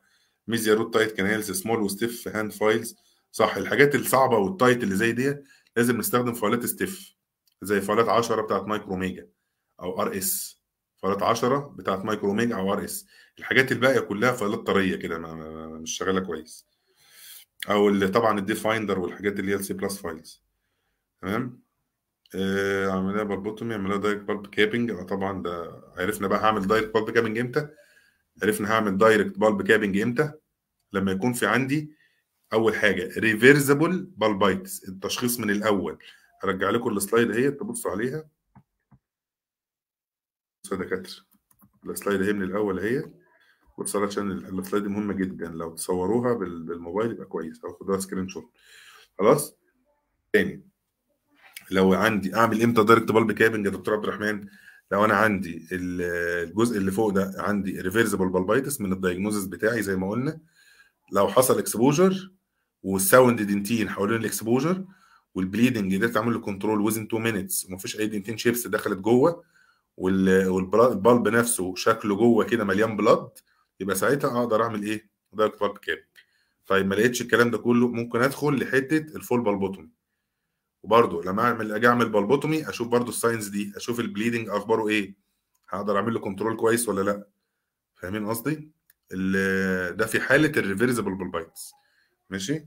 ميزيا روت تايت كانالز سمول وستيف هاند فايلز صح الحاجات الصعبه والتايت اللي زي ديت لازم نستخدم فايلات ستيف زي فايلات 10 بتاعت مايكرو ميجا او ار اس فايلات 10 بتاعت مايكرو ميجا او ار اس الحاجات الباقيه كلها فايلات طريه كده مش شغاله كويس او اللي طبعا الدي فايندر والحاجات اللي هي السي بلس فايلز تمام آه عمليه بربوتومي لها دايركت بالب كابنج آه طبعا ده عرفنا بقى هعمل دايركت بالب كابنج امتى عرفنا هعمل دايركت بالب كابنج امتى لما يكون في عندي اول حاجه ريفيرزبل بالبايتس التشخيص من الاول ارجع لكم السلايد اهي تبصوا عليها بصوا يا دكاتره السلايد اهي من الاول اهي بصوا عشان السلايد دي مهمه جدا لو تصوروها بالموبايل يبقى كويس او خدوها سكرين شوت خلاص تاني لو عندي اعمل امتى دايركت بالب كابنج يا دكتور عبد الرحمن لو انا عندي الجزء اللي فوق ده عندي ريفرسبل بالبايتس من الدايجنوزز بتاعي زي ما قلنا لو حصل اكسبوجر والساوند دنتين حوالين الاكسبوجر والبليدنج ده تعمل له كنترول ويزن 2 مينتس ومفيش اي دنتين شيبس دخلت جوه والبلب نفسه شكله جوه كده مليان بلاد يبقى ساعتها اقدر اعمل ايه؟ دايركت بالب كاب طيب ما لقيتش الكلام ده كله ممكن ادخل لحته الفول بالبوتومي وبرده لما اعمل اجي اعمل بالبوتومي اشوف برده الساينز دي اشوف البليدنج اخباره ايه هقدر اعمل له كنترول كويس ولا لا فاهمين قصدي ده في حاله الريفرزبل بالبايتس ماشي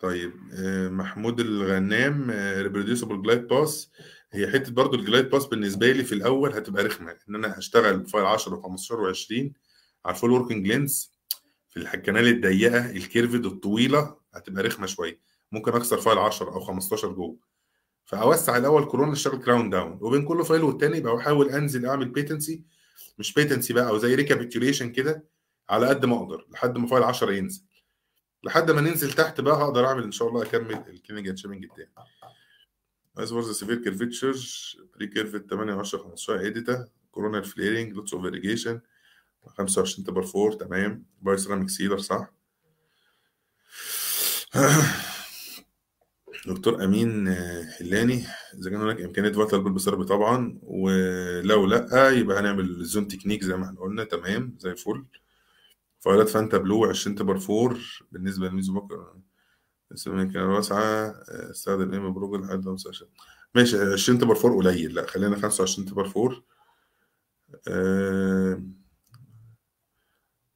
طيب آه، محمود الغنام ريبروديوسبل جلايد باس هي حته برضو الجلايد باس بالنسبه لي في الاول هتبقى رخمه ان انا هشتغل فايل 10 و15 و20 على الفول وركينج لينز في الكنال الضيقه الكيرفد الطويله هتبقى رخمه شويه ممكن اكسر فايل 10 او 15 جوه فاوسع الاول كورونا اشتغل كراون داون وبين كل فايل والتاني يبقى احاول انزل اعمل بيتنسي مش بيتنسي بقى او زي ريكابيتيوليشن كده على قد ما اقدر لحد ما فايل 10 ينزل لحد ما ننزل تحت بقى هقدر اعمل ان شاء الله اكمل الكلينج اند شيبنج التاني از وورز سيفير كيرفيتشر بري كيرف 8 10 15 اديتا كورونا فليرنج لوتس اوف اريجيشن 25 تبر 4 تمام باي سيراميك سيلر صح دكتور امين آه، حلاني اذا كان هناك امكانيه فاتال بالبسرب طبعا ولو لا يبقى هنعمل زون تكنيك زي ما احنا قلنا تمام زي الفل فعلت فانتا بلو 20 تبر 4 بالنسبه لميزو بكر سيراميكا واسعه آه، استخدم ايه بروج لحد 25 ماشي 20 آه، تبر 4 قليل لا خلينا 25 تبر 4 آه...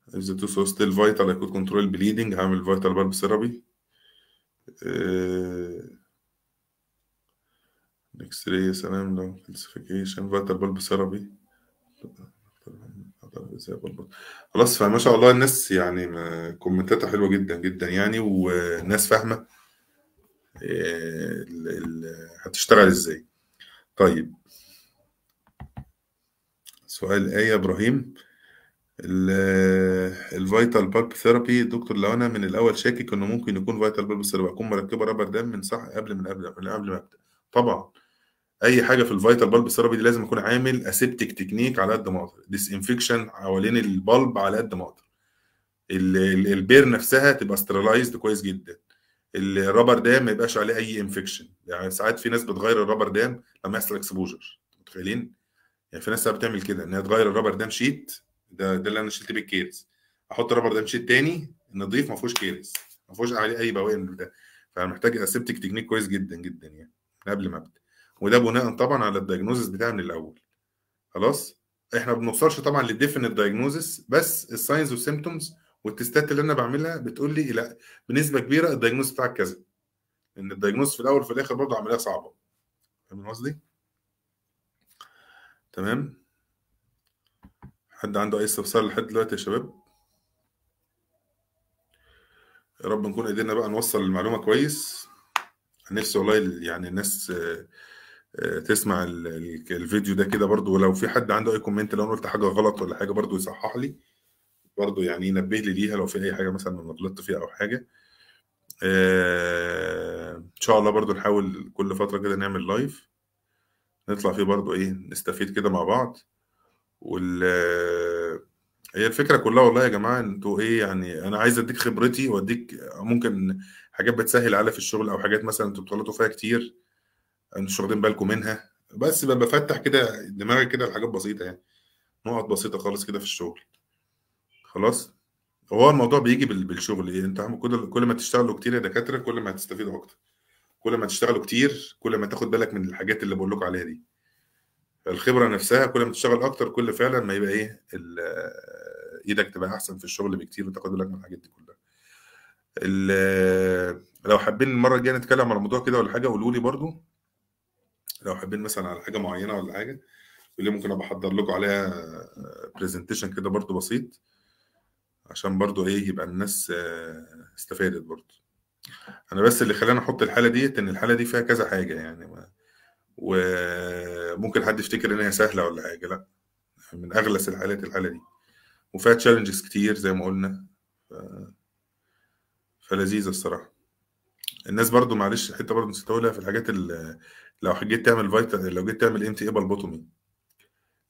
if the ستيل so still كنترول بليدنج هعمل vital bulb سيرابي اكس راي سلام لو كلاسيفيكيشن vital bulb سيرابي طب ازاي بربط خلاص فما شاء الله الناس يعني كومنتاتها حلوة جدًا، جدًا يعني والناس فاهمة آه، هتشتغل إزاي. طيب. سؤال آية يا إبراهيم آه، الفيتال بالب ثيرابي دكتور لو أنا من الأول شاكك إنه ممكن يكون فيتال بالب ثيرابي أكون مركبة رابر دم من صح قبل من قبل من قبل ما أبدأ، طبعًا. اي حاجه في الفايتال بالب ثيرابي دي لازم اكون عامل اسيبتك تكنيك على قد ما اقدر انفكشن حوالين البالب على قد ما اقدر البير نفسها تبقى سترلايزد كويس جدا الرابر دام ما يبقاش عليه اي انفكشن يعني ساعات في ناس بتغير الرابر دام لما يحصل اكسبوجر متخيلين يعني في ناس ساعات بتعمل كده ان هي تغير الرابر دام شيت ده ده اللي انا شلت بيه الكيرز احط الرابر دام شيت تاني نضيف ما فيهوش كيرز ما فيهوش عليه اي بواقي من ده فمحتاج اسيبتك تكنيك كويس جدا جدا يعني قبل ما ابدا وده بناء طبعا على الدايجنوزس من الاول خلاص احنا ما بنوصلش طبعا للديفينيت دايجنوزس بس الساينز والسيمتومز والتستات اللي انا بعملها بتقول لي لا بنسبه كبيره الدايجنوز بتاعك كذا ان الدايجنوز في الاول وفي الاخر برضه عمليه صعبه فاهم قصدي؟ تمام حد عنده اي استفسار لحد دلوقتي يا شباب؟ يا رب نكون قدرنا بقى نوصل المعلومه كويس نفسي والله يعني الناس آه، تسمع الفيديو ده كده برضو ولو في حد عنده اي كومنت لو انا قلت حاجه غلط ولا حاجه برضو يصحح لي برضو يعني ينبه لي ليها لو في اي حاجه مثلا انا غلطت فيها او حاجه آه، ان شاء الله برضو نحاول كل فتره كده نعمل لايف نطلع فيه برضو ايه نستفيد كده مع بعض وال هي الفكره كلها والله يا جماعه انتوا ايه يعني انا عايز اديك خبرتي واديك ممكن حاجات بتسهل عليا في الشغل او حاجات مثلا انتوا بتغلطوا فيها كتير انتوا مش واخدين بالكم منها بس بفتح كده دماغي كده لحاجات بسيطه يعني نقط بسيطه خالص كده في الشغل خلاص هو الموضوع بيجي بالشغل يعني انت كل كل ما تشتغلوا كتير يا دكاتره كل ما هتستفيدوا اكتر كل ما تشتغلوا كتير كل ما تاخد بالك من الحاجات اللي بقول لكم عليها دي الخبره نفسها كل ما تشتغل اكتر كل فعلا ما يبقى ايه ايدك تبقى احسن في الشغل بكتير وتاخد بالك من الحاجات دي كلها لو حابين المره الجايه نتكلم على موضوع كده ولا حاجه قولوا لي برده لو حابين مثلا على حاجه معينه ولا حاجه اللي ممكن ابقى احضر لكم عليها برزنتيشن آه، كده برضو بسيط عشان برضو ايه يبقى الناس آه، استفادت برضو انا بس اللي خلاني احط الحاله ديت ان الحاله دي فيها كذا حاجه يعني وممكن حد يفتكر ان هي سهله ولا حاجه لا من اغلس الحالات الحاله دي وفيها تشالنجز كتير زي ما قلنا ف... فلذيذه الصراحه الناس برضو معلش حته برضو نسيت اقولها في الحاجات اللي لو جيت تعمل فيتا لو جيت تعمل ام تي اي بالبوتومي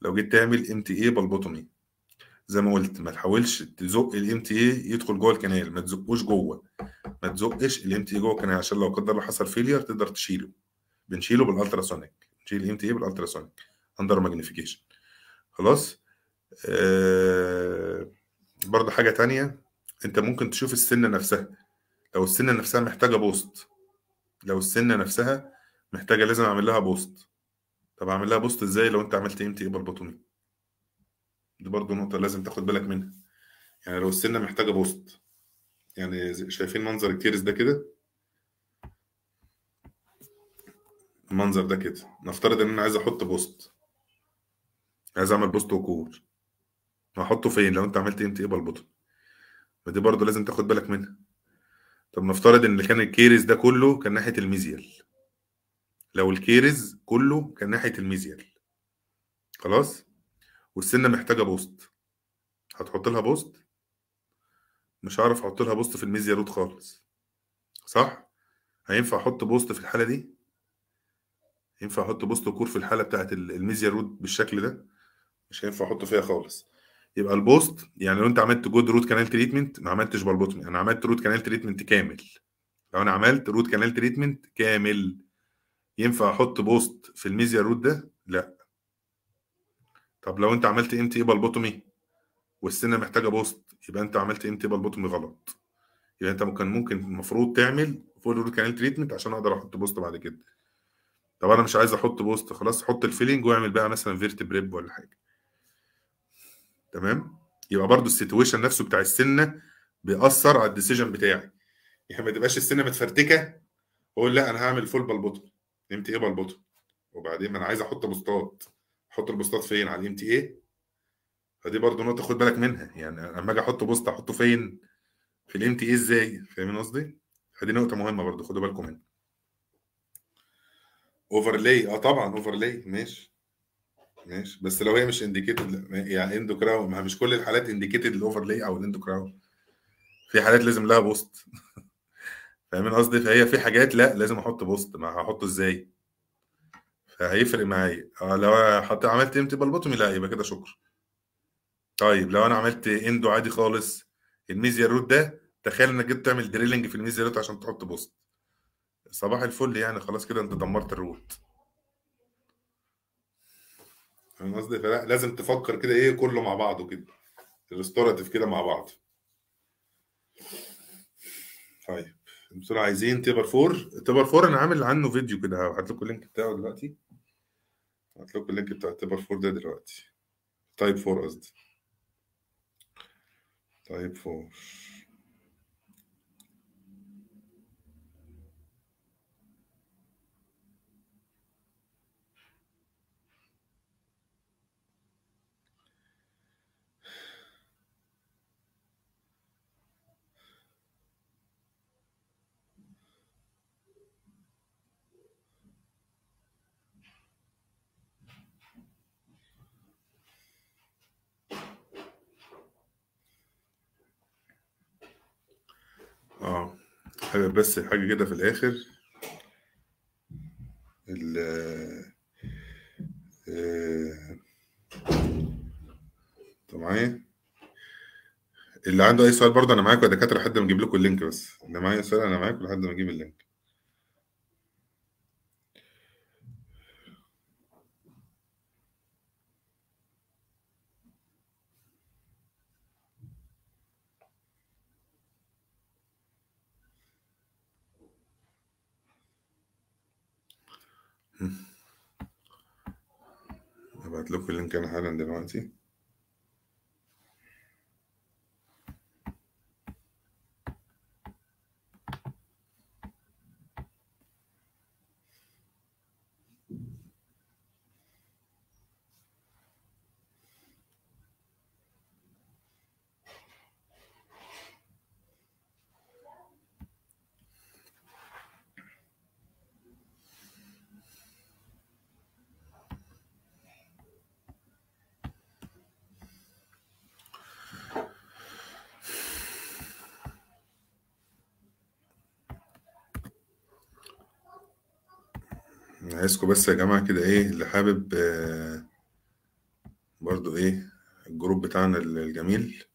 لو جيت تعمل ام تي اي بالبوتومي زي ما قلت ما تحاولش تزق الام تي اي يدخل جوه الكنال ما تزقوش جوه ما تزقش الام تي اي جوه الكنال عشان لو قدر الله حصل فيلير تقدر تشيله بنشيله بالالتراسونيك بنشيل الام تي اي بالالتراسونيك اندر ماجنيفيكيشن خلاص آه برضه حاجه تانية انت ممكن تشوف السن نفسها لو السنه نفسها محتاجه بوست لو السنه نفسها محتاجه لازم اعمل لها بوست طب اعمل لها بوست ازاي لو انت عملت ام تي اي بالبطوني دي برضه نقطه لازم تاخد بالك منها يعني لو السنه محتاجه بوست يعني شايفين منظر الكيرس ده كده المنظر ده كده نفترض ان انا عايز احط بوست عايز اعمل بوست وكور هحطه فين لو انت عملت ام تي اي بالبطن فدي برضه لازم تاخد بالك منها طب نفترض ان كان الكيرز ده كله كان ناحيه الميزيال لو الكيرز كله كان ناحيه الميزيال خلاص والسنه محتاجه بوست هتحط لها بوست مش هعرف احط لها بوست في الميزيا رود خالص صح هينفع احط بوست في الحاله دي ينفع احط بوست كور في الحاله بتاعه الميزيا رود بالشكل ده مش هينفع احط فيها خالص يبقى البوست يعني لو انت عملت جود روت كانال تريتمنت ما عملتش بالبوتومي يعني انا عملت روت كانال تريتمنت كامل لو انا عملت روت كانال تريتمنت كامل ينفع احط بوست في الميزيا روت ده لا طب لو انت عملت ام تي بالبوتومي والسنه محتاجه بوست يبقى انت عملت ام تي بالبوتومي غلط يبقى انت ممكن ممكن المفروض تعمل فول روت كانال تريتمنت عشان اقدر احط بوست بعد كده طب انا مش عايز احط بوست خلاص حط الفيلينج واعمل بقى مثلا فيرت بريب ولا حاجه تمام يبقى برضو السيتويشن نفسه بتاع السنه بيأثر على الديسيجن بتاعي يعني ما تبقاش السنه متفرتكه اقول لا انا هعمل فول بالبوتل ام تي ايه بالبوتل وبعدين ما انا عايز احط بوستات احط البوستات فين على الام تي ايه فدي برضو نقطه خد بالك منها يعني لما اجي احط بوست احطه فين في الام تي ايه ازاي فاهمين قصدي فدي نقطه مهمه برضو خدوا بالكم منها اوفرلاي اه طبعا اوفرلاي ماشي ماشي بس لو هي مش انديكيتد يعني اندو كراون ما مش كل الحالات انديكيتد الاوفرلاي او الاندو كراون في حالات لازم لها بوست فاهمين قصدي فهي في حاجات لا لازم احط بوست ما هحطه ازاي فهيفرق معايا اه لو حط عملت امتي بلبطمي لا يبقى كده شكرا طيب لو انا عملت اندو عادي خالص الميزيا روت ده تخيل انك جبت تعمل دريلنج في الميزيا روت عشان تحط بوست صباح الفل يعني خلاص كده انت دمرت الروت فاهم قصدي؟ لازم تفكر كده ايه كله مع بعضه كده الاستراتيف كده مع بعض طيب انتوا عايزين تبر فور تبر فور انا عامل عنه فيديو كده هبعت لكم اللينك بتاعه دلوقتي هبعت لكم اللينك بتاع تبر فور ده دلوقتي تايب فور قصدي تايب فور آه، بس حاجة كده في الآخر ال آه. معايا؟ اللي عنده أي سؤال برضه أنا معاكم يا دكاترة لحد ما أجيب لكم اللينك بس، اللي معايا سؤال أنا معاكم لحد ما أجيب اللينك. كان حالا دلوقتي عايزكم بس يا جماعة كده إيه اللي حابب آه، برضو إيه الجروب بتاعنا الجميل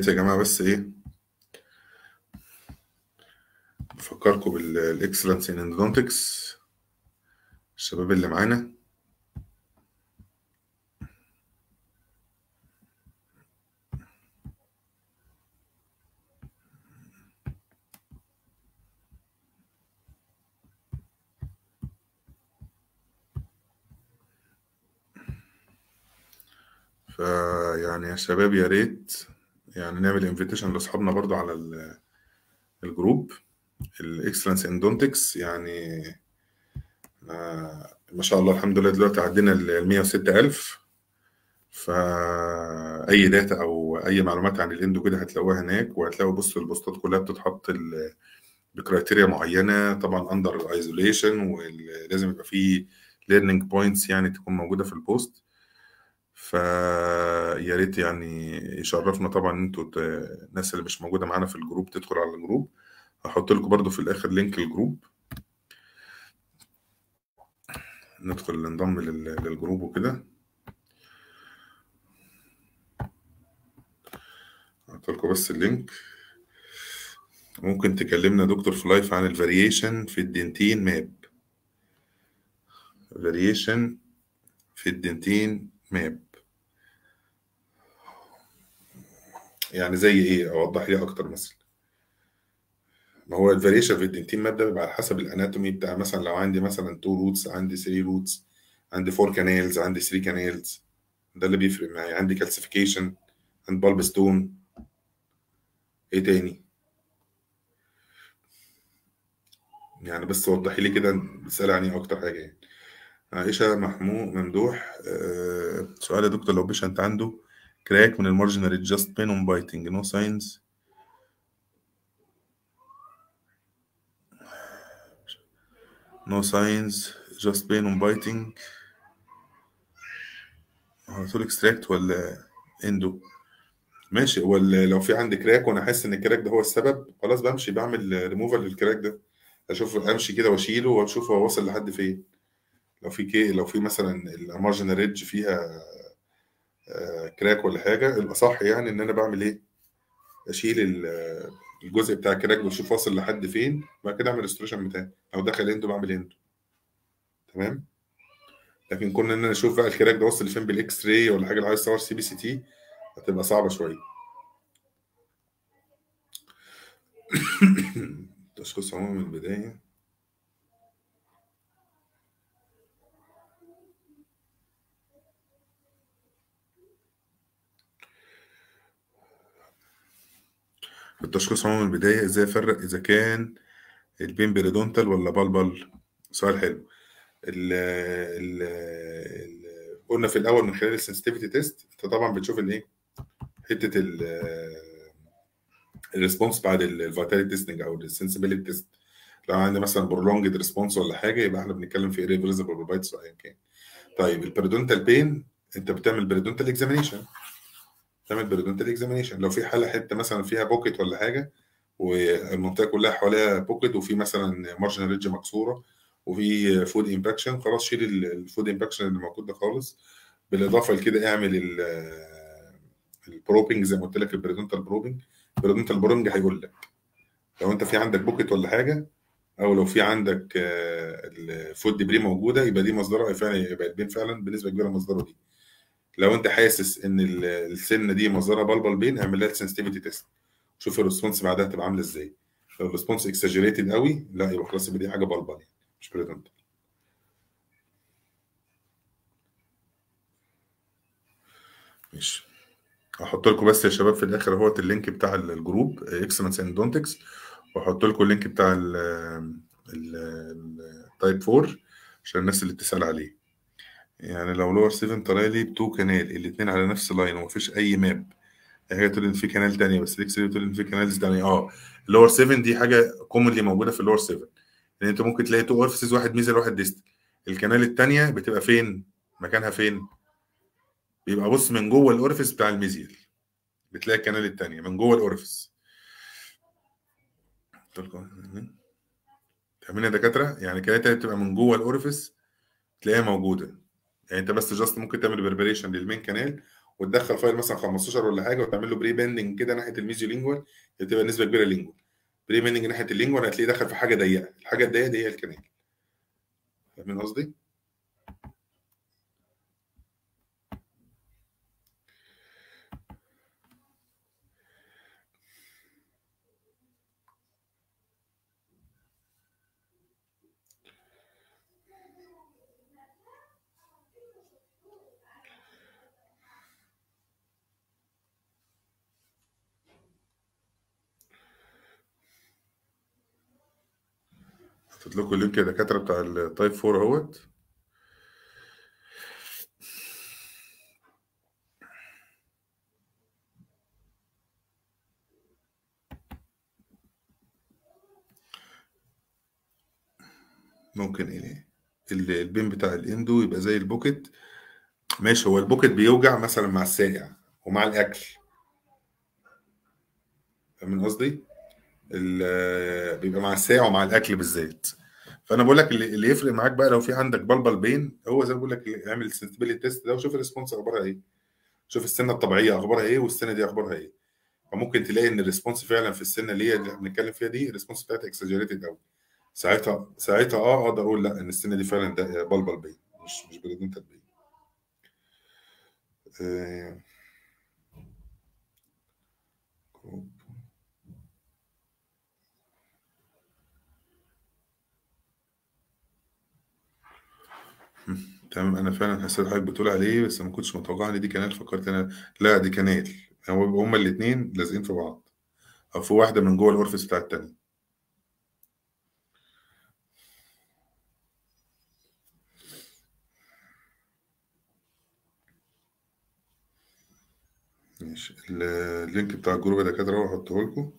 ريت يا جماعه بس ايه بفكركم بالاكسلنس ان اندونتكس الشباب اللي معانا فيعني يا شباب يا ريت يعني نعمل انفيتيشن لاصحابنا برضو على الجروب الاكسلنس ان دونتكس يعني آه، ما شاء الله الحمد لله دلوقتي عدينا ال 106000 فاي داتا او اي معلومات عن الاندو كده هتلاقوها هناك وهتلاقوا بص البوستات كلها بتتحط بكرايتيريا معينه طبعا اندر ايزوليشن ولازم يبقى فيه ليرنينج بوينتس يعني تكون موجوده في البوست فيا ريت يعني يشرفنا طبعا ان انتوا ت- الناس اللي مش موجوده معانا في الجروب تدخل على الجروب هحط لكم برضو في الاخر لينك الجروب ندخل ننضم لل- للجروب وكده هحط لكم بس اللينك ممكن تكلمنا دكتور فلايف عن الفاريشن في الدنتين ماب فاريشن في الدنتين ماب يعني زي ايه اوضح لي اكتر مثلا ما هو الفاريشن في الدنتين ماده بيبقى على حسب الاناتومي بتاع مثلا لو عندي مثلا 2 روتس عندي 3 روتس عندي 4 كانالز عندي 3 كانالز ده اللي بيفرق معايا عندي كالسيفيكيشن عندي بالب ستون ايه تاني يعني بس وضحي لي كده بتسأل عن ايه اكتر حاجه يعني عائشه محمود ممدوح أه سؤال يا دكتور لو بيشنت عنده كراك من المارجنال جاست بين اون بايتنج نو ساينز نو ساينز جاست بين اون بايتنج هتقول اكستراكت ولا اندو ماشي ولا لو في عندي كراك وانا حاسس ان الكراك ده هو السبب خلاص بمشي بعمل ريموفال للكراك ده اشوف امشي كده واشيله واشوف هو واصل لحد فين لو في كي لو في مثلا المارجن ريدج فيها كراك ولا حاجه الاصح يعني ان انا بعمل ايه اشيل الجزء بتاع الكراك بشوف واصل لحد فين بعد كده اعمل ريستوريشن بتاعي او دخل اندو بعمل اندو تمام لكن كنا ان انا اشوف بقى الكراك ده وصل لفين بالاكس راي ولا حاجه اللي عايز تصور سي بي سي تي هتبقى صعبه شويه تشخيص عموما من البدايه التشخيص عموما من البداية ازاي افرق اذا كان البين بيريدونتال ولا بالبال سؤال حلو ال ال قلنا في الاول من خلال السنسيتيفيتي تيست انت طبعا بتشوف الايه حته الريسبونس بعد الفيتاليتي تيستنج او السنسبيليتي تيست لو عندي مثلا برولونجد ريسبونس ولا حاجه يبقى احنا بنتكلم في ريفرزبل بايتس او ايا كان طيب البيريدونتال بين انت بتعمل بيريدونتال اكزامينشن تعمل بريدنتال اكزامينشن لو في حاله حته مثلا فيها بوكيت ولا حاجه والمنطقه كلها حواليها بوكيت وفي مثلا مارجن ريدج مكسوره وفي فود امباكشن خلاص شيل الفود امباكشن اللي موجود ده خالص بالاضافه لكده اعمل البروبنج زي ما قلت لك البريدنتال بروبنج البريدنتال بروبنج هيقول لك لو انت في عندك بوكيت ولا حاجه او لو في عندك آه، الفود بري موجوده يبقى دي مصدرها فعلا يبقى البين فعلا بنسبه كبيره مصدره دي لو انت حاسس ان السنه دي مصدرها بلبل بين اعمل لها سنسيتيفيتي تيست شوف الريسبونس بعدها تبقى عامله ازاي لو الريسبونس اكسجريتد قوي لا يبقى خلاص يبقى دي حاجه بلبل يعني مش بريدنت ماشي هحط لكم بس يا شباب في الاخر اهوت اللينك بتاع الجروب اكسلنس اند دونتكس واحط لكم اللينك بتاع التايب 4 عشان الناس اللي بتسال عليه يعني لو لور 7 طلع لي تو كانال الاثنين على نفس اللاين ومفيش اي ماب هي تقول ان في كانال تانية بس ليك تقول ان في كانالز تانية اه اللور 7 دي حاجه كومنلي موجوده في اللور 7 ان انت ممكن تلاقي تو اورفيسز واحد ميزل واحد ديستل الكانال التانية بتبقى فين مكانها فين بيبقى بص من جوه الاورفيس بتاع الميزيل بتلاقي الكنال التانية من جوه الاورفيس تعملنا دكاتره يعني الكانال التانية بتبقى من جوه الاورفيس تلاقيها موجوده يعني انت بس جاست ممكن تعمل بريبريشن للمين كانال وتدخل فايل مثلا 15 ولا حاجه وتعمل له بري بيندنج كده ناحيه الميزيو لينجوال تبقى نسبه كبيره لينجوال بري بيندنج ناحيه اللينجوال هتلاقيه دخل في حاجه ضيقه الحاجه الضيقه دي هي الكانال فاهمين قصدي؟ حطيت لكم اللينك يا دكاتره بتاع التايب 4 اهوت ممكن ايه البين بتاع الاندو يبقى زي البوكت ماشي هو البوكت بيوجع مثلا مع الساقع ومع الاكل فاهم قصدي؟ بيبقى مع الساقع ومع الاكل بالذات فانا بقول لك اللي يفرق معاك بقى لو في عندك بلبل بين هو زي ما بقول لك اعمل سنسبيلي تيست ده وشوف الريسبونس اخبارها ايه شوف السنه الطبيعيه اخبارها ايه والسنه دي اخبارها ايه فممكن تلاقي ان الريسبونس فعلا في السنه اللي هي اللي بنتكلم فيها دي الريسبونس بتاعتها اكسجريتد قوي ساعتها ساعتها اه اقدر اقول لا ان السنه دي فعلا ده بلبل بين مش مش بريدنت بين آه. تمام أنا فعلًا حسيت حضرتك بتقول عليه، بس ما كنتش متوقّع إن دي كانال، فكّرت أنا لأ دي كانال، يعني هو هما هُم الاتنين لازقين في بعض، أو في واحدة من جوّه الاورفيس بتاع التانية. ماشي، اللينك بتاع الجروب ده كده أهو لكم.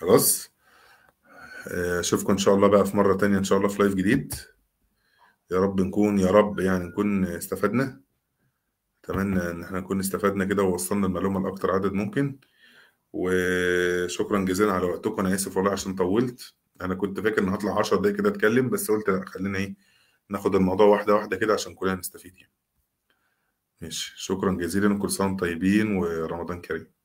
خلاص آه، اشوفكم ان شاء الله بقى في مره تانية ان شاء الله في لايف جديد يا رب نكون يا رب يعني نكون استفدنا اتمنى ان احنا نكون استفدنا كده ووصلنا المعلومه لاكتر عدد ممكن وشكرا جزيلا على وقتكم انا اسف والله عشان طولت انا كنت فاكر ان هطلع 10 دقايق كده اتكلم بس قلت خلينا ايه ناخد الموضوع واحده واحده كده عشان كلنا نستفيد يعني ماشي شكرا جزيلا وكل سنه طيبين ورمضان كريم